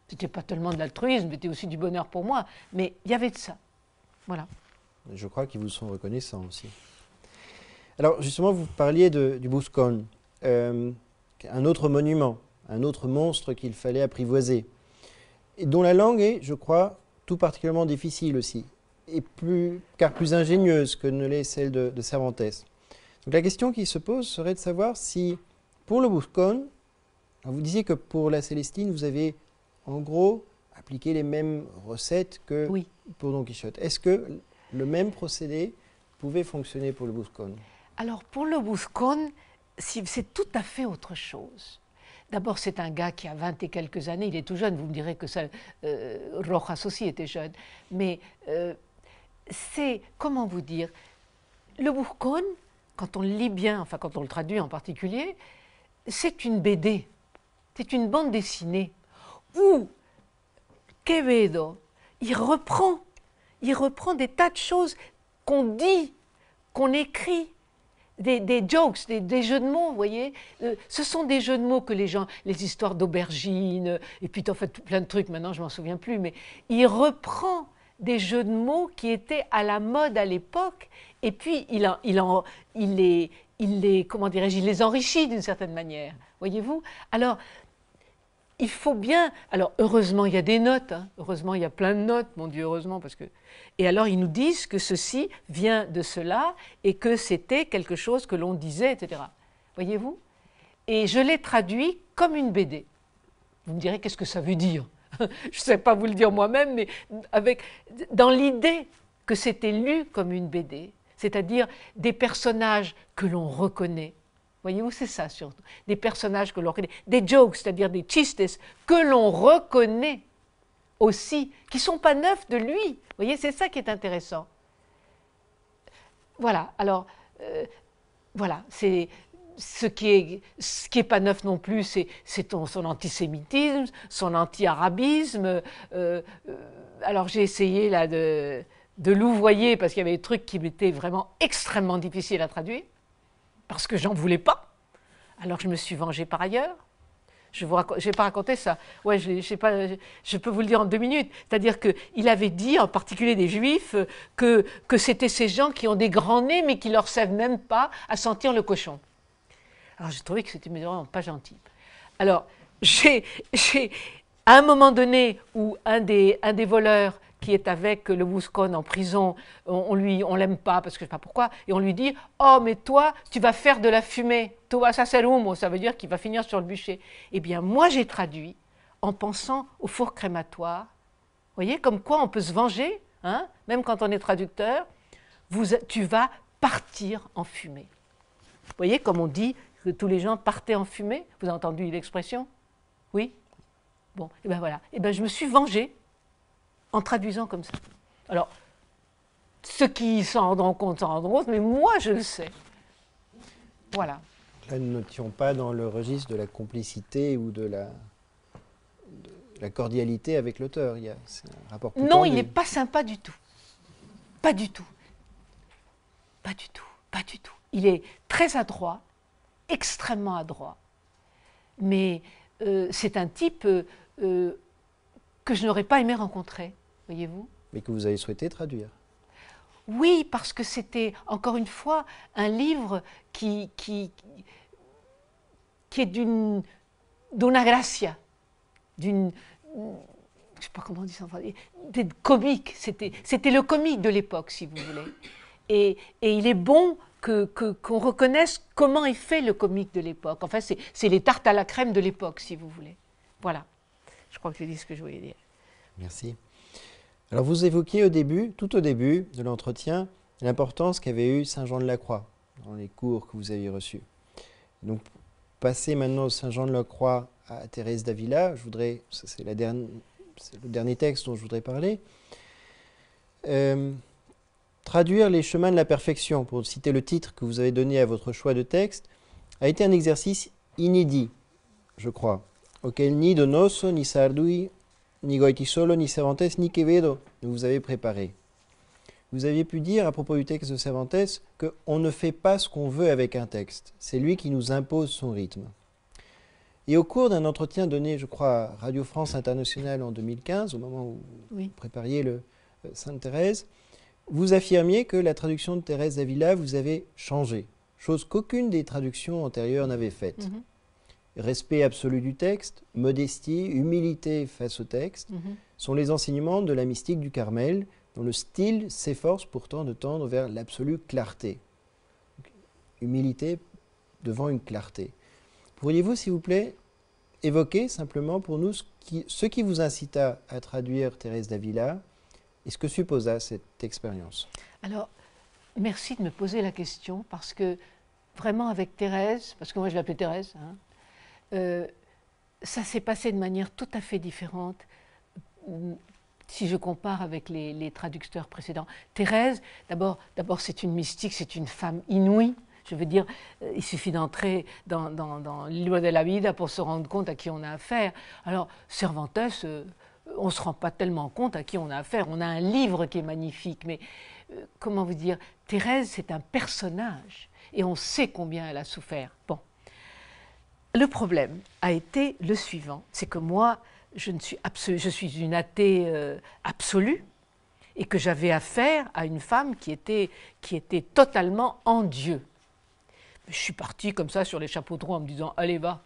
S3: C'était pas tellement de l'altruisme, c'était aussi du bonheur pour moi. Mais il y avait de ça. Voilà.
S1: Je crois qu'ils vous sont reconnaissants aussi. Alors, justement, vous parliez du Bourgogne. Euh, un autre monument, un autre monstre qu'il fallait apprivoiser, et dont la langue est, je crois, tout particulièrement difficile aussi, et plus, car plus ingénieuse que ne l'est celle de, Cervantes. Donc la question qui se pose serait de savoir si, pour le Buscon, vous disiez que pour la Célestine, vous avez en gros appliqué les mêmes recettes que pour Don Quichotte. Est-ce que le même procédé pouvait fonctionner pour le Buscon
S3: Alors pour le Buscon, c'est tout à fait autre chose. D'abord, c'est un gars qui a vingt et quelques années, il est tout jeune, vous me direz que ça, euh, Rojas aussi était jeune, mais euh, c'est, comment vous dire, le Bourcon, quand on le lit bien, enfin quand on le traduit en particulier, c'est une BD, c'est une bande dessinée où Quevedo, il reprend, il reprend des tas de choses qu'on dit, qu'on écrit, des, jokes, des, des, jeux de mots, vous voyez. Euh, ce sont des jeux de mots que les gens, les histoires d'aubergines, et puis en fait plein de trucs, maintenant je m'en souviens plus, mais il reprend des jeux de mots qui étaient à la mode à l'époque, et puis il, en, il, en, il, les, il les, comment il les enrichit d'une certaine manière, voyez-vous. Alors, il faut bien. Alors, heureusement, il y a des notes. Hein. Heureusement, il y a plein de notes, mon Dieu, heureusement, parce que. Et alors, ils nous disent que ceci vient de cela et que c'était quelque chose que l'on disait, etc. Voyez-vous Et je l'ai traduit comme une BD. Vous me direz, qu'est-ce que ça veut dire Je ne sais pas vous le dire moi-même, mais avec, dans l'idée que c'était lu comme une BD, c'est-à-dire des personnages que l'on reconnaît, Voyez-vous, c'est ça surtout. Des personnages que l'on reconnaît, des jokes, c'est-à-dire des chistes que l'on reconnaît aussi, qui ne sont pas neufs de lui. Voyez, c'est ça qui est intéressant. Voilà, alors, euh, voilà, c'est ce qui est ce qui est pas neuf non plus, c'est son antisémitisme, son anti-arabisme. Euh, euh, alors j'ai essayé là de de louvoyer parce qu'il y avait des trucs qui m'étaient vraiment extrêmement difficiles à traduire parce que j'en voulais pas. Alors je me suis vengée par ailleurs. Je n'ai pas raconté ça. Ouais, je, pas, je, peux vous le dire en deux minutes. C'est-à-dire qu'il avait dit, en particulier des juifs, euh, que, que c'était ces gens qui ont des grands nez, mais qui ne leur savent même pas à sentir le cochon. Alors j'ai trouvé que c'était vraiment pas gentil. Alors, j'ai, à un moment donné où un des, un des voleurs qui est avec le Mouscon en prison, on, ne lui, on l'aime pas parce que je sais pas pourquoi, et on lui dit Oh, mais toi, tu vas faire de la fumée. toi c'est vas ça veut dire qu'il va finir sur le bûcher. Eh bien, moi, j'ai traduit en pensant au four crématoire. Vous voyez, comme quoi on peut se venger, hein, même quand on est traducteur. Vous, tu vas partir en fumée. Vous voyez, comme on dit que tous les gens partaient en fumée, vous avez entendu l'expression Oui Bon, et eh ben voilà. Et eh ben je me suis vengée en traduisant comme ça. Alors, ceux qui s'en rendront compte s'en rendront compte, mais moi je le sais. Voilà.
S1: Là, nous n'étions pas dans le registre de la complicité ou de la, cordialité avec l'auteur. Il un rapport Non, il n'est pas
S3: sympa du tout. Pas du tout. Pas du tout. Pas du tout. Il est très adroit, extrêmement adroit. Mais euh, c'est un type euh, euh, que je n'aurais pas aimé rencontrer voyez-vous.
S1: Mais que vous avez souhaité traduire.
S3: Oui, parce que c'était, encore une fois, un livre qui, qui, qui est d'une d'une gracia, d'une je sais pas comment on dit ça en français, comique. C'était, le comique de l'époque, si vous voulez. Et, et il est bon que, qu'on reconnaisse comment est fait le comique de l'époque. Enfin, c'est, c'est les tartes à la crème de l'époque, si vous voulez. Voilà. Je crois que j'ai dit ce que je voulais dire.
S1: Merci. Alors vous évoquiez au début, tout au début de l'entretien, l'importance qu'avait eu Saint Jean de la Croix dans les cours que vous aviez reçus. Donc passer maintenant au Saint Jean de la Croix à Thérèse d'Avila, je voudrais, c'est le dernier texte dont je voudrais parler. Euh, traduire les chemins de la perfection, pour citer le titre que vous avez donné à votre choix de texte, a été un exercice inédit, je crois, auquel ni Donoso ni Sardui ni Goitisolo, ni Cervantes, ni Quevedo ne vous avez préparé. Vous aviez pu dire à propos du texte de Cervantes qu'on ne fait pas ce qu'on veut avec un texte. C'est lui qui nous impose son rythme. Et au cours d'un entretien donné, je crois, à Radio France Internationale en 2015, au moment où vous prépariez le euh, Sainte-Thérèse, vous affirmiez que la traduction de Thérèse d'Avila vous avait changé, chose qu'aucune des traductions antérieures n'avait faite. Mm-hmm respect absolu du texte, modestie, humilité face au texte, mhm. sont les enseignements de la mystique du Carmel, dont le style s'efforce pourtant de tendre vers l'absolue clarté. humilité devant une clarté. Pourriez-vous, s'il vous plaît, évoquer simplement pour nous ce qui, ce qui vous incita à traduire Thérèse d'Avila et ce que supposa cette expérience
S3: Alors, merci de me poser la question parce que vraiment avec Thérèse, parce que moi je l'appelais Thérèse, hein, euh, ça s'est passé de manière tout à fait différente mm, si je compare avec les, traducteurs précédents. Thérèse, d'abord, c'est une mystique, c'est une femme inouïe. Je veux dire, euh, il suffit d'entrer dans, dans, de la Vida pour se rendre compte à qui on a affaire. Alors, Cervantes, euh, on ne se rend pas tellement compte à qui on a affaire. On a un livre qui est magnifique, mais comment vous dire Thérèse, c'est un personnage, et on sait combien elle a souffert. Bon. Le problème a été le suivant, c'est que moi, je, suis, une athée euh, absolue et que j'avais affaire à une femme qui était, qui était totalement en Dieu. Je suis partie comme ça sur les chapeaux de roue en me disant Allez, va,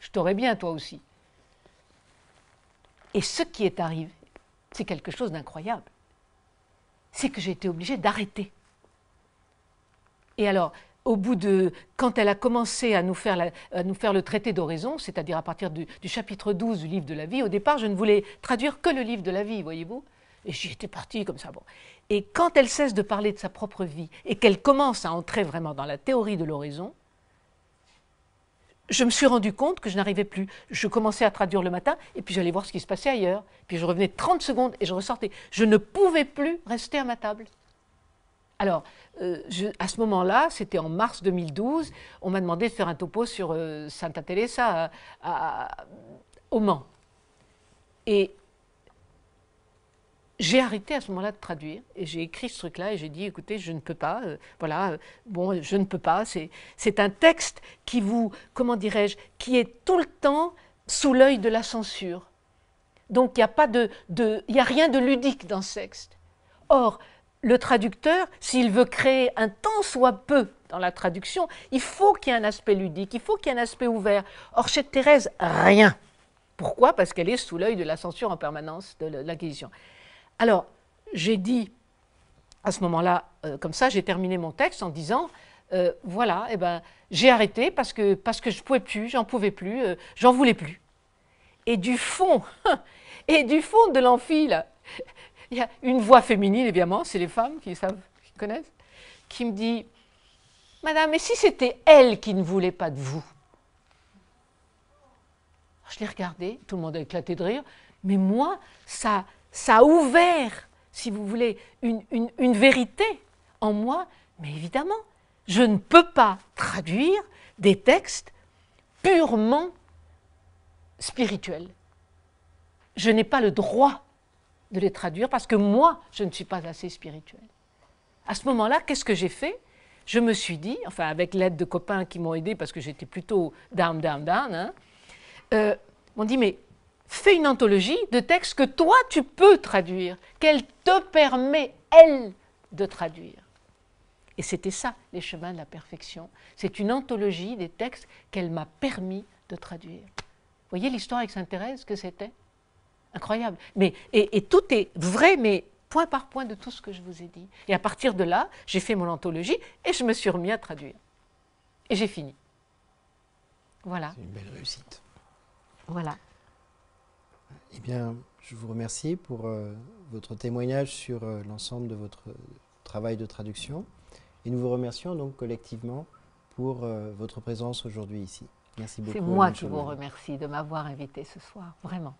S3: je t'aurai bien toi aussi. Et ce qui est arrivé, c'est quelque chose d'incroyable. C'est que j'ai été obligée d'arrêter. Et alors, au bout de, quand elle a commencé à nous faire, à nous faire le traité d'oraison, c'est-à-dire à partir du, chapitre 12 du livre de la vie, au départ, je ne voulais traduire que le livre de la vie, voyez-vous. Et j'y étais partie comme ça. Bon. Et quand elle cesse de parler de sa propre vie et qu'elle commence à entrer vraiment dans la théorie de l'oraison, je me suis rendu compte que je n'arrivais plus. Je commençais à traduire le matin et puis j'allais voir ce qui se passait ailleurs. Puis je revenais 30 secondes et je ressortais. Je ne pouvais plus rester à ma table. Alors, euh, à ce moment-là, c'était en mars 2012, on m'a demandé de faire un topo sur euh, Santa Teresa euh, à, au Mans. Et j'ai arrêté à ce moment-là de traduire et j'ai écrit ce truc-là et j'ai dit écoutez, je ne peux pas, voilà, bon, je ne peux pas. C'est un texte qui vous, comment dirais-je, qui est tout le temps sous l'œil de la censure. Donc il n'y a, pas de, de a rien de ludique dans ce texte. Or, le traducteur, s'il veut créer un temps soit peu dans la traduction, il faut qu'il y ait un aspect ludique, il faut qu'il y ait un aspect ouvert. Or, chez Thérèse, rien. Pourquoi Parce qu'elle est sous l'œil de la censure en permanence de l'Inquisition. Alors, j'ai dit à ce moment-là, euh, comme ça, j'ai terminé mon texte en disant euh, voilà, eh ben, j'ai arrêté parce que, parce que je pouvais plus, j'en pouvais plus, euh, j'en voulais plus. Et du fond, et du fond de l'amphi, il y a une voix féminine, évidemment, c'est les femmes qui savent, qui connaissent, qui me dit Madame, et si c'était elle qui ne voulait pas de vous Je l'ai regardée, tout le monde a éclaté de rire, mais moi, ça, ça a ouvert, si vous voulez, une vérité en moi. Mais évidemment, je ne peux pas traduire des textes purement spirituels. Je n'ai pas le droit de les traduire parce que moi, je ne suis pas assez spirituelle. À ce moment-là, qu'est-ce que j'ai fait Je me suis dit, enfin avec l'aide de copains qui m'ont aidé parce que j'étais plutôt down, down, down, hein, euh, dit mais fais une anthologie de textes que toi tu peux traduire, qu'elle te permet, elle, de traduire. Et c'était ça, les chemins de la perfection. C'est une anthologie des textes qu'elle m'a permis de traduire. Vous voyez l'histoire avec Sainte Thérèse, que c'était incroyable. Mais, et, tout est vrai, mais point par point de tout ce que je vous ai dit. Et à partir de là, j'ai fait mon anthologie et je me suis remis à traduire. Et j'ai fini. Voilà. C'est une belle réussite. Voilà.
S1: Eh bien, je vous remercie pour euh, votre témoignage sur euh, l'ensemble de votre travail de traduction. Et nous vous remercions donc collectivement pour euh, votre présence aujourd'hui ici. Merci
S3: beaucoup. C'est moi qui vous remercie de m'avoir invité ce soir, vraiment.